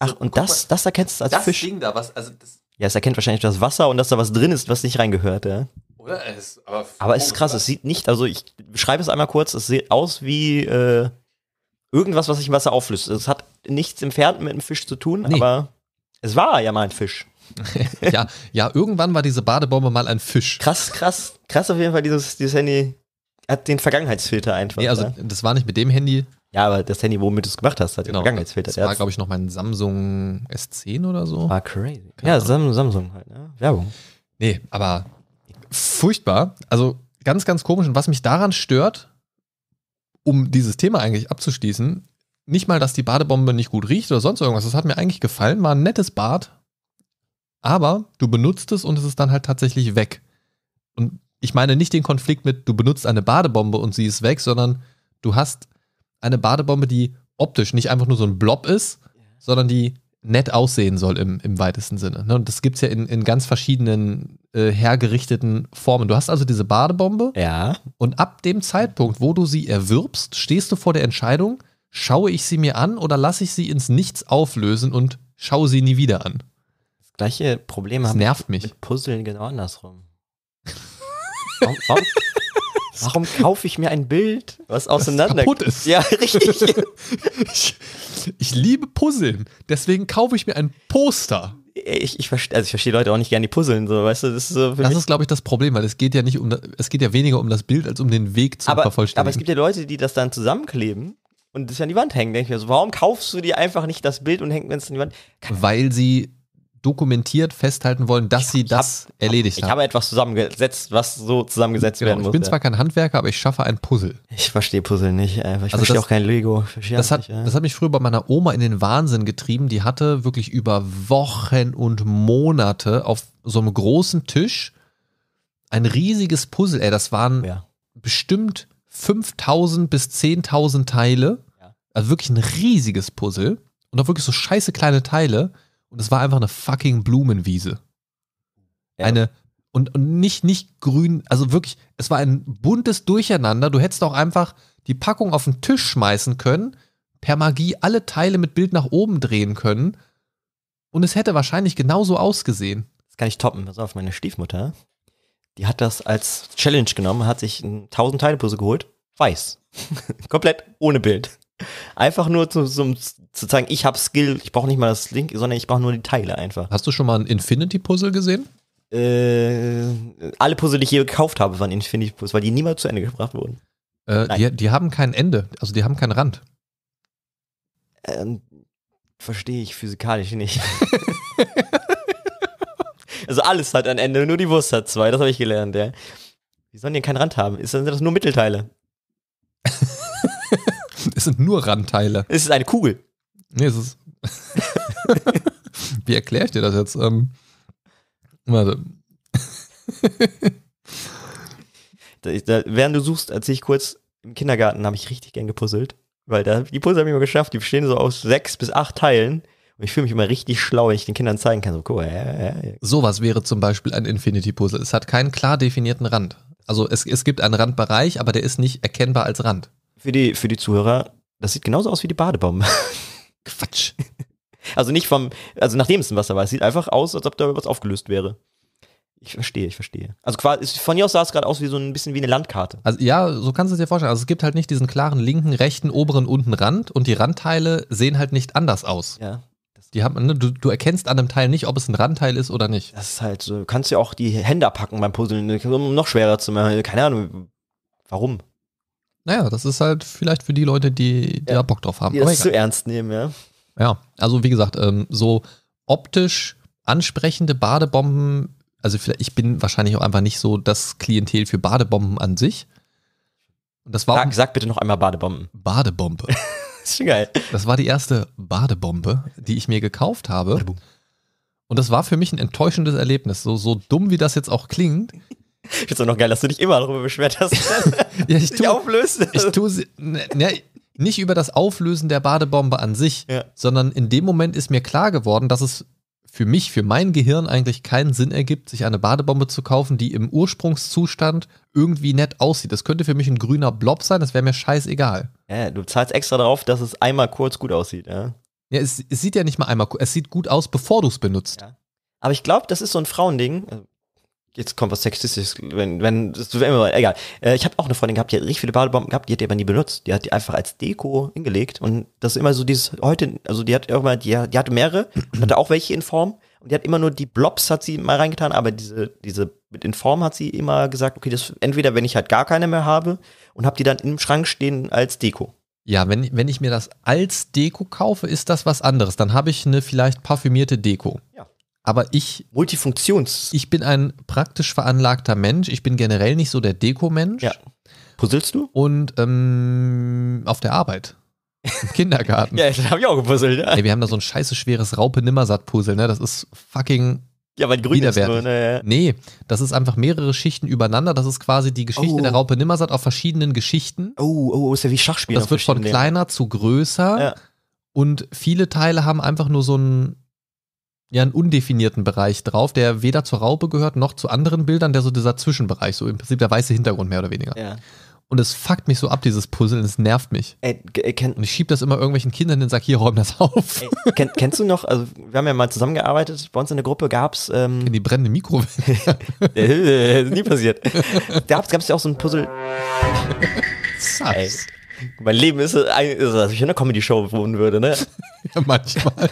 Ach, und das, das erkennst du als das Fisch. Das Ding da, was, also das, ja, es erkennt wahrscheinlich das Wasser und dass da was drin ist, was nicht reingehört, ja. Oder es, aber, aber es ist krass, es sieht nicht, also ich beschreibe es einmal kurz, es sieht aus wie äh, irgendwas, was sich im Wasser auflöst. Es hat nichts entfernt mit einem Fisch zu tun, nee. aber es war ja mal ein Fisch. ja, ja, irgendwann war diese Badebombe mal ein Fisch. Krass, krass, krass auf jeden Fall, dieses, dieses Handy hat den Vergangenheitsfilter einfach. Nee, also ja. das war nicht mit dem Handy, ja, aber das Handy, womit du es gemacht hast, hat genau. Vergangenheitsfilter. Das war, glaube ich, noch mein Samsung S10 oder so. War crazy. Keine ja, Ahnung. Samsung halt, ne? Werbung. Nee, aber furchtbar. Also ganz, ganz komisch. Und was mich daran stört, um dieses Thema eigentlich abzuschließen, nicht mal, dass die Badebombe nicht gut riecht oder sonst irgendwas. Das hat mir eigentlich gefallen. War ein nettes Bad. Aber du benutzt es und es ist dann halt tatsächlich weg. Und ich meine nicht den Konflikt mit, du benutzt eine Badebombe und sie ist weg, sondern du hast eine Badebombe, die optisch nicht einfach nur so ein Blob ist, sondern die nett aussehen soll im, im weitesten Sinne. Ne? Und das gibt es ja in, in ganz verschiedenen äh, hergerichteten Formen. Du hast also diese Badebombe. Ja. Und ab dem Zeitpunkt, wo du sie erwirbst, stehst du vor der Entscheidung, schaue ich sie mir an oder lasse ich sie ins Nichts auflösen und schaue sie nie wieder an. Das gleiche Problem das haben nervt mich. mit Puzzeln genau andersrum. warum, warum, Warum kaufe ich mir ein Bild, was auseinander kaputt ist? Ja, richtig. ich, ich, liebe Puzzeln. Deswegen kaufe ich mir ein Poster. Äh, ich, ich also verstehe also versteh Leute auch nicht gerne, die puzzeln. So, weißt du, das ist, so ist glaube ich, das Problem, weil es geht ja nicht um das, es geht ja weniger um das Bild als um den Weg zu aber, vervollständigen. Aber es gibt ja Leute, die das dann zusammenkleben und das an die Wand hängen. Denke ich mir so, warum kaufst du dir einfach nicht das Bild und hängst es an die Wand? Kann weil sie dokumentiert festhalten wollen, dass ich, sie das hab, erledigt haben. Ich habe etwas zusammengesetzt, was so zusammengesetzt genau, werden muss. Ich bin zwar kein Handwerker, aber ich schaffe ein Puzzle. Ich verstehe Puzzle nicht. Ich also verstehe das, auch kein Lego. Das hat, nicht, ja. das hat mich früher bei meiner Oma in den Wahnsinn getrieben. Die hatte wirklich über Wochen und Monate auf so einem großen Tisch ein riesiges Puzzle. Ey, das waren ja. bestimmt 5000 bis 10.000 Teile. Also wirklich ein riesiges Puzzle und auch wirklich so scheiße kleine Teile. Und es war einfach eine fucking Blumenwiese. Ja. Eine und, und nicht, nicht grün, also wirklich, es war ein buntes Durcheinander. Du hättest auch einfach die Packung auf den Tisch schmeißen können, per Magie alle Teile mit Bild nach oben drehen können. Und es hätte wahrscheinlich genauso ausgesehen. Das kann ich toppen. Pass auf, meine Stiefmutter, die hat das als Challenge genommen, hat sich 1000 Teile geholt. Weiß. Komplett ohne Bild. Einfach nur zu, zu, zu zeigen, ich habe Skill, ich brauche nicht mal das Link, sondern ich brauche nur die Teile einfach. Hast du schon mal ein Infinity-Puzzle gesehen? Äh, alle Puzzle, die ich je gekauft habe, waren Infinity-Puzzle, weil die niemals zu Ende gebracht wurden. Äh, die, die, haben kein Ende, also die haben keinen Rand. Äh, verstehe ich physikalisch nicht. also alles hat ein Ende, nur die Wurst hat zwei, das habe ich gelernt, ja. Wie sollen die keinen Rand haben? sind das nur Mittelteile? Es sind nur Randteile. Es ist eine Kugel. Nee, es ist. Wie erkläre ich dir das jetzt? Ähm, warte. da, da, während du suchst, als ich kurz im Kindergarten habe ich richtig gern gepuzzelt. Weil da, die Puzzle habe ich immer geschafft. Die bestehen so aus sechs bis acht Teilen. Und ich fühle mich immer richtig schlau, wenn ich den Kindern zeigen kann. So, cool. Ja, ja, ja. Sowas wäre zum Beispiel ein Infinity-Puzzle. Es hat keinen klar definierten Rand. Also es, es gibt einen Randbereich, aber der ist nicht erkennbar als Rand für die, für die Zuhörer, das sieht genauso aus wie die Badebombe. Quatsch. Also nicht vom, also nachdem es ein Wasser war, es sieht einfach aus, als ob da was aufgelöst wäre. Ich verstehe, ich verstehe. Also quasi, von hier aus sah es gerade aus wie so ein bisschen wie eine Landkarte. Also ja, so kannst du es dir vorstellen. Also es gibt halt nicht diesen klaren linken, rechten, oberen, unten Rand und die Randteile sehen halt nicht anders aus. Ja. Die haben, ne, du, du erkennst an einem Teil nicht, ob es ein Randteil ist oder nicht. Das ist halt so, du kannst ja auch die Hände packen beim Puzzeln, um noch schwerer zu machen. Keine Ahnung, warum. Naja, das ist halt vielleicht für die Leute, die, die ja. da Bock drauf haben. Die das zu ernst nehmen, ja. Ja, also wie gesagt, ähm, so optisch ansprechende Badebomben, also ich bin wahrscheinlich auch einfach nicht so das Klientel für Badebomben an sich. Und das war sag, sag bitte noch einmal Badebomben. Badebombe. ist schon geil. Das war die erste Badebombe, die ich mir gekauft habe. Und das war für mich ein enttäuschendes Erlebnis. So, so dumm, wie das jetzt auch klingt. Ich finde es auch noch geil, dass du dich immer darüber beschwert hast, ja, ich tue, auflöst. Ich tue sie, ne, ne, nicht über das Auflösen der Badebombe an sich, ja. sondern in dem Moment ist mir klar geworden, dass es für mich, für mein Gehirn eigentlich keinen Sinn ergibt, sich eine Badebombe zu kaufen, die im Ursprungszustand irgendwie nett aussieht. Das könnte für mich ein grüner Blob sein, das wäre mir scheißegal. Ja, du zahlst extra darauf, dass es einmal kurz gut aussieht, ja? Ja, es, es sieht ja nicht mal einmal, kurz, es sieht gut aus, bevor du es benutzt. Ja. Aber ich glaube, das ist so ein Frauending. Also Jetzt kommt was Sexistisches, wenn, wenn, das wäre immer, egal. Äh, ich habe auch eine Freundin gehabt, die hat richtig viele Badebomben gehabt, die hat die aber nie benutzt. Die hat die einfach als Deko hingelegt und das ist immer so dieses, heute, also die hat irgendwann, die, die hatte mehrere, hatte auch welche in Form und die hat immer nur die Blobs hat sie mal reingetan, aber diese, diese mit in Form hat sie immer gesagt, okay, das entweder wenn ich halt gar keine mehr habe und habe die dann im Schrank stehen als Deko. Ja, wenn, wenn ich mir das als Deko kaufe, ist das was anderes. Dann habe ich eine vielleicht parfümierte Deko. Ja aber ich. Multifunktions. Ich bin ein praktisch veranlagter Mensch. Ich bin generell nicht so der Deko-Mensch. Ja. Puzzelst du? Und ähm, auf der Arbeit. Im Kindergarten. ja, das habe ich auch gepuzzelt. Ja. Ey, wir haben da so ein scheiße schweres Raupe-Nimmersatt-Puzzle, ne? Das ist fucking ja, weil grün ist nur, ne? Nee, das ist einfach mehrere Schichten übereinander. Das ist quasi die Geschichte oh. der Raupe Nimmersatt auf verschiedenen Geschichten. Oh, oh, oh, ist ja wie Schachspiel. das wird von kleiner zu größer. Ja. Und viele Teile haben einfach nur so ein ja einen undefinierten Bereich drauf, der weder zur Raupe gehört noch zu anderen Bildern, der so dieser Zwischenbereich, so im Prinzip der weiße Hintergrund mehr oder weniger. Ja. Und es fuckt mich so ab, dieses Puzzle, und es nervt mich. Ey, äh, und ich schieb das immer irgendwelchen Kindern und sag, hier, räum das auf. Ey, kenn, kennst du noch, also wir haben ja mal zusammengearbeitet, bei uns in der Gruppe gab's Ähm, die brennende Mikrowelle. Äh, nie passiert. Da gab's, gab's ja auch so ein Puzzle. Ey, mein Leben ist, äh, ist als ich in einer Comedy-Show wohnen würde, ne? ja, manchmal.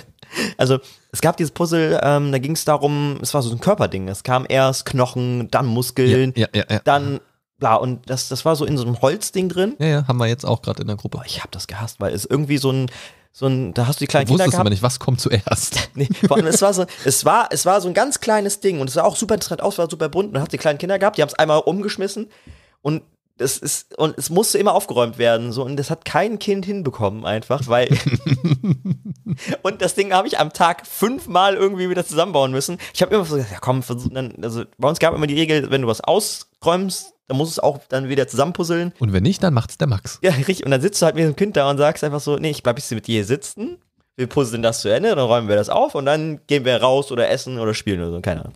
Also es gab dieses Puzzle, ähm, da ging es darum, es war so ein Körperding. Es kam erst Knochen, dann Muskeln, ja, ja, ja, dann bla. Und das, das war so in so einem Holzding drin. Ja, ja, haben wir jetzt auch gerade in der Gruppe. Boah, ich habe das gehasst, weil es irgendwie so ein so ein, da hast du die kleinen du Kinder gehabt. aber nicht, was kommt zuerst. nee, vor allem, es war so, es war, es war so ein ganz kleines Ding und es sah auch super interessant aus, war super bunt und hast die kleinen Kinder gehabt, die haben es einmal umgeschmissen und das ist, und es musste immer aufgeräumt werden, so, und das hat kein Kind hinbekommen einfach, weil, und das Ding habe ich am Tag fünfmal irgendwie wieder zusammenbauen müssen. Ich habe immer so gesagt, ja komm, versuch, dann, also bei uns gab immer die Regel, wenn du was ausräumst, dann musst du es auch dann wieder zusammenpuzzeln. Und wenn nicht, dann macht's der Max. Ja, richtig, und dann sitzt du halt mit dem Kind da und sagst einfach so, nee, ich bleib jetzt mit dir hier sitzen, wir puzzeln das zu Ende, dann räumen wir das auf und dann gehen wir raus oder essen oder spielen oder so, keine Ahnung.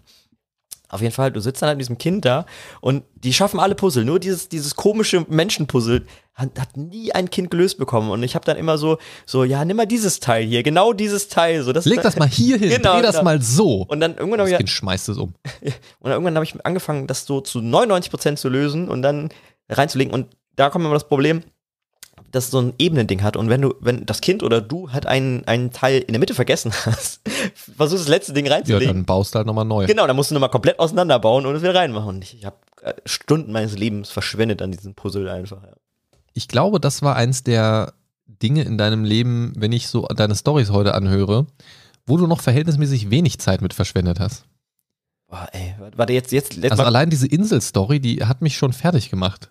Auf jeden Fall, du sitzt dann an halt diesem Kind da und die schaffen alle Puzzle. Nur dieses, dieses komische Menschenpuzzle hat, hat nie ein Kind gelöst bekommen. Und ich habe dann immer so, so, ja, nimm mal dieses Teil hier, genau dieses Teil. So, das, Leg das mal hier hin, genau, dreh das genau. mal so. Und dann irgendwann habe ich. Kind schmeißt es um. Und dann irgendwann habe ich angefangen, das so zu 99% zu lösen und dann reinzulegen. Und da kommt immer das Problem, das so ein Ebenending hat. Und wenn du, wenn das Kind oder du halt einen, einen Teil in der Mitte vergessen hast, versuchst das letzte Ding reinzulegen. Ja, dann baust du halt nochmal neu. Genau, dann musst du nochmal komplett auseinanderbauen und es wieder reinmachen. ich, ich habe äh, Stunden meines Lebens verschwendet an diesem Puzzle einfach. Ja. Ich glaube, das war eins der Dinge in deinem Leben, wenn ich so deine Stories heute anhöre, wo du noch verhältnismäßig wenig Zeit mit verschwendet hast. Boah, ey, warte, jetzt, jetzt, jetzt Also allein diese Insel-Story, die hat mich schon fertig gemacht.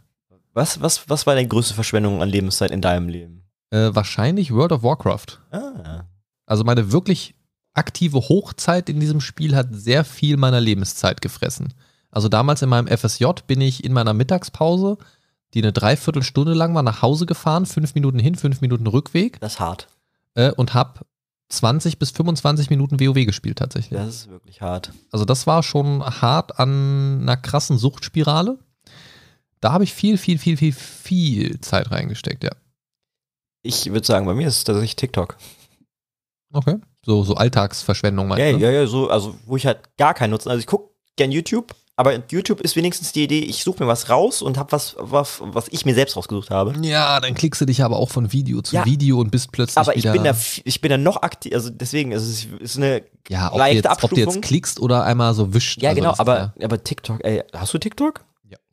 Was, was, was war deine größte Verschwendung an Lebenszeit in deinem Leben? Äh, wahrscheinlich World of Warcraft. Ah. Also meine wirklich aktive Hochzeit in diesem Spiel hat sehr viel meiner Lebenszeit gefressen. Also damals in meinem FSJ bin ich in meiner Mittagspause, die eine Dreiviertelstunde lang war, nach Hause gefahren, fünf Minuten hin, fünf Minuten Rückweg. Das ist hart. Äh, und hab 20 bis 25 Minuten WoW gespielt tatsächlich. Das ist wirklich hart. Also das war schon hart an einer krassen Suchtspirale. Da habe ich viel, viel, viel, viel, viel Zeit reingesteckt, ja. Ich würde sagen, bei mir ist es tatsächlich TikTok. Okay. So, so Alltagsverschwendung meinst ja, du? Ja, ja, so, also wo ich halt gar keinen Nutzen. Also ich gucke gern YouTube, aber YouTube ist wenigstens die Idee, ich suche mir was raus und habe was, was, was ich mir selbst rausgesucht habe. Ja, dann klickst du dich aber auch von Video zu ja, Video und bist plötzlich. Aber ich bin da, ich bin da noch aktiv, also deswegen ist es ist eine ja, ob leichte du jetzt, Abstufung. Ob du jetzt klickst oder einmal so wischt. Ja, also genau, aber, ja. aber TikTok, ey, hast du TikTok?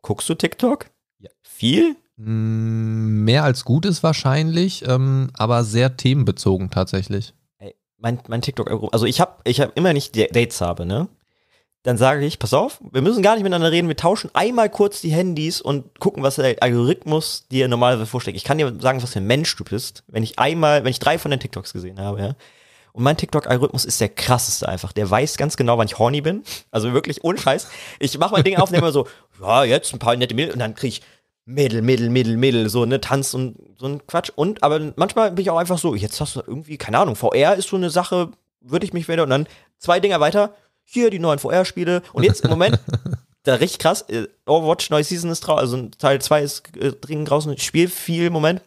Guckst du TikTok? Ja. Viel? Mm, mehr als gut ist wahrscheinlich, ähm, aber sehr themenbezogen tatsächlich. Ey, mein, mein TikTok, also ich habe ich hab immer nicht Dates habe, ne? Dann sage ich, pass auf, wir müssen gar nicht miteinander reden, wir tauschen einmal kurz die Handys und gucken, was der Algorithmus dir normalerweise vorschlägt. Ich kann dir sagen, was für ein Mensch du bist, wenn ich einmal, wenn ich drei von den TikToks gesehen habe, ja. Und mein TikTok-Algorithmus ist der krasseste einfach. Der weiß ganz genau, wann ich horny bin. Also wirklich ohne Scheiß. Ich mache mein Ding auf nehme immer so, ja, jetzt ein paar nette Mädel und dann kriege ich Mädel, Mädel, Mädel, Mädel, so ne Tanz und so ein Quatsch. Und aber manchmal bin ich auch einfach so, jetzt hast du irgendwie, keine Ahnung, VR ist so eine Sache, würde ich mich wieder und dann zwei Dinger weiter, hier die neuen VR-Spiele und jetzt im Moment, da richtig krass, äh, Overwatch neue Season ist draußen, also Teil 2 ist äh, dringend draußen, spiel viel im Moment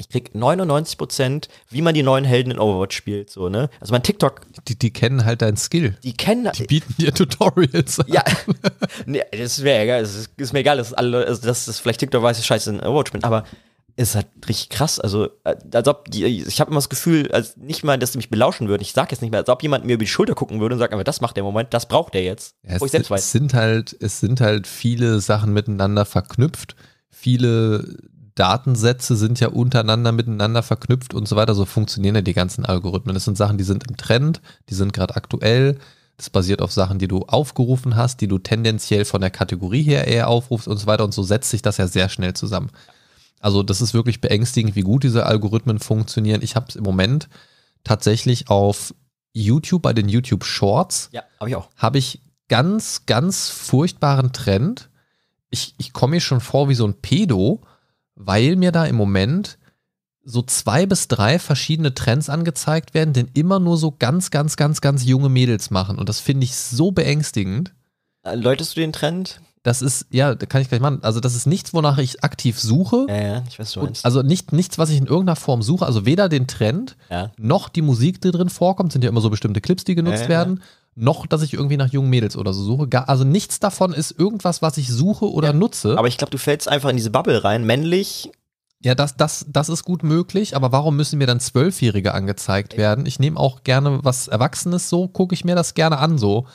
ich krieg 99 Prozent, wie man die neuen Helden in Overwatch spielt, so, ne? Also mein TikTok. Die, die kennen halt dein Skill. Die kennen Die bieten dir Tutorials an. Ja. Nee, das wäre egal. Das ist, ist, mir egal, dass alle, also dass das vielleicht TikTok weiß, ich scheiße in Overwatch bin, aber ist halt richtig krass. Also, äh, als ob die, ich habe immer das Gefühl, als nicht mal, dass die mich belauschen würden. Ich sage jetzt nicht mehr, als ob jemand mir über die Schulter gucken würde und sagt, aber das macht der Moment, das braucht der jetzt. Ja, es, es sind halt, es sind halt viele Sachen miteinander verknüpft. Viele Datensätze sind ja untereinander miteinander verknüpft und so weiter. So funktionieren ja die ganzen Algorithmen. Das sind Sachen, die sind im Trend, die sind gerade aktuell. Das basiert auf Sachen, die du aufgerufen hast, die du tendenziell von der Kategorie her eher aufrufst und so weiter. Und so setzt sich das ja sehr schnell zusammen. Also das ist wirklich beängstigend, wie gut diese Algorithmen funktionieren. Ich habe es im Moment tatsächlich auf YouTube, bei den YouTube Shorts. Ja, habe ich auch. Habe ich ganz, ganz furchtbaren Trend. Ich, ich komme mir schon vor wie so ein Pedo, weil mir da im Moment so zwei bis drei verschiedene Trends angezeigt werden, den immer nur so ganz, ganz, ganz, ganz junge Mädels machen. Und das finde ich so beängstigend. Äh, läutest du den Trend? Das ist, ja, kann ich gleich machen. Also, das ist nichts, wonach ich aktiv suche. Ja, ja, ich weiß, du meinst. Also, nicht, nichts, was ich in irgendeiner Form suche. Also, weder den Trend, ja. noch die Musik, die drin vorkommt. Sind ja immer so bestimmte Clips, die genutzt ja, ja, werden noch, dass ich irgendwie nach jungen Mädels oder so suche. Gar, also nichts davon ist irgendwas, was ich suche oder ja. nutze. Aber ich glaube, du fällst einfach in diese Bubble rein. Männlich, ja, das, das, das ist gut möglich, aber warum müssen mir dann Zwölfjährige angezeigt werden? Ich nehme auch gerne was Erwachsenes so, gucke ich mir das gerne an so.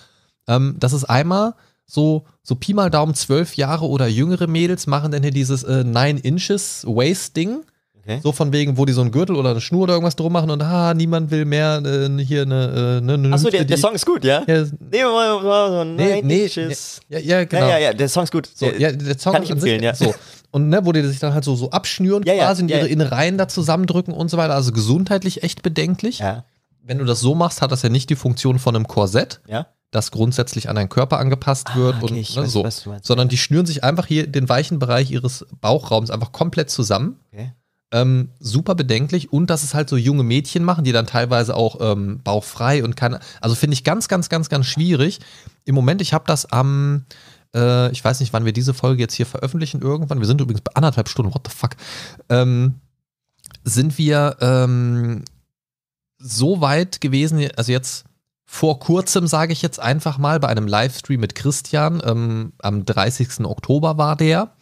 Ähm, das ist einmal so, so Pi mal Daumen zwölf Jahre oder jüngere Mädels machen dann hier dieses äh, Nine Inches Waist Ding. Okay. So von wegen, wo die so einen Gürtel oder eine Schnur oder irgendwas drum machen und ha, ah, niemand will mehr äh, ne, hier eine. Äh, eine ne, Achso, der, der, Song ist gut, ja? ja nee, nee, nee, nee, ja, ja, genau. Ja, ja, ja, der Song ist gut. So, ja, der Song Kann ich empfehlen, sich, ja. So. Und ne, wo die sich dann halt so, so abschnüren ja, quasi ja, und ihre Innereien da zusammendrücken und so weiter. Also gesundheitlich echt bedenklich. Ja. Wenn du das so machst, hat das ja nicht die Funktion von einem Korsett. Ja das grundsätzlich an deinen Körper angepasst ah, wird okay, und ne, weiß, so, meinst, sondern ja. die schnüren sich einfach hier den weichen Bereich ihres Bauchraums einfach komplett zusammen. Okay. Ähm, super bedenklich und dass es halt so junge Mädchen machen, die dann teilweise auch ähm, bauchfrei und keine. Also finde ich ganz, ganz, ganz, ganz schwierig. Im Moment, ich habe das am. Äh, ich weiß nicht, wann wir diese Folge jetzt hier veröffentlichen, irgendwann. Wir sind übrigens bei anderthalb Stunden, what the fuck. Ähm, sind wir ähm, so weit gewesen, also jetzt vor kurzem, sage ich jetzt einfach mal, bei einem Livestream mit Christian, ähm, am 30. Oktober war der.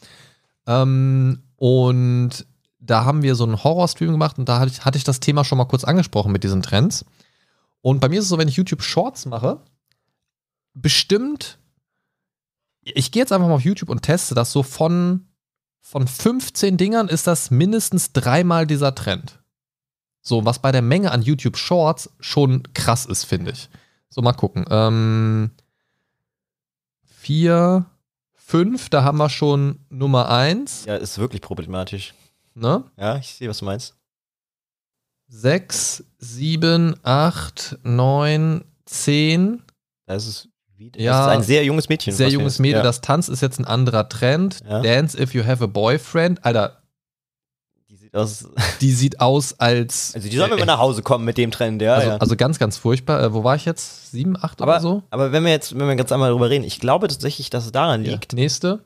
Ähm, und da haben wir so einen Horror-Stream gemacht und da hatte ich, hatte ich das Thema schon mal kurz angesprochen mit diesen Trends. Und bei mir ist es so, wenn ich YouTube Shorts mache, bestimmt, ich gehe jetzt einfach mal auf YouTube und teste das so von, von 15 Dingern ist das mindestens dreimal dieser Trend. So, was bei der Menge an YouTube Shorts schon krass ist, finde ich. So, mal gucken. Ähm, vier, fünf, da haben wir schon Nummer eins. Ja, ist wirklich problematisch ne? Ja, ich sehe, was du meinst. 6, 7, 8, 9, 10. Das ist, wieder, ja, das ist ein sehr junges Mädchen. Sehr junges Mädchen. Ja. Das Tanz ist jetzt ein anderer Trend. Ja. Dance if you have a boyfriend. Alter, das die sieht aus als. Also die sollen äh, immer nach Hause kommen mit dem Trend, ja. Also, ja. also ganz, ganz furchtbar. Äh, wo war ich jetzt? 7, 8 aber, oder so? Aber wenn wir jetzt, wenn wir ganz einmal darüber reden, ich glaube tatsächlich, dass es daran liegt. Ja. Nächste.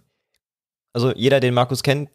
Also jeder, den Markus kennt,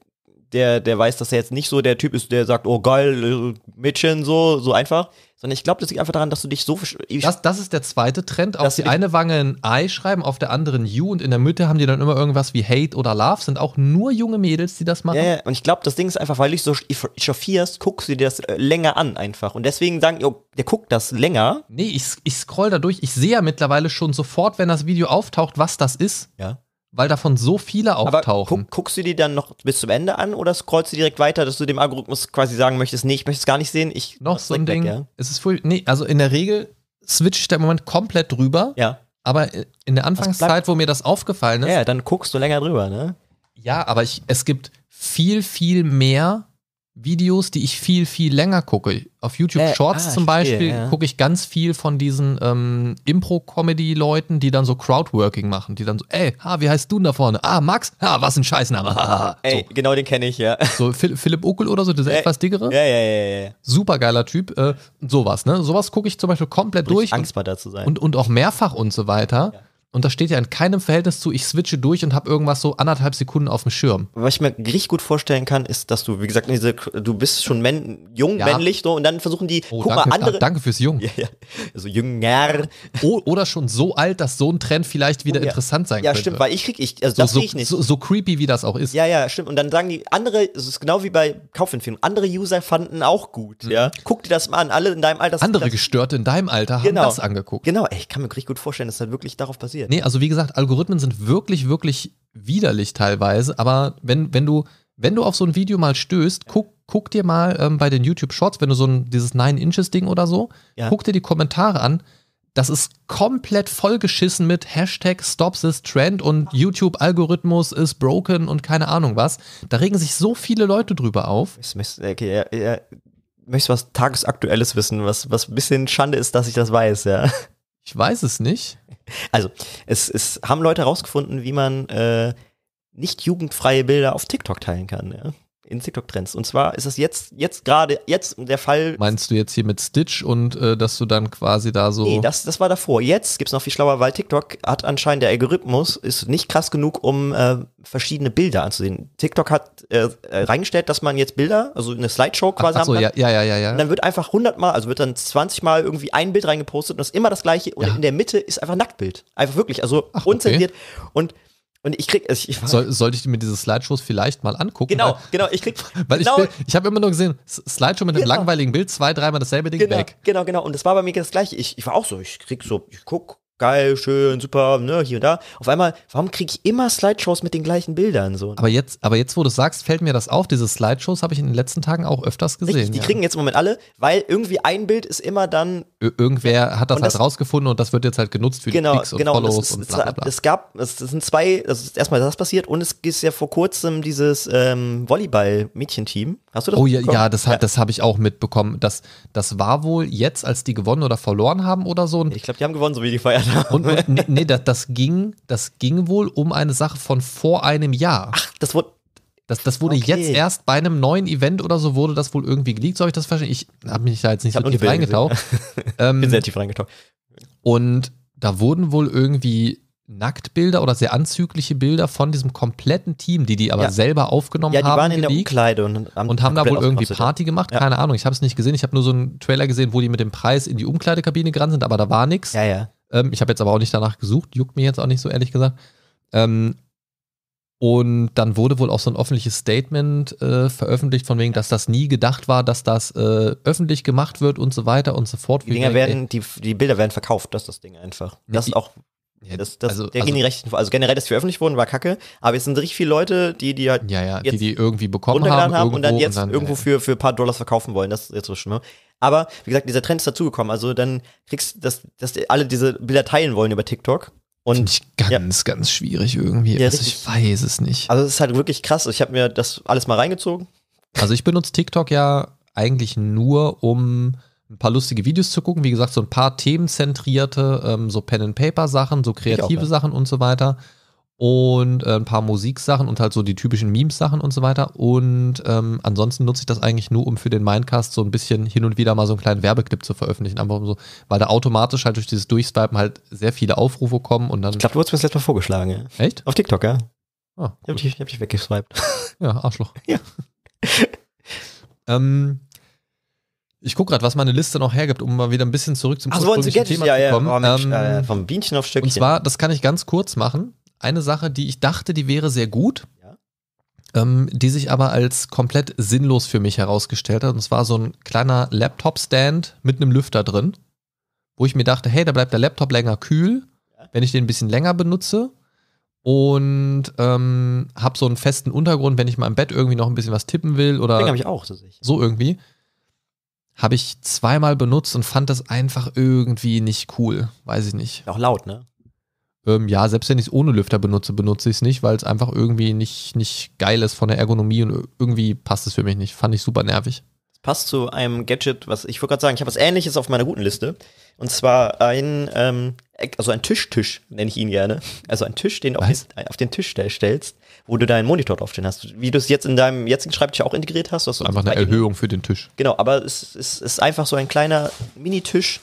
der, der weiß, dass er jetzt nicht so der Typ ist, der sagt, oh geil, äh, Mädchen, so, so einfach. Sondern ich glaube, das liegt einfach daran, dass du dich so. Das, das ist der zweite Trend. Auf die eine Wange ein I schreiben, auf der anderen U und in der Mitte haben die dann immer irgendwas wie Hate oder Love. Sind auch nur junge Mädels, die das machen. Ja, ja. und ich glaube, das Ding ist einfach, weil du dich so chauffierst, guckst du dir das äh, länger an einfach. Und deswegen sagen, jo, oh, der guckt das länger. Nee, ich, ich scroll da durch. Ich sehe ja mittlerweile schon sofort, wenn das Video auftaucht, was das ist. Ja weil davon so viele auftauchen. Guck, guckst du die dann noch bis zum Ende an oder scrollst du direkt weiter, dass du dem Algorithmus quasi sagen möchtest, nee, ich möchte es gar nicht sehen, ich noch so ein Ding. Weg, ja? Es ist voll, nee, also in der Regel switche ich da im Moment komplett drüber. Ja. Aber in der Anfangszeit, wo mir das aufgefallen ist, ja, dann guckst du länger drüber, ne? Ja, aber ich, es gibt viel viel mehr Videos, die ich viel, viel länger gucke. Auf YouTube äh, Shorts ah, zum Beispiel ja. gucke ich ganz viel von diesen ähm, Impro-Comedy-Leuten, die dann so Crowdworking machen, die dann so, ey, ha, wie heißt du denn da vorne? Ah, Max, ha, was ein Scheißname. Ha, ha. So. Ey, genau den kenne ich, ja. So Phil Philipp Uckel oder so, dieser äh, etwas dickere. Ja, ja, ja, ja. Supergeiler Typ. Äh, sowas, ne? Sowas gucke ich zum Beispiel komplett Richtig durch. Angst bei da zu sein. Und, und auch mehrfach und so weiter. Ja und das steht ja in keinem Verhältnis zu, ich switche durch und habe irgendwas so anderthalb Sekunden auf dem Schirm. Was ich mir richtig gut vorstellen kann, ist, dass du, wie gesagt, diese, du bist schon män, jung, ja. männlich, so, und dann versuchen die, oh, guck danke, mal, andere. danke fürs Jung. Ja, ja. Also jünger. O, oder schon so alt, dass so ein Trend vielleicht wieder oh, ja. interessant sein ja, könnte. Ja, stimmt, weil ich krieg, ich, also so, das so, krieg ich nicht. So, so, creepy, wie das auch ist. Ja, ja, stimmt. Und dann sagen die, andere, es ist genau wie bei Kaufempfehlungen, andere User fanden auch gut, mhm. ja. Guck dir das mal an, alle in deinem Alter. Andere Gestörte in deinem Alter genau. haben das angeguckt. Genau, ey, ich kann mir richtig gut vorstellen, dass das wirklich darauf passiert passiert. Nee, also wie gesagt, Algorithmen sind wirklich, wirklich widerlich teilweise, aber wenn, wenn du, wenn du auf so ein Video mal stößt, guck, guck dir mal ähm, bei den YouTube Shorts, wenn du so ein, dieses 9-Inches-Ding oder so, ja. guck dir die Kommentare an. Das ist komplett vollgeschissen mit Hashtag Stop this Trend und YouTube-Algorithmus ist broken und keine Ahnung was. Da regen sich so viele Leute drüber auf. Okay, ja, ja. Möchtest du was Tagesaktuelles wissen, was, was ein bisschen Schande ist, dass ich das weiß, ja. Ich weiß es nicht. Also, es, es haben Leute herausgefunden, wie man äh, nicht jugendfreie Bilder auf TikTok teilen kann. Ja? in TikTok-Trends. Und zwar ist das jetzt, jetzt gerade, jetzt der Fall. Meinst du jetzt hier mit Stitch und äh, dass du dann quasi da so. Nee, das, das war davor. Jetzt gibt's noch viel schlauer, weil TikTok hat anscheinend der Algorithmus, ist nicht krass genug, um äh, verschiedene Bilder anzusehen. TikTok hat äh, äh reingestellt, dass man jetzt Bilder, also eine Slideshow quasi ach, ach so, haben kann. Ja, ja, ja, ja. Und dann wird einfach 100 Mal, also wird dann 20 Mal irgendwie ein Bild reingepostet und das ist immer das gleiche. Und ja. in der Mitte ist einfach Nacktbild. Einfach wirklich, also unzensiert. Okay. Und und ich krieg. Ich, ich, Soll, sollte ich mir diese Slideshows vielleicht mal angucken? Genau, weil, genau. Ich krieg. Weil genau, ich, ich habe immer nur gesehen, Slideshow mit einem genau. langweiligen Bild, zwei, dreimal dasselbe Ding genau, weg. Genau, genau. Und das war bei mir das Gleiche. Ich, ich war auch so, ich krieg so, ich guck geil, schön, super, ne, hier und da. Auf einmal, warum kriege ich immer Slideshows mit den gleichen Bildern so? Aber jetzt, aber jetzt, wo du sagst, fällt mir das auf. Diese Slideshows habe ich in den letzten Tagen auch öfters gesehen. Richtig, die ja. kriegen jetzt im Moment alle, weil irgendwie ein Bild ist immer dann. Irgendwer hat das halt rausgefunden und das wird jetzt halt genutzt für genau, die Klicks und genau, Follows das, und bla, bla, bla. Es gab, es sind zwei, also erstmal das passiert und es ist ja vor kurzem dieses ähm, Volleyball-Mädchenteam. Hast du das? Oh ja, ja, das, ja. das habe ich auch mitbekommen. Das, das war wohl jetzt, als die gewonnen oder verloren haben oder so. Ich glaube, die haben gewonnen, so wie die feiern haben. Und, nee, nee das, das, ging, das ging wohl um eine Sache von vor einem Jahr. Ach, das wurde. Das, das wurde okay. jetzt erst bei einem neuen Event oder so, wurde das wohl irgendwie geleakt, so habe ich das verstanden. Ich habe mich da jetzt nicht so tief reingetaucht. ähm, Bin sehr tief reingetaucht. Und da wurden wohl irgendwie Nacktbilder oder sehr anzügliche Bilder von diesem kompletten Team, die die aber ja. selber aufgenommen haben. Ja, die haben, waren in der Umkleide und haben, und haben da wohl irgendwie Party gemacht. Ja. Keine Ahnung, ich habe es nicht gesehen. Ich habe nur so einen Trailer gesehen, wo die mit dem Preis in die Umkleidekabine gerannt sind, aber da war nichts. Ja, ja. Ähm, ich habe jetzt aber auch nicht danach gesucht, juckt mir jetzt auch nicht so ehrlich gesagt. Ähm, und dann wurde wohl auch so ein öffentliches Statement äh, veröffentlicht, von wegen, dass das nie gedacht war, dass das äh, öffentlich gemacht wird und so weiter und so fort. Die, Dinger werden, die, die Bilder werden verkauft, das ist das Ding einfach. Das ist auch ja, das, das, also, der also, die Rechten, also generell, dass die veröffentlicht wurden, war kacke, aber jetzt sind richtig viele Leute, die die halt ja, ja, die, die irgendwie bekommen haben, haben und dann jetzt und dann, irgendwo äh, für, für ein paar Dollars verkaufen wollen, das ist jetzt so schlimm. Ne? Aber wie gesagt, dieser Trend ist dazugekommen. Also dann kriegst du, dass, dass alle diese Bilder teilen wollen über TikTok. Und ich ganz, ja. ganz schwierig irgendwie. Ja, also ich weiß es nicht. Also es ist halt wirklich krass. Ich habe mir das alles mal reingezogen. Also ich benutze TikTok ja eigentlich nur, um ein paar lustige Videos zu gucken. Wie gesagt, so ein paar themenzentrierte, ähm, so Pen-and-Paper-Sachen, so kreative auch, ja. Sachen und so weiter und äh, ein paar Musiksachen und halt so die typischen Memes-Sachen und so weiter. Und ähm, ansonsten nutze ich das eigentlich nur, um für den Mindcast so ein bisschen hin und wieder mal so einen kleinen Werbeclip zu veröffentlichen. Einfach so, weil da automatisch halt durch dieses Durchswipen halt sehr viele Aufrufe kommen und dann. Ich glaube, du wurdest mir das letzte Mal vorgeschlagen, ja. Echt? Auf TikTok, ja. Ah, ich habe dich, hab dich weggeswiped. Ja, Arschloch. ja. ähm, ich gucke gerade, was meine Liste noch hergibt, um mal wieder ein bisschen zurück zum also, ursprünglichen Thema ja, zu kommen. Ja, ja, oh, ähm, ja, äh, vom Bienchen auf Stöckchen. Und zwar, das kann ich ganz kurz machen eine Sache, die ich dachte, die wäre sehr gut, ja. ähm, die sich aber als komplett sinnlos für mich herausgestellt hat. Und zwar so ein kleiner Laptop-Stand mit einem Lüfter drin, wo ich mir dachte, hey, da bleibt der Laptop länger kühl, ja. wenn ich den ein bisschen länger benutze. Und ähm, habe so einen festen Untergrund, wenn ich mal im Bett irgendwie noch ein bisschen was tippen will oder. Den habe ich auch, so So irgendwie. Habe ich zweimal benutzt und fand das einfach irgendwie nicht cool. Weiß ich nicht. Auch laut, ne? Ähm, ja, selbst wenn ich es ohne Lüfter benutze, benutze ich es nicht, weil es einfach irgendwie nicht, nicht geil ist von der Ergonomie und irgendwie passt es für mich nicht. Fand ich super nervig. Es passt zu einem Gadget, was ich wollte gerade sagen, ich habe was ähnliches auf meiner guten Liste. Und zwar ein, ähm, also ein Tischtisch, nenne ich ihn gerne. Also ein Tisch, den du auf, auf den Tisch stellst, wo du deinen Monitor draufstehen hast. Wie du es jetzt in deinem jetzigen Schreibtisch auch integriert hast. einfach eine Erhöhung für den Tisch. Genau, aber es, es ist einfach so ein kleiner Minitisch,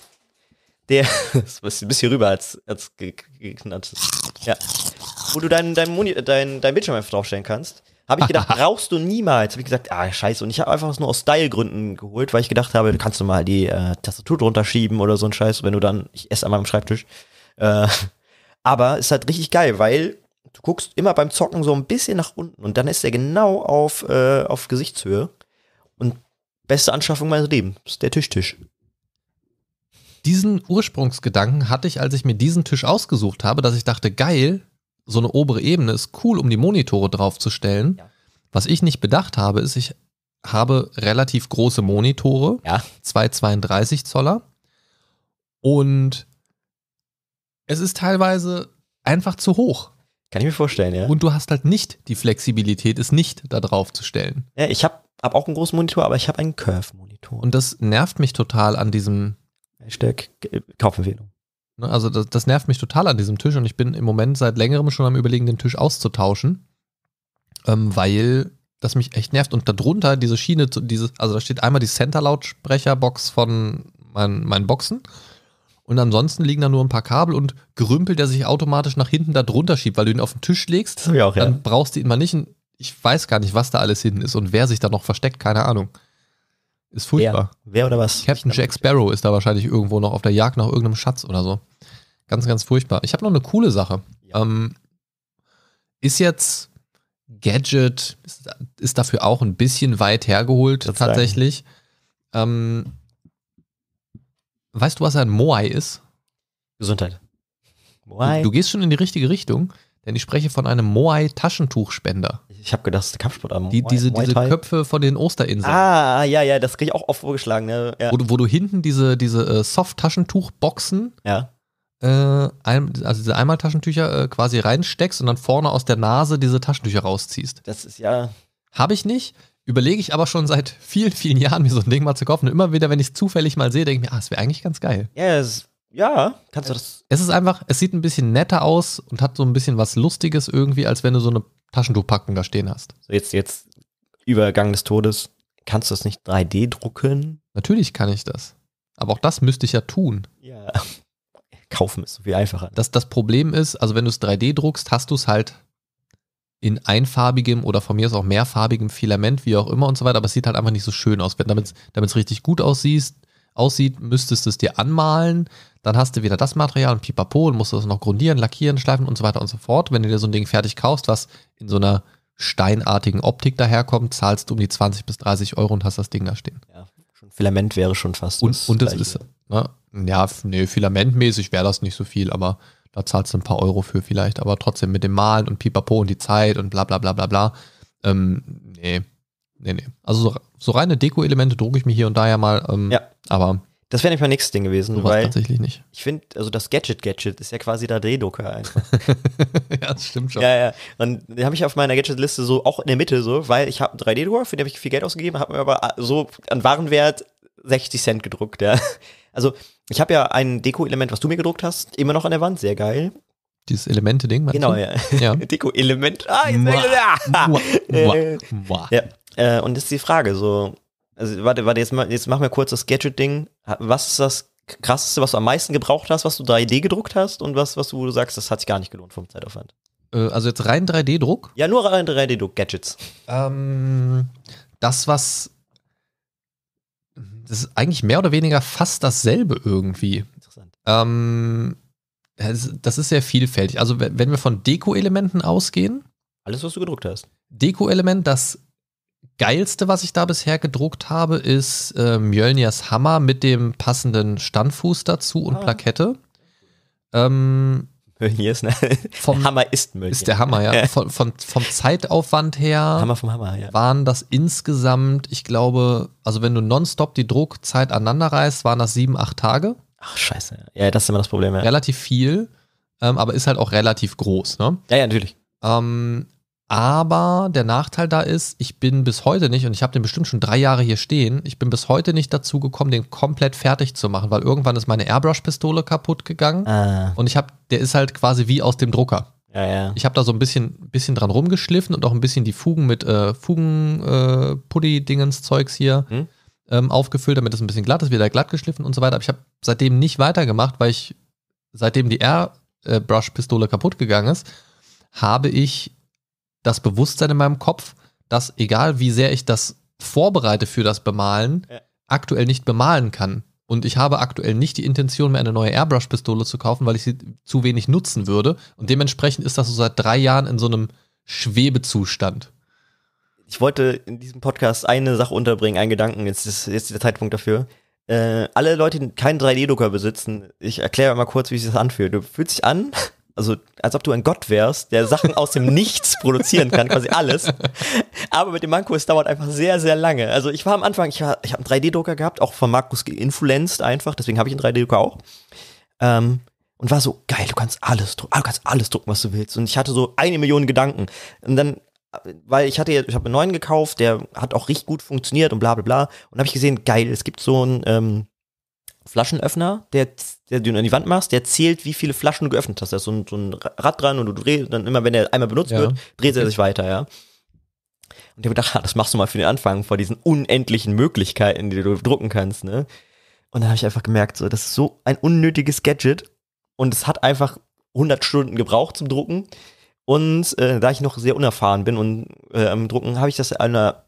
der ist ein bisschen rüber als, als geknallt. Ja. Wo du deinen dein, dein, dein Bildschirm einfach draufstellen kannst. Habe ich gedacht, brauchst du niemals. Habe ich gesagt, ah, scheiße. Und ich habe einfach nur aus Style-Gründen geholt, weil ich gedacht habe, du kannst du mal die äh, Tastatur drunter schieben oder so ein Scheiß, wenn du dann, ich esse an meinem Schreibtisch. Äh, aber ist halt richtig geil, weil du guckst immer beim Zocken so ein bisschen nach unten und dann ist er genau auf, äh, auf Gesichtshöhe. Und beste Anschaffung meines Lebens, der Tischtisch. -Tisch diesen Ursprungsgedanken hatte ich, als ich mir diesen Tisch ausgesucht habe, dass ich dachte, geil, so eine obere Ebene ist cool, um die Monitore draufzustellen. Ja. Was ich nicht bedacht habe, ist, ich habe relativ große Monitore, ja. zwei 32 Zoller. Und es ist teilweise einfach zu hoch. Kann ich mir vorstellen, ja. Und du hast halt nicht die Flexibilität, es nicht da drauf zu stellen. Ja, ich habe hab auch einen großen Monitor, aber ich habe einen Curve-Monitor. Und das nervt mich total an diesem Hashtag Kaufempfehlung. Ne, also das, das, nervt mich total an diesem Tisch und ich bin im Moment seit längerem schon am überlegen, den Tisch auszutauschen, ähm, weil das mich echt nervt. Und darunter diese Schiene, dieses, also da steht einmal die Center-Lautsprecherbox von mein, meinen Boxen. Und ansonsten liegen da nur ein paar Kabel und Gerümpel, der sich automatisch nach hinten da drunter schiebt, weil du ihn auf den Tisch legst. Das ich auch, dann ja. brauchst du ihn mal nicht. Ich weiß gar nicht, was da alles hinten ist und wer sich da noch versteckt, keine Ahnung. Ist furchtbar. Wer, Wer oder was? Captain Jack Sparrow ist da wahrscheinlich irgendwo noch auf der Jagd nach irgendeinem Schatz oder so. Ganz, ganz furchtbar. Ich habe noch eine coole Sache. Ja. Ähm, ist jetzt Gadget, ist, dafür auch ein bisschen weit hergeholt das tatsächlich. Ähm, weißt du, was ein Moai ist? Gesundheit. Moai. Du, du gehst schon in die richtige Richtung. Denn ich spreche von einem Moai-Taschentuchspender. Ich habe gedacht, das ist Kampfsport am Die, diese, diese Köpfe von den Osterinseln. Ah, ah ja, ja, das kriege ich auch oft vorgeschlagen. Ne? Ja. Wo, du, wo, du hinten diese, diese äh, Soft-Taschentuchboxen, ja. äh, also diese Einmaltaschentücher äh, quasi reinsteckst und dann vorne aus der Nase diese Taschentücher rausziehst. Das ist ja. Habe ich nicht. Überlege ich aber schon seit vielen, vielen Jahren, mir so ein Ding mal zu kaufen. Und immer wieder, wenn ich es zufällig mal sehe, denke ich mir, ah, es wäre eigentlich ganz geil. Ja, das ist ja, kannst du das. Es ist einfach, es sieht ein bisschen netter aus und hat so ein bisschen was Lustiges irgendwie, als wenn du so eine Taschentuchpackung da stehen hast. So jetzt, jetzt Übergang des Todes. Kannst du das nicht 3D drucken? Natürlich kann ich das. Aber auch das müsste ich ja tun. Ja. Kaufen ist so viel einfacher. Das, das Problem ist, also wenn du es 3D druckst, hast du es halt in einfarbigem oder von mir aus auch mehrfarbigem Filament, wie auch immer und so weiter, aber es sieht halt einfach nicht so schön aus. damit es richtig gut aussieht, aussieht, müsstest du es dir anmalen dann hast du wieder das Material und pipapo und musst das noch grundieren, lackieren, schleifen und so weiter und so fort. Wenn du dir so ein Ding fertig kaufst, was in so einer steinartigen Optik daherkommt, zahlst du um die 20 bis 30 Euro und hast das Ding da stehen. Ja, schon Filament wäre schon fast. Und, das und es ist, ne, ja, nee, filamentmäßig wäre das nicht so viel, aber da zahlst du ein paar Euro für vielleicht, aber trotzdem mit dem Malen und pipapo und die Zeit und bla bla bla bla bla. Ähm, nee, nee, nee. Also so, so reine Deko-Elemente drucke ich mir hier und da ja mal, ähm, ja. aber das wäre nämlich mein nächstes Ding gewesen. So weil tatsächlich nicht. Ich finde, also das Gadget-Gadget ist ja quasi der Drehdrucker einfach. ja, das stimmt schon. Ja, ja. Und den habe ich auf meiner Gadget-Liste so auch in der Mitte so, weil ich habe einen 3D-Drucker, für den habe ich viel Geld ausgegeben, habe mir aber ah, so an Warenwert 60 Cent gedruckt, ja. Also ich habe ja ein Deko-Element, was du mir gedruckt hast, immer noch an der Wand, sehr geil. Dieses Elemente-Ding, Genau, du? ja. ja. Deko-Element. Ah, ich mua, mua, mua. Äh, ja. Äh, und das ist die Frage, so, also warte, warte, jetzt, jetzt machen wir kurz das Gadget-Ding was ist das krasseste, was du am meisten gebraucht hast, was du 3D gedruckt hast und was, was du, wo du sagst, das hat sich gar nicht gelohnt vom Zeitaufwand? Äh, also jetzt rein 3D-Druck? Ja, nur rein 3D-Druck, Gadgets. Ähm, das, was. Das ist eigentlich mehr oder weniger fast dasselbe irgendwie. Interessant. Ähm, das ist sehr vielfältig. Also, wenn wir von Deko-Elementen ausgehen. Alles, was du gedruckt hast. Deko-Element, das Geilste, was ich da bisher gedruckt habe, ist äh, Mjölnirs Hammer mit dem passenden Standfuß dazu und ah. Plakette. Ähm, Mjölnirs, ne? Vom, Hammer ist Mjölnir. Ist der Hammer, ja. Von, von, vom Zeitaufwand her Hammer vom Hammer, ja. waren das insgesamt, ich glaube, also wenn du nonstop die Druckzeit aneinanderreißt, waren das sieben, acht Tage. Ach, scheiße. Ja, das ist immer das Problem, ja. Relativ viel, ähm, aber ist halt auch relativ groß, ne? Ja, ja, natürlich. Ähm, aber der Nachteil da ist, ich bin bis heute nicht, und ich habe den bestimmt schon drei Jahre hier stehen, ich bin bis heute nicht dazu gekommen, den komplett fertig zu machen, weil irgendwann ist meine Airbrush-Pistole kaputt gegangen ah. und ich habe, der ist halt quasi wie aus dem Drucker. Ja, ja. Ich habe da so ein bisschen, bisschen dran rumgeschliffen und auch ein bisschen die Fugen mit äh, Fugen, äh, Puddy-Dingens-Zeugs hier hm? ähm, aufgefüllt, damit es ein bisschen glatt ist, wieder glatt geschliffen und so weiter. Aber ich habe seitdem nicht weitergemacht, weil ich, seitdem die Airbrush-Pistole äh, kaputt gegangen ist, habe ich das Bewusstsein in meinem Kopf, dass egal wie sehr ich das vorbereite für das Bemalen, ja. aktuell nicht bemalen kann. Und ich habe aktuell nicht die Intention, mir eine neue Airbrush-Pistole zu kaufen, weil ich sie zu wenig nutzen würde. Und dementsprechend ist das so seit drei Jahren in so einem Schwebezustand. Ich wollte in diesem Podcast eine Sache unterbringen, einen Gedanken. Jetzt ist, jetzt der Zeitpunkt dafür. Äh, alle Leute, die keinen 3D-Drucker besitzen, ich erkläre mal kurz, wie sich das anfühlt. Du fühlst dich an, also als ob du ein Gott wärst, der Sachen aus dem Nichts produzieren kann, quasi alles. Aber mit dem Manko, es dauert einfach sehr, sehr lange. Also ich war am Anfang, ich, ich habe einen 3D-Drucker gehabt, auch von Markus geinfluenced einfach, deswegen habe ich einen 3D-Drucker auch. Ähm, und war so, geil, du kannst alles drucken, ah, du kannst alles drucken, was du willst. Und ich hatte so eine Million Gedanken. Und dann weil ich hatte ich habe einen neuen gekauft, der hat auch richtig gut funktioniert und bla bla bla. Und habe ich gesehen, geil, es gibt so einen ähm, Flaschenöffner, der der du an die Wand machst, der zählt, wie viele Flaschen du geöffnet hast. Da ist so ein, so ein Rad dran und du drehst, dann immer, wenn er einmal benutzt ja. wird, dreht er sich weiter, ja. Und ich habe gedacht, ah, das machst du mal für den Anfang vor diesen unendlichen Möglichkeiten, die du drucken kannst, ne? Und dann habe ich einfach gemerkt, so, das ist so ein unnötiges Gadget und es hat einfach 100 Stunden gebraucht zum Drucken. Und äh, da ich noch sehr unerfahren bin und äh, am Drucken, habe ich das einer,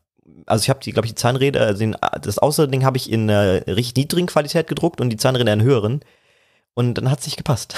also ich habe die, glaube ich, die Zahnräder, also den, das Außerding habe ich in einer richtig niedrigen Qualität gedruckt und die Zahnräder in einer höheren. Und dann hat es nicht gepasst.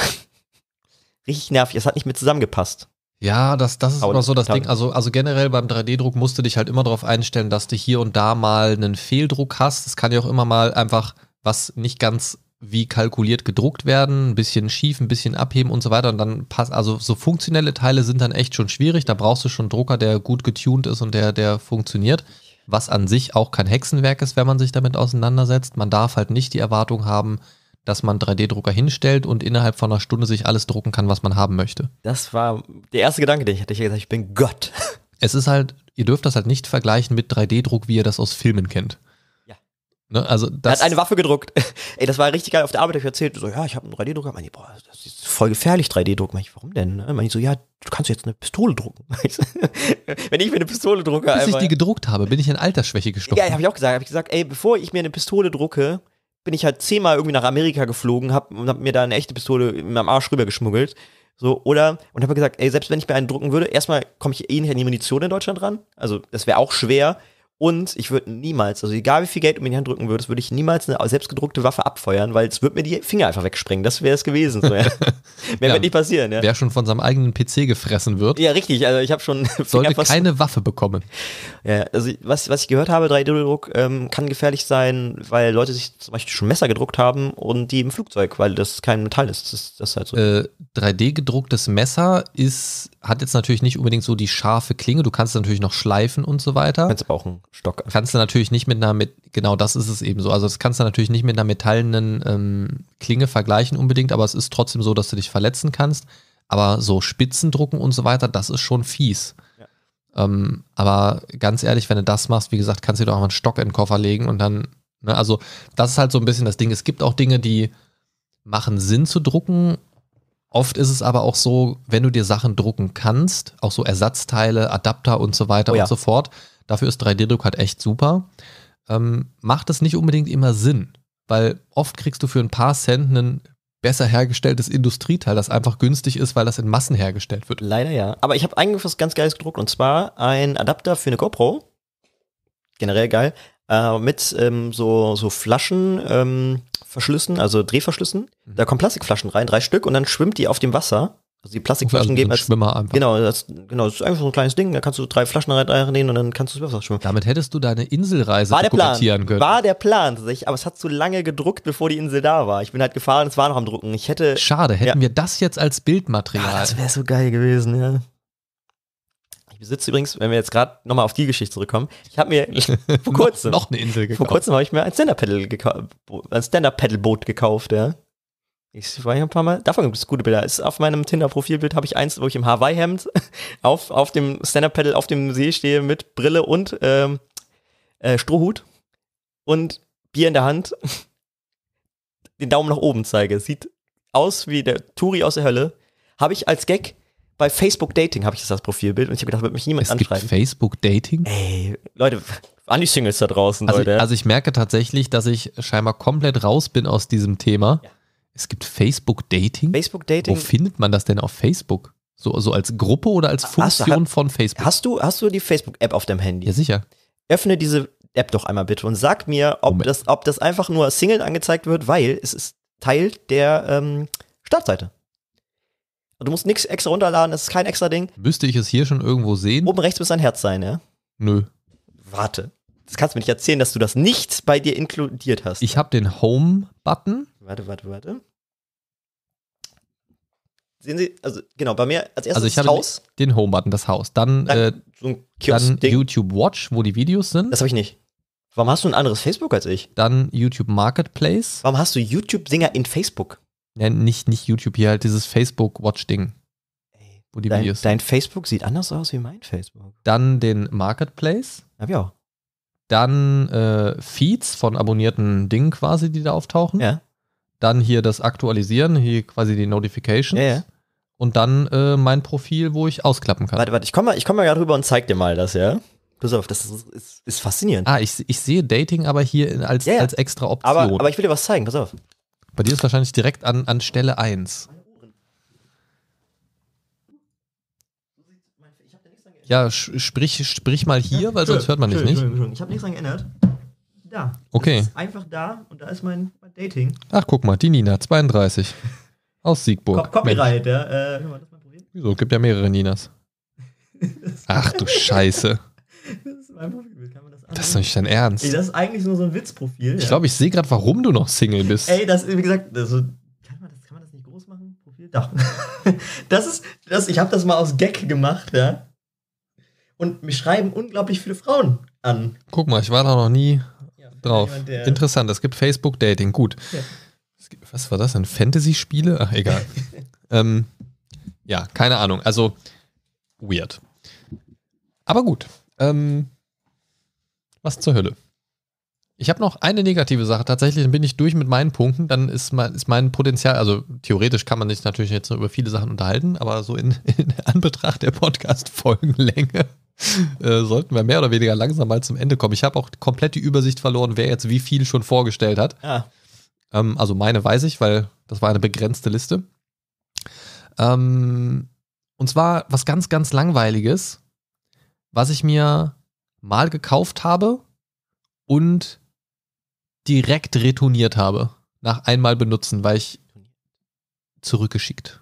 Richtig nervig, es hat nicht mehr zusammengepasst. Ja, das, das ist immer so das Ding. Also, also generell beim 3D-Druck musst du dich halt immer darauf einstellen, dass du hier und da mal einen Fehldruck hast. Es kann ja auch immer mal einfach was nicht ganz wie kalkuliert gedruckt werden, ein bisschen schief, ein bisschen abheben und so weiter. Und dann passt, also so funktionelle Teile sind dann echt schon schwierig. Da brauchst du schon einen Drucker, der gut getuned ist und der, der funktioniert. Was an sich auch kein Hexenwerk ist, wenn man sich damit auseinandersetzt. Man darf halt nicht die Erwartung haben, dass man 3D-Drucker hinstellt und innerhalb von einer Stunde sich alles drucken kann, was man haben möchte. Das war der erste Gedanke, den ich hatte. Ich gesagt, ich bin Gott. Es ist halt, ihr dürft das halt nicht vergleichen mit 3D-Druck, wie ihr das aus Filmen kennt. Ja. Ne? Also das er hat eine Waffe gedruckt. Ey, das war richtig geil auf der Arbeit, hab ich erzählt, so, ja, ich habe einen 3D-Drucker. Meine, boah, das ist voll gefährlich, 3D-Druck. Meine warum denn? Ne? Meine ich so, ja, du kannst jetzt eine Pistole drucken. Wenn ich mir eine Pistole drucke. Bis einmal, ich die gedruckt habe, bin ich in Altersschwäche gestorben. Ja, habe ich auch gesagt. Habe ich gesagt, ey, bevor ich mir eine Pistole drucke, bin ich halt zehnmal irgendwie nach Amerika geflogen hab, und hab mir da eine echte Pistole in meinem Arsch rübergeschmuggelt. So, oder, und habe gesagt, ey, selbst wenn ich mir einen drucken würde, erstmal komme ich eh nicht an die Munition in Deutschland ran. Also, das wäre auch schwer. Und ich würde niemals, also egal wie viel Geld du mir in die Hand drücken würdest, würde ich niemals eine selbstgedruckte Waffe abfeuern, weil es würde mir die Finger einfach wegsprengen. Das wäre es gewesen. So, ja. Mehr ja, wird nicht passieren. Ja. Wer schon von seinem eigenen PC gefressen wird. Ja, richtig. Also ich habe schon. Sollte keine Waffe bekommen. Ja, also was, was ich gehört habe, 3D-Druck ähm, kann gefährlich sein, weil Leute sich zum Beispiel schon Messer gedruckt haben und die im Flugzeug, weil das kein Metall ist. Das, das ist halt so. Äh, 3D-gedrucktes Messer ist, hat jetzt natürlich nicht unbedingt so die scharfe Klinge. Du kannst es natürlich noch schleifen und so weiter. Kannst aber auch Stock. Kannst du natürlich nicht mit einer, mit, genau das ist es eben so. Also das kannst du natürlich nicht mit einer metallenen ähm, Klinge vergleichen unbedingt, aber es ist trotzdem so, dass du dich verletzen kannst. Aber so Spitzendrucken und so weiter, das ist schon fies. Ja. Ähm, aber ganz ehrlich, wenn du das machst, wie gesagt, kannst du dir doch auch einen Stock in den Koffer legen und dann, ne, also das ist halt so ein bisschen das Ding. Es gibt auch Dinge, die machen Sinn zu drucken. Oft ist es aber auch so, wenn du dir Sachen drucken kannst, auch so Ersatzteile, Adapter und so weiter oh ja. und so fort, Dafür ist 3D-Druck halt echt super. Ähm, macht es nicht unbedingt immer Sinn, weil oft kriegst du für ein paar Cent ein besser hergestelltes Industrieteil, das einfach günstig ist, weil das in Massen hergestellt wird. Leider ja. Aber ich habe eigentlich was ganz Geiles gedruckt und zwar ein Adapter für eine GoPro. Generell geil. Äh, mit ähm, so, so Flaschen, ähm, Verschlüssen, also Drehverschlüssen. Mhm. Da kommen Plastikflaschen rein, drei Stück, und dann schwimmt die auf dem Wasser also die Plastikflaschen also geben als Schwimmer einfach. Genau, das, genau, das ist einfach so ein kleines Ding. Da kannst du drei Flaschen reinnehmen und dann kannst du das Wasser schwimmen. Damit hättest du deine Inselreise war dokumentieren können. War der Plan, tatsächlich, aber es hat zu lange gedruckt, bevor die Insel da war. Ich bin halt gefahren, es war noch am Drucken. Ich hätte. Schade, hätten ja. wir das jetzt als Bildmaterial. Ach, das wäre so geil gewesen, ja. Ich besitze übrigens, wenn wir jetzt gerade nochmal auf die Geschichte zurückkommen, ich habe mir vor kurzem noch, noch eine Insel gekauft. Vor kurzem habe ich mir ein Stand-Up-Pedal gekauft, ein Stand-Up-Pedal-Boot gekauft, ja. Ich war hier ein paar Mal. Davon gibt es gute Bilder. Ist auf meinem Tinder-Profilbild habe ich eins, wo ich im Hawaii-Hemd auf, auf dem Stand-Up-Pedal auf dem See stehe mit Brille und ähm, äh, Strohhut und Bier in der Hand. Den Daumen nach oben zeige. Sieht aus wie der Turi aus der Hölle. Habe ich als Gag bei Facebook Dating habe ich das als Profilbild und ich habe gedacht, wird mich niemand es anschreiben. Gibt Facebook Dating? Ey, Leute, an die Singles da draußen, also, Leute. Also ich merke tatsächlich, dass ich scheinbar komplett raus bin aus diesem Thema. Ja es gibt Facebook Dating. Facebook Dating. Wo findet man das denn auf Facebook? So also als Gruppe oder als Funktion hast, von Facebook? Hast du, hast du die Facebook-App auf deinem Handy? Ja, sicher. Öffne diese App doch einmal bitte und sag mir, ob, das, ob das einfach nur Single angezeigt wird, weil es ist Teil der ähm, Startseite. Du musst nichts extra runterladen, das ist kein extra Ding. Müsste ich es hier schon irgendwo sehen? Oben rechts muss ein Herz sein, ja? Nö. Warte. Das kannst du mir nicht erzählen, dass du das nicht bei dir inkludiert hast. Ich habe den Home-Button Warte, warte, warte. Sehen Sie, also genau, bei mir als also, erstes also ich das Haus. Den Home-Button, das Haus. Dann, dann, äh, so dann YouTube Watch, wo die Videos sind. Das habe ich nicht. Warum hast du ein anderes Facebook als ich? Dann YouTube Marketplace. Warum hast du YouTube-Singer in Facebook? Ja, nicht, nicht YouTube, hier halt dieses Facebook-Watch-Ding. Wo die dein, Videos sind. Dein Facebook sieht anders aus wie mein Facebook. Dann den Marketplace. Hab ich auch. Dann äh, Feeds von abonnierten Dingen quasi, die da auftauchen. Ja dann hier das Aktualisieren, hier quasi die Notifications. Ja, ja. Und dann äh, mein Profil, wo ich ausklappen kann. Warte, warte, ich komme mal, komm mal gerade rüber und zeig dir mal das, ja? Pass auf, das ist, ist, ist faszinierend. Ah, ich, ich sehe Dating aber hier als, ja, als extra Option. Aber, aber ich will dir was zeigen, pass auf. Bei dir ist wahrscheinlich direkt an, an Stelle 1. Ja, sprich, sprich mal hier, weil sonst hört man dich nicht. Ich habe nichts dran geändert da. Okay. einfach da und da ist mein, mein, Dating. Ach, guck mal, die Nina, 32. aus Siegburg. Cop Copyright, ja. Äh, mal, wir das mal probieren? Wieso? Gibt ja mehrere Ninas. Ach du Scheiße. Das ist mein Profil, kann man das ansehen? Das ist doch nicht dein Ernst. Ey, das ist eigentlich nur so ein Witzprofil. Ich ja. glaube, ich sehe gerade, warum du noch Single bist. Ey, das, ist, wie gesagt, also, kann, man das, kann man das nicht groß machen? Profil? Doch. Das ist, das, ich habe das mal aus Gag gemacht, ja. Und mich schreiben unglaublich viele Frauen an. Guck mal, ich war da noch nie drauf. Jemand, Interessant, es gibt Facebook Dating, gut. Ja. was war das denn? Fantasy-Spiele? Ach, egal. ähm, ja, keine Ahnung. Also, weird. Aber gut. Ähm, was zur Hölle. Ich habe noch eine negative Sache. Tatsächlich bin ich durch mit meinen Punkten. Dann ist mein, ist mein Potenzial, also theoretisch kann man sich natürlich jetzt über viele Sachen unterhalten, aber so in, in Anbetracht der Podcast-Folgenlänge äh, sollten wir mehr oder weniger langsam mal zum Ende kommen. Ich habe auch komplett die Übersicht verloren, wer jetzt wie viel schon vorgestellt hat. Ja. Ah. Ähm, also meine weiß ich, weil das war eine begrenzte Liste. Ähm, und zwar was ganz, ganz langweiliges, was ich mir mal gekauft habe und direkt retourniert habe. Nach einmal benutzen, weil ich zurückgeschickt.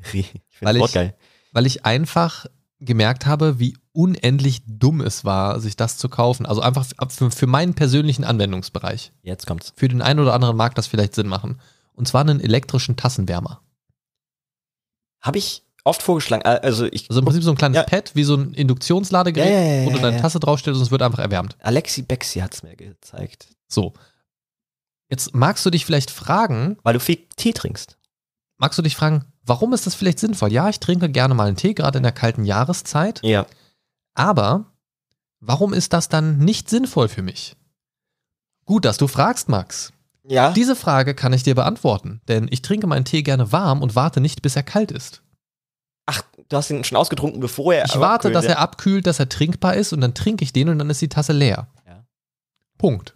Ich weil, ich, geil. weil ich einfach gemerkt habe, wie unendlich dumm es war, sich das zu kaufen. Also einfach für, für meinen persönlichen Anwendungsbereich. Jetzt kommt's. Für den einen oder anderen mag das vielleicht Sinn machen. Und zwar einen elektrischen Tassenwärmer. Habe ich oft vorgeschlagen. Äh, also, ich, also im Prinzip so ein kleines ja. Pad, wie so ein Induktionsladegerät, ja, ja, wo du deine Tasse draufstellst und es wird einfach erwärmt. Alexi Bexi hat es mir gezeigt. So. Jetzt magst du dich vielleicht fragen. Weil du viel Tee trinkst. Magst du dich fragen, warum ist das vielleicht sinnvoll? Ja, ich trinke gerne mal einen Tee, gerade in der kalten Jahreszeit. Ja. Aber warum ist das dann nicht sinnvoll für mich? Gut, dass du fragst, Max. Ja. Diese Frage kann ich dir beantworten, denn ich trinke meinen Tee gerne warm und warte nicht, bis er kalt ist. Ach, du hast ihn schon ausgetrunken, bevor er. Ich warte, dass er abkühlt, dass er trinkbar ist und dann trinke ich den und dann ist die Tasse leer. Ja. Punkt.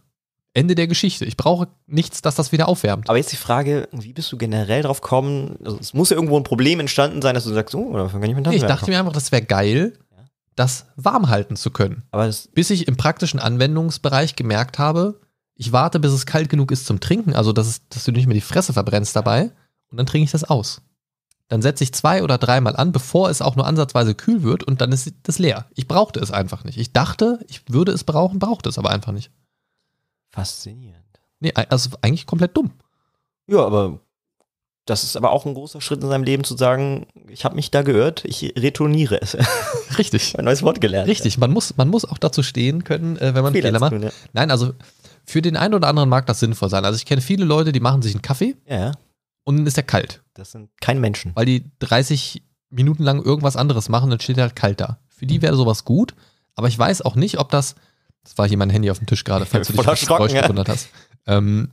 Ende der Geschichte. Ich brauche nichts, dass das wieder aufwärmt. Aber jetzt die Frage, wie bist du generell drauf gekommen? Also es muss ja irgendwo ein Problem entstanden sein, dass du sagst, oh, davon kann ich mit nee, Ich dachte mir einfach, das wäre geil, das warm halten zu können. Aber bis ich im praktischen Anwendungsbereich gemerkt habe, ich warte, bis es kalt genug ist zum Trinken, also dass, es, dass du nicht mehr die Fresse verbrennst dabei, und dann trinke ich das aus. Dann setze ich zwei oder dreimal an, bevor es auch nur ansatzweise kühl wird, und dann ist das leer. Ich brauchte es einfach nicht. Ich dachte, ich würde es brauchen, brauchte es aber einfach nicht. Faszinierend. Nee, also eigentlich komplett dumm. Ja, aber das ist aber auch ein großer Schritt in seinem Leben zu sagen, ich habe mich da gehört, ich retourniere es. Richtig. ein neues Wort gelernt. Richtig, man muss, man muss auch dazu stehen können, äh, wenn man Fehler, macht. Tun, ja. Nein, also für den einen oder anderen mag das sinnvoll sein. Also ich kenne viele Leute, die machen sich einen Kaffee ja. und dann ist der kalt. Das sind keine Menschen. Weil die 30 Minuten lang irgendwas anderes machen, dann steht er halt kalt da. Für die wäre sowas gut, aber ich weiß auch nicht, ob das das war hier mein Handy auf dem Tisch gerade, falls du dich auf Geräusch ja. gewundert hast. Ähm,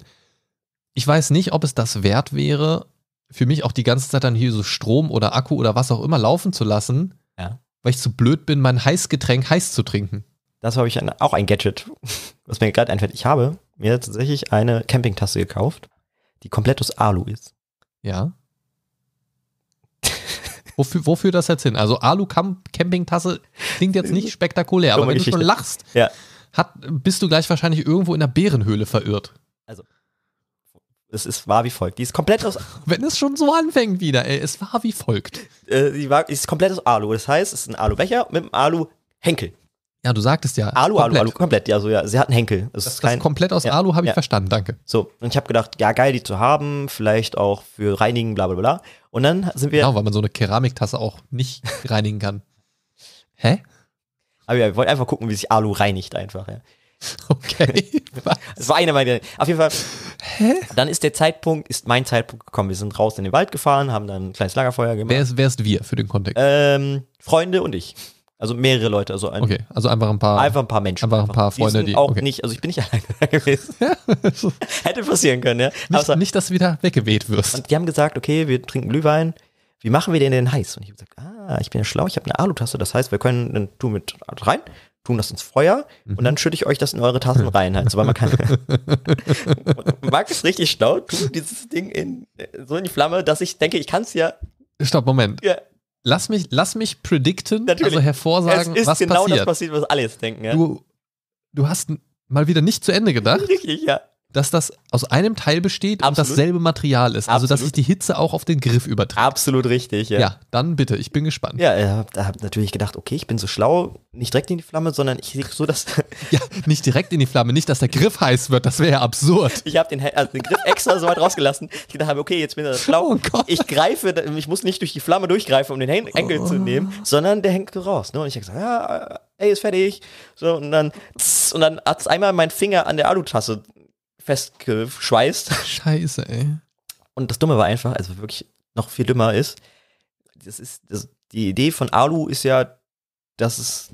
ich weiß nicht, ob es das wert wäre, für mich auch die ganze Zeit dann hier so Strom oder Akku oder was auch immer laufen zu lassen, ja. weil ich zu blöd bin, mein Heißgetränk heiß zu trinken. Das habe ich ein, auch ein Gadget, was mir gerade einfällt. Ich habe mir tatsächlich eine Campingtasse gekauft, die komplett aus Alu ist. Ja. wofür, wofür das jetzt hin? Also Alu-Campingtasse klingt jetzt nicht spektakulär, aber wenn du schon lachst, ja hat, bist du gleich wahrscheinlich irgendwo in der Bärenhöhle verirrt. Also, es ist, war wie folgt. Die ist komplett aus. Wenn es schon so anfängt wieder, ey, es war wie folgt. Äh, die, war, ist komplett aus Alu. Das heißt, es ist ein Alubecher mit einem Alu-Henkel. Ja, du sagtest ja. Alu, komplett. Alu, Alu, komplett. Ja, so, ja. Sie hat einen Henkel. Es das, ist kein, das komplett aus ja, Alu habe ich ja. verstanden, danke. So, und ich habe gedacht, ja, geil, die zu haben, vielleicht auch für reinigen, bla, bla, bla. Und dann sind wir. Genau, weil man so eine Keramiktasse auch nicht reinigen kann. Hä? Aber ja, wir wollten einfach gucken, wie sich Alu reinigt einfach, ja. Okay. Das war einer meiner. Auf jeden Fall. Hä? Dann ist der Zeitpunkt, ist mein Zeitpunkt gekommen. Wir sind raus in den Wald gefahren, haben dann ein kleines Lagerfeuer gemacht. Wer ist, wer ist wir für den Kontext? Ähm, Freunde und ich. Also mehrere Leute. Also ein, okay, also einfach ein paar. Einfach ein paar Menschen. Einfach ein paar Freunde, die. Auch okay. nicht, also ich bin nicht alleine gewesen. Hätte passieren können, ja. Nicht, Außer, nicht dass du wieder weggeweht wirst. Und die haben gesagt, okay, wir trinken Glühwein wie machen wir den denn heiß? Und ich habe gesagt, ah, ich bin ja schlau, ich habe eine Alutasse, das heißt, wir können dann tun mit rein, tun das ins Feuer und dann mhm. schütte ich euch das in eure Tassen rein. Halt, so, weil man kann. Max ist richtig schlau, tut dieses Ding in, so in die Flamme, dass ich denke, ich kann es ja. Stopp, Moment. Ja. Lass mich, lass mich predikten, Natürlich. also hervorsagen, es ist was genau passiert. das passiert, was alle jetzt denken. Ja? Du, du hast mal wieder nicht zu Ende gedacht. Richtig, ja dass das aus einem Teil besteht Absolut. und dasselbe Material ist. Also, Absolut. dass sich die Hitze auch auf den Griff überträgt. Absolut richtig, ja. Ja, dann bitte, ich bin gespannt. Ja, da habe ich natürlich gedacht, okay, ich bin so schlau, nicht direkt in die Flamme, sondern ich sehe so, dass. ja, nicht direkt in die Flamme, nicht, dass der Griff heiß wird, das wäre ja absurd. Ich habe den, also den Griff extra so weit rausgelassen. Ich gedacht habe, okay, jetzt bin ich schlau. Oh ich greife, ich muss nicht durch die Flamme durchgreifen, um den Henkel oh. zu nehmen, sondern der hängt raus. Ne? Und ich habe gesagt, ja, ey, ist fertig. So, und dann, und dann hat es einmal mein Finger an der Alutasse festgeschweißt. Scheiße, ey. Und das Dumme war einfach, also wirklich noch viel dümmer ist, das ist, das, die Idee von Alu ist ja, dass es,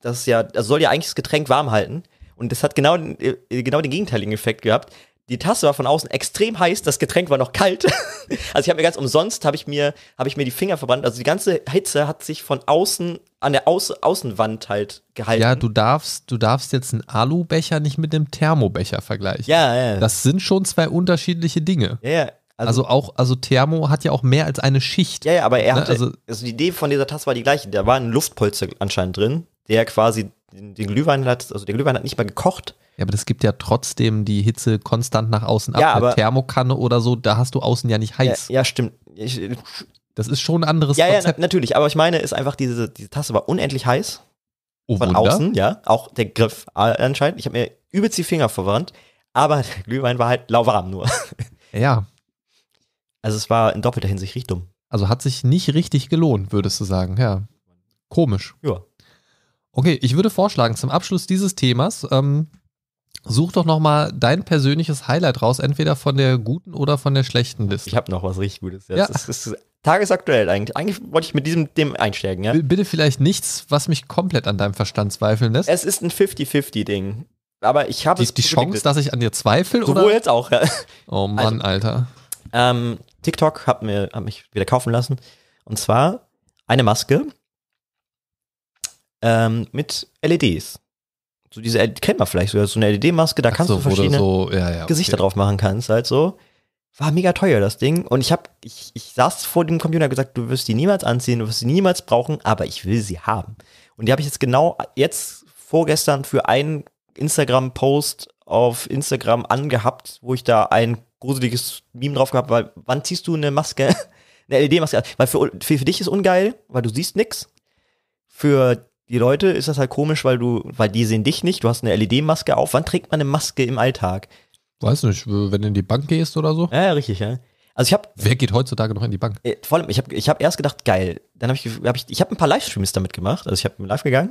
dass es ja, das also soll ja eigentlich das Getränk warm halten. Und das hat genau, äh, genau den gegenteiligen Effekt gehabt. Die Tasse war von außen extrem heiß, das Getränk war noch kalt. also ich habe mir ganz umsonst habe ich mir ich mir die Finger verbrannt. Also die ganze Hitze hat sich von außen an der Außen Außenwand halt gehalten. Ja, du darfst du darfst jetzt einen Alubecher nicht mit dem Thermobecher vergleichen. Ja, ja. Das sind schon zwei unterschiedliche Dinge. Ja. ja. Also, also, auch, also Thermo hat ja auch mehr als eine Schicht. Ja, ja aber er ne, hatte, also, also die Idee von dieser Tasse war die gleiche. Da war ein Luftpolster anscheinend drin, der quasi den, den Glühwein hat, also der Glühwein hat nicht mal gekocht. Ja, aber das gibt ja trotzdem die Hitze konstant nach außen ab. Ja, aber, Thermokanne oder so, da hast du außen ja nicht heiß. Ja, ja stimmt. Ich, das ist schon ein anderes ja, Konzept. Ja, na, natürlich. Aber ich meine, ist einfach, diese, diese Tasse war unendlich heiß. Oh, von Wunder. außen, ja. Auch der Griff ah, anscheinend. Ich habe mir übelst die Finger verwarnt. Aber der Glühwein war halt lauwarm nur. Ja. Also es war in doppelter Hinsicht richtig dumm. Also hat sich nicht richtig gelohnt, würdest du sagen, ja. Komisch. Ja. Okay, ich würde vorschlagen, zum Abschluss dieses Themas, ähm, such doch nochmal dein persönliches Highlight raus, entweder von der guten oder von der schlechten Liste. Ich habe noch was richtig Gutes. Jetzt. Ja. Das ist, das ist tagesaktuell eigentlich. Eigentlich wollte ich mit diesem dem einsteigen, ja? bitte vielleicht nichts, was mich komplett an deinem Verstand zweifeln lässt. Es ist ein 50-50-Ding. Aber ich habe Die, die Chance, dass ich an dir zweifle, Sowohl oder? Sowohl jetzt auch, ja. Oh Mann, also, Alter. Ähm, TikTok hat, mir, hat mich wieder kaufen lassen. Und zwar eine Maske, ähm, mit LEDs. So diese, kennt man vielleicht sogar, so eine LED-Maske, da Ach kannst so, du verschiedene so, ja, ja, Gesichter okay. drauf machen kannst, halt so. War mega teuer, das Ding. Und ich hab, ich, ich saß vor dem Computer und gesagt, du wirst die niemals anziehen, du wirst sie niemals brauchen, aber ich will sie haben. Und die habe ich jetzt genau jetzt vorgestern für einen Instagram-Post auf Instagram angehabt, wo ich da ein gruseliges Meme drauf gehabt weil wann ziehst du eine Maske, eine LED-Maske an? Weil für, für, für dich ist ungeil, weil du siehst nichts. Für die Leute ist das halt komisch, weil du, weil die sehen dich nicht, du hast eine LED-Maske auf. Wann trägt man eine Maske im Alltag? Weiß nicht, wenn du in die Bank gehst oder so. Ja, ja richtig, ja. Also ich hab, Wer geht heutzutage noch in die Bank? Äh, vor allem, ich habe ich hab erst gedacht, geil. Dann habe ich, hab ich, ich hab ein paar Livestreams damit gemacht. Also ich habe live gegangen.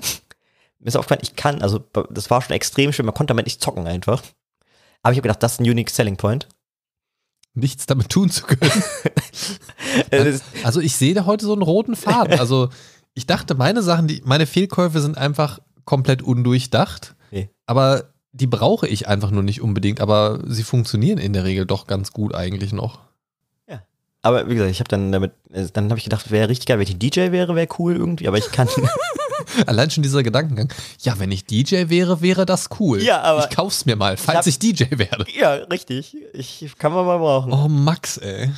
Mir ist aufgefallen, ich kann, also das war schon extrem schön, man konnte damit nicht zocken einfach. Aber ich habe gedacht, das ist ein unique selling point. Nichts damit tun zu können. Äh, also ich sehe da heute so einen roten Faden. Also ich dachte, meine Sachen, die, meine Fehlkäufe sind einfach komplett undurchdacht. Nee. Aber die brauche ich einfach nur nicht unbedingt, aber sie funktionieren in der Regel doch ganz gut eigentlich noch. Ja. Aber wie gesagt, ich habe dann damit, äh, dann habe ich gedacht, wäre richtig geil, wenn ich DJ wäre, wäre cool irgendwie, aber ich kann. Allein schon dieser Gedankengang. Ja, wenn ich DJ wäre, wäre das cool. Ja, aber. Ich kauf's mir mal, falls ich, hab, ich DJ werde. Ja, richtig. Ich kann man mal brauchen. Oh, Max, ey.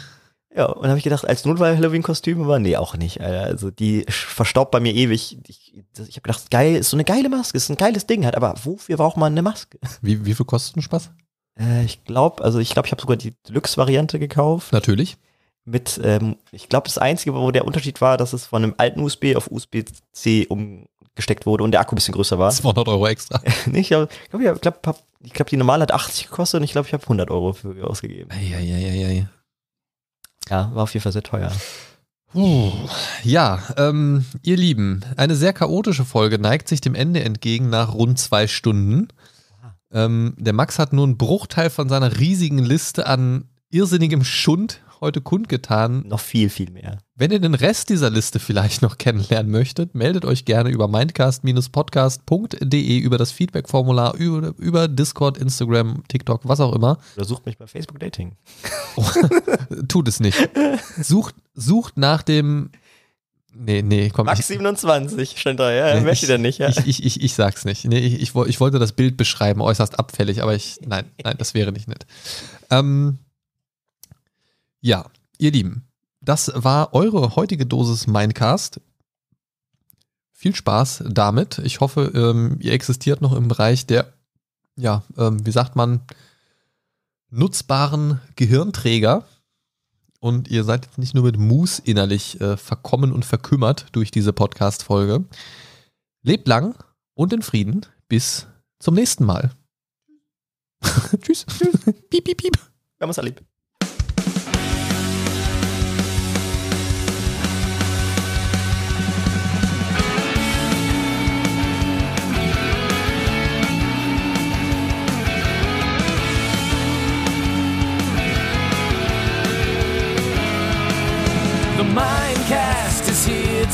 Ja, und habe ich gedacht, als notfall halloween Kostüme aber nee, auch nicht. Alter. Also die verstaubt bei mir ewig. Ich, ich habe gedacht, geil, ist so eine geile Maske, ist ein geiles Ding halt, aber wofür braucht man eine Maske? Wie, wie viel kostet ein Spaß? Äh, ich glaube, also ich glaube, ich habe sogar die Deluxe-Variante gekauft. Natürlich. Mit, ähm, ich glaube, das Einzige, wo der Unterschied war, dass es von einem alten USB auf USB-C umgesteckt wurde und der Akku ein bisschen größer war. 200 Euro extra. ich glaube, ich glaub, ich glaub, die normale hat 80 gekostet und ich glaube, ich habe 100 Euro für ausgegeben. Eieieiei. Ja, war auf jeden Fall sehr teuer. Uh, ja, ähm, ihr Lieben, eine sehr chaotische Folge neigt sich dem Ende entgegen nach rund zwei Stunden. Ah. Ähm, der Max hat nur einen Bruchteil von seiner riesigen Liste an irrsinnigem Schund heute kundgetan. Noch viel, viel mehr. Wenn ihr den Rest dieser Liste vielleicht noch kennenlernen möchtet, meldet euch gerne über mindcast-podcast.de, über das Feedback-Formular, über, über Discord, Instagram, TikTok, was auch immer. Oder sucht mich bei Facebook Dating. tut es nicht. Sucht, sucht nach dem Nee, nee, komm. Max 27, stand da, ja, nee, möchte der nicht, ja. Ich, ich, ich, ich sag's nicht. Nee, ich, ich, ich wollte das Bild beschreiben, äußerst abfällig, aber ich, nein, nein, das wäre nicht nett. Ähm, ja, ihr Lieben, das war eure heutige Dosis Mindcast. Viel Spaß damit. Ich hoffe, ähm, ihr existiert noch im Bereich der, ja, ähm, wie sagt man, nutzbaren Gehirnträger. Und ihr seid jetzt nicht nur mit Moos innerlich äh, verkommen und verkümmert durch diese Podcast-Folge. Lebt lang und in Frieden. Bis zum nächsten Mal. Tschüss. Tschüss. piep, piep, piep. Wir haben uns erlebt.